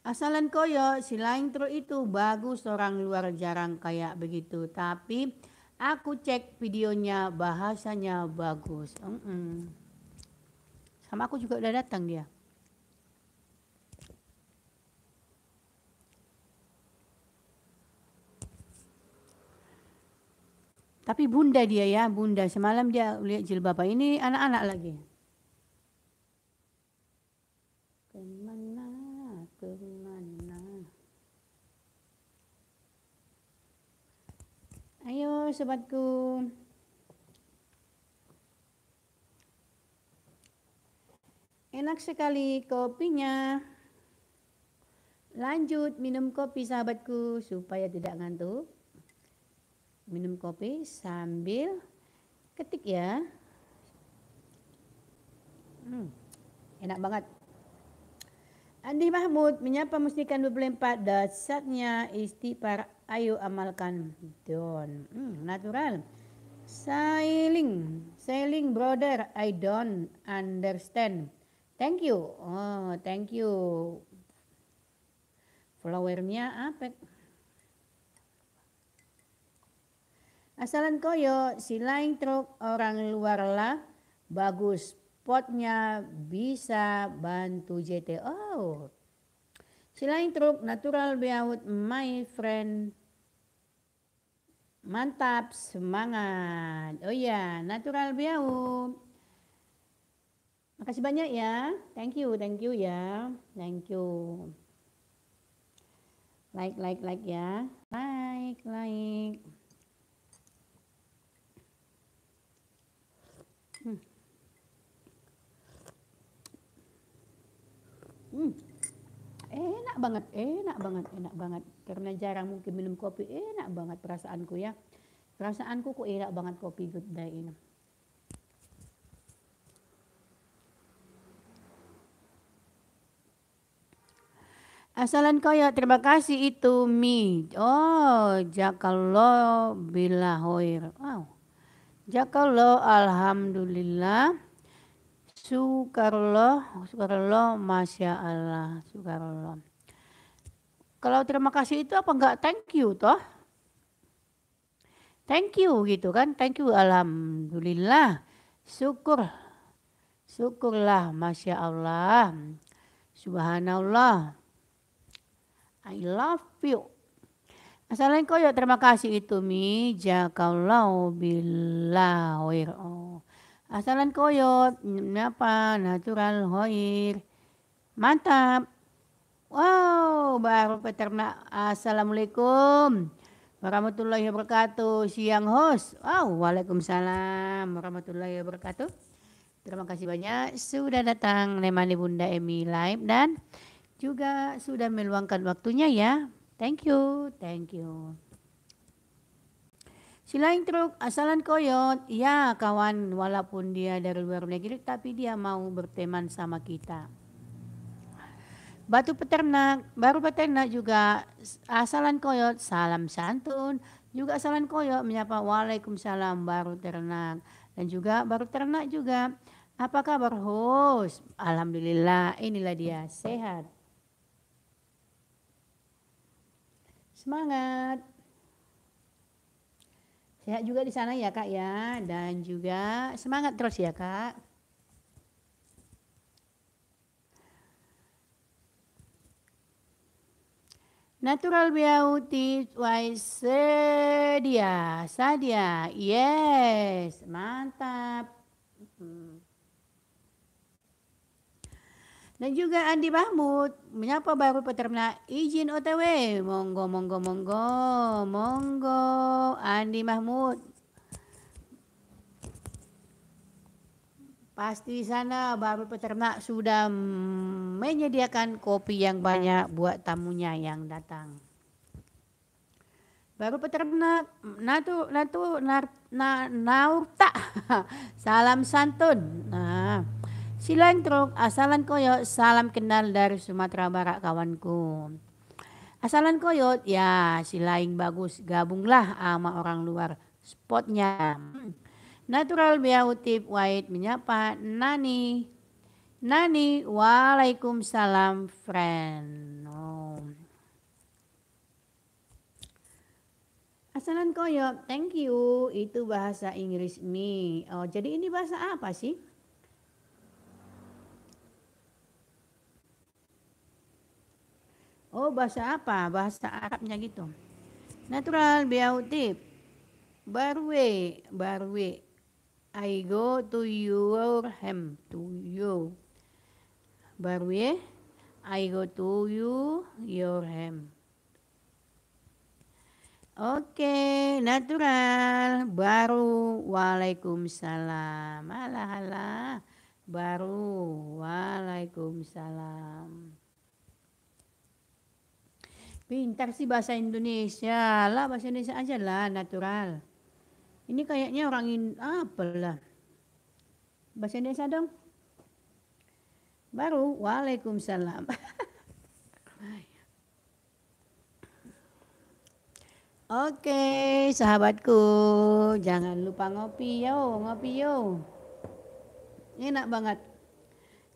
asalan koyo silaing tu itu bagus orang luar jarang kayak begitu tapi aku cek videonya bahasanya bagus mm -mm. sama aku juga udah datang dia Tapi bunda dia ya, bunda. Semalam dia lihat jilbab. Ini anak-anak lagi. Ayo sobatku. Enak sekali kopinya. Lanjut minum kopi sahabatku supaya tidak ngantuk. Minum kopi sambil ketik ya. Hmm, enak banget. Andi Mahmud menyapa kan puluh 24 dasarnya istighfar Ayo amalkan don. Hmm, natural. Sailing. Sailing brother. I don't understand. Thank you. Oh, thank you. Flowernya apa? Asalan koyo, lain truk orang luar lah. Bagus. Potnya bisa bantu JT. Oh, Selain truk natural beaut, my friend. Mantap, semangat. Oh ya, yeah. natural beaut. Makasih banyak ya. Thank you, thank you ya. Thank you. Like, like, like ya. Like, like. Hmm. Hmm enak banget, enak banget, enak banget. Karena jarang mungkin minum kopi, enak banget perasaanku ya. Perasaanku kok enak banget kopi good day ini. Asalan kaya, terima kasih itu mi. Oh, jakallo bila hoir. Wow. Jakallo alhamdulillah. Sukarullah, sukarullah, masya Allah, sukarullah. Kalau terima kasih itu apa enggak thank you toh? Thank you gitu kan, thank you alhamdulillah, syukur, syukurlah, masya Allah, subhanallah, I love you. Assalamualaikum ya terima kasih itu mi jakalau billahi oh. Asalan koyot, apa natural, hoir. Mantap. Wow, baru peternak. Assalamualaikum warahmatullahi wabarakatuh. Siang host. Wow, waalaikumsalam warahmatullahi wabarakatuh. Terima kasih banyak sudah datang Nemani Bunda Emi live dan juga sudah meluangkan waktunya ya. Thank you, thank you. Si lain truk asalan koyot, ya kawan walaupun dia dari luar negeri tapi dia mau berteman sama kita. Batu peternak, baru peternak juga asalan koyot, salam santun, juga asalan koyot menyapa waalaikumsalam baru ternak. Dan juga baru ternak juga, apa kabar host? Alhamdulillah inilah dia sehat. Semangat. Sehat juga di sana ya kak ya, dan juga semangat terus ya kak. Natural beauty wise sedia, sadia, yes, mantap. Hmm. Dan juga Andi Mahmud menyapa baru peternak izin OTW. Monggo, monggo, monggo, monggo Andi Mahmud. Pasti sana baru peternak sudah menyediakan kopi yang banyak buat tamunya yang datang. Baru peternak Natu Natu Nar, na, Naurta. Salam santun. Nah, Silang truk, asalan koyo salam kenal dari Sumatera Barat kawanku. Asalan koyo ya lain bagus, gabunglah sama orang luar spotnya. Natural Beauty White menyapa Nani. Nani, waalaikumsalam friend. Oh. Asalan koyo thank you. Itu bahasa Inggris mi. Oh, jadi ini bahasa apa sih? Oh, bahasa apa? Bahasa Arabnya gitu. Natural biautip. Barwe, barwe. I go to your home, to you. Barwe, I go to you, your home. Oke, okay, natural. Baru, waalaikumsalam. Alah, alah. Baru, waalaikumsalam. Pintar sih bahasa Indonesia lah, bahasa Indonesia aja lah, natural. Ini kayaknya orang in, apa lah Bahasa Indonesia dong. Baru, waalaikumsalam. Oke, sahabatku, jangan lupa ngopi yo, ngopi yo. Enak banget.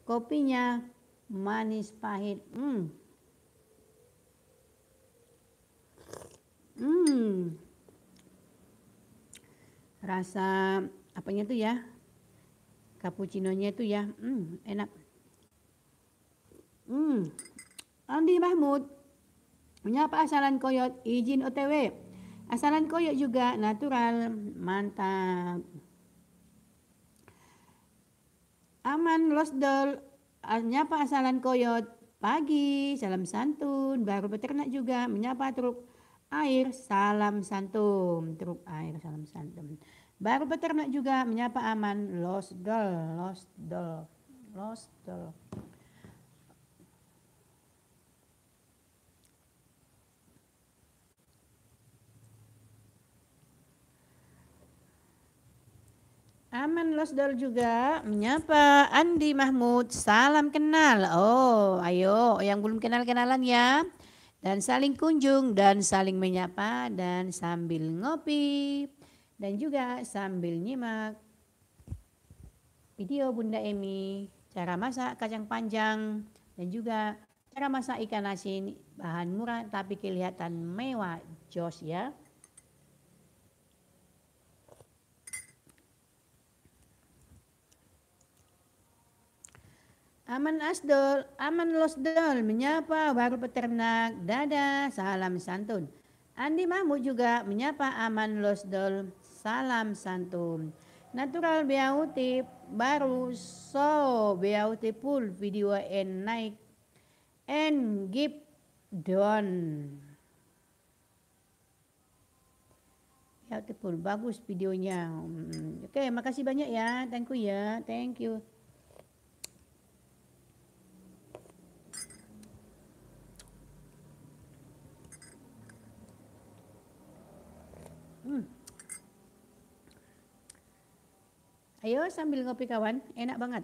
Kopinya manis pahit. Hmm, Hmm. Rasa apanya tuh ya? Cappuccinonya itu ya. Hmm, enak. Hmm. Andi Mahmud. Menyapa asalan koyot izin OTW. Asalan koyot juga natural. Mantap. Aman Losdol. Menyapa asalan koyot pagi. Salam santun. Baru peternak juga. Menyapa truk air salam santum truk air salam santum baru peternak juga menyapa aman los dol los dol los dol Aman dol juga menyapa Andi Mahmud. Salam kenal. Oh, ayo yang belum kenal-kenalan ya dan saling kunjung dan saling menyapa dan sambil ngopi dan juga sambil nyimak video Bunda Emi cara masak kacang panjang dan juga cara masak ikan asin bahan murah tapi kelihatan mewah jos ya. Aman asdol, aman losdol, menyapa baru peternak, dada salam santun. Andi Mahmud juga menyapa aman losdol, salam santun. Natural beauty baru so beauty full video and naik and give don. Beautiful, bagus videonya. Hmm, oke, okay, makasih banyak ya. Thank you ya. Thank you. Ayo sambil ngopi kawan, enak banget.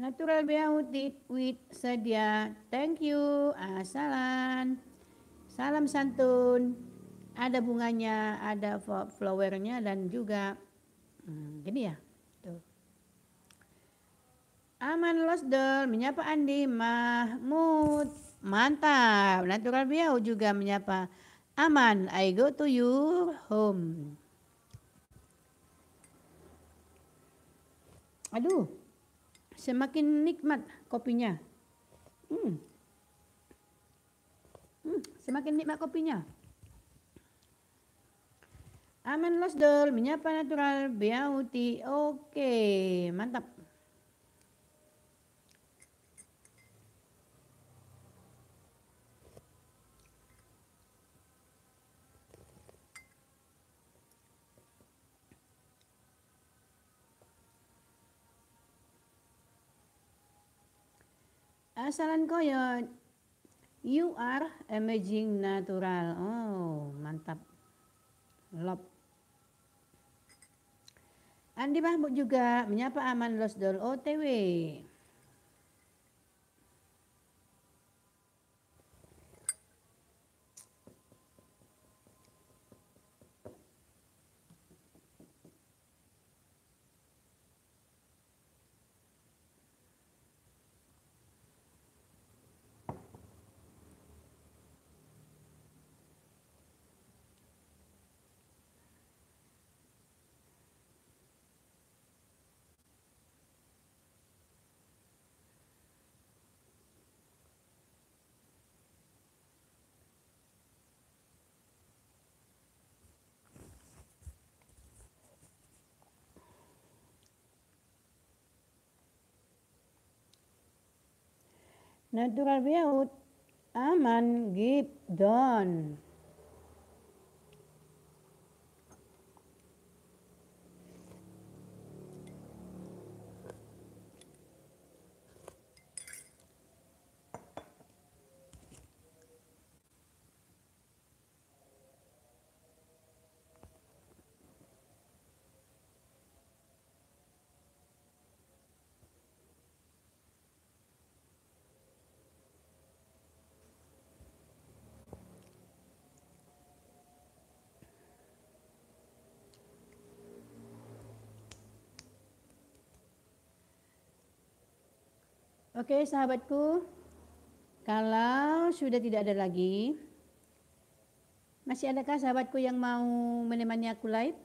Natural Beauty with sedia Thank you. Asalan. Salam santun. Ada bunganya, ada flowernya dan juga Hmm, gini ya. Tuh. Aman dol, menyapa Andi Mahmud. Mantap. Natural Biau juga menyapa. Aman, I go to you home. Aduh, semakin nikmat kopinya. Hmm. Hmm, semakin nikmat kopinya. Aman los dol, menyapa natural, beauty. Oke, mantap. Asalan koyon, you are amazing natural. Oh, mantap. Love. Andi Mahmud juga menyapa aman Losdol OTW. natural beaut aman done Oke, sahabatku, kalau sudah tidak ada lagi, masih adakah sahabatku yang mau menemani aku live?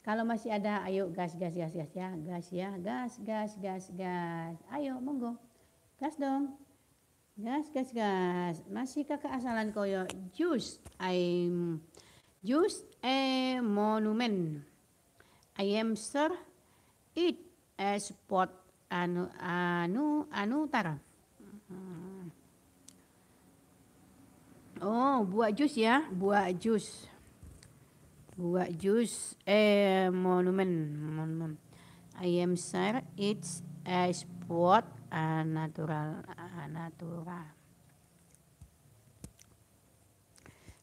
Kalau masih ada, ayo gas, gas, gas, gas ya, gas ya, gas, gas, gas, gas. Ayo, monggo, gas dong, gas, gas, gas. Masih kakak asalan koyo, jus, I'm, jus, a monument. I am sir, it a spot anu anu anu tara Oh, buat jus ya, buat jus. Buat jus eh monumen monumen. I am sure it's a sport a natural a natural.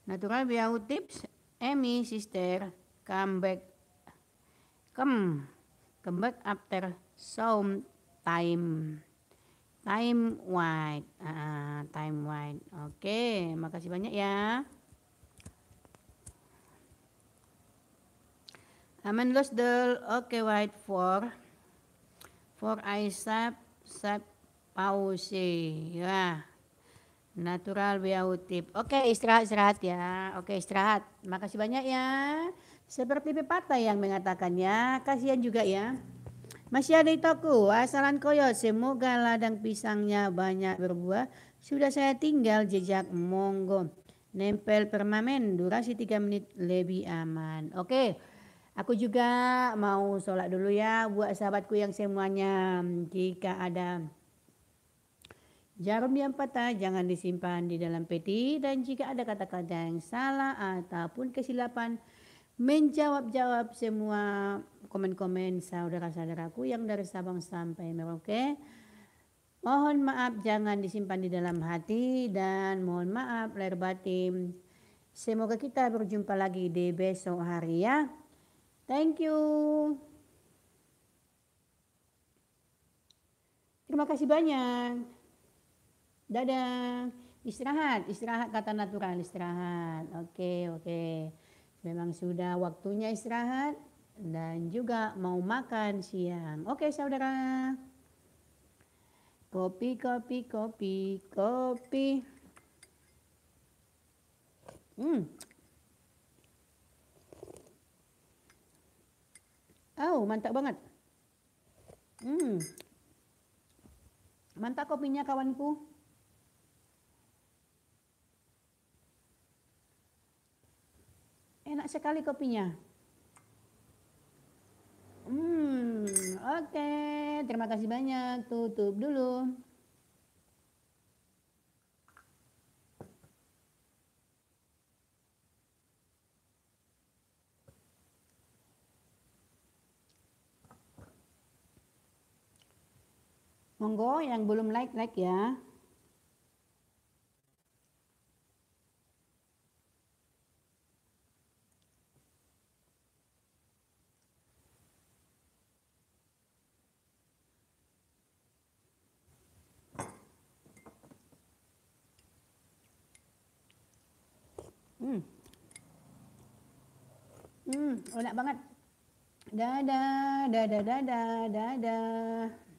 Natural Beauty Tips, Amy Sister, come back, come, come back after some time time wide uh, time wide oke okay. makasih banyak ya Aman los del oke okay, wide for for I sub sub pause ya natural beauty oke okay, istirahat istirahat ya oke okay, istirahat makasih banyak ya seperti pepatah yang mengatakannya kasihan juga ya masih ada toko, asalan koyo, semoga ladang pisangnya banyak berbuah. Sudah saya tinggal jejak monggo. Nempel permanen, durasi 3 menit lebih aman. Oke, aku juga mau sholat dulu ya buat sahabatku yang semuanya. Jika ada Jarum yang patah jangan disimpan di dalam peti dan jika ada kata-kata yang salah ataupun kesilapan menjawab-jawab semua komen-komen saudara-saudaraku yang dari Sabang sampai Merauke. Mohon maaf jangan disimpan di dalam hati dan mohon maaf lahir batin. Semoga kita berjumpa lagi di besok hari ya. Thank you. Terima kasih banyak. Dadah. Istirahat, istirahat kata natural istirahat. Oke, okay, oke. Okay. Memang sudah waktunya istirahat dan juga mau makan siang. Oke, saudara. Kopi, kopi, kopi, kopi. Hmm. Oh, mantap banget. Hmm. Mantap kopinya kawanku. Enak sekali kopinya. Hmm, oke. Okay. Terima kasih banyak. Tutup dulu. Monggo yang belum like like ya. Hmm, enak banget. Dadah, dadah, dadah, dadah.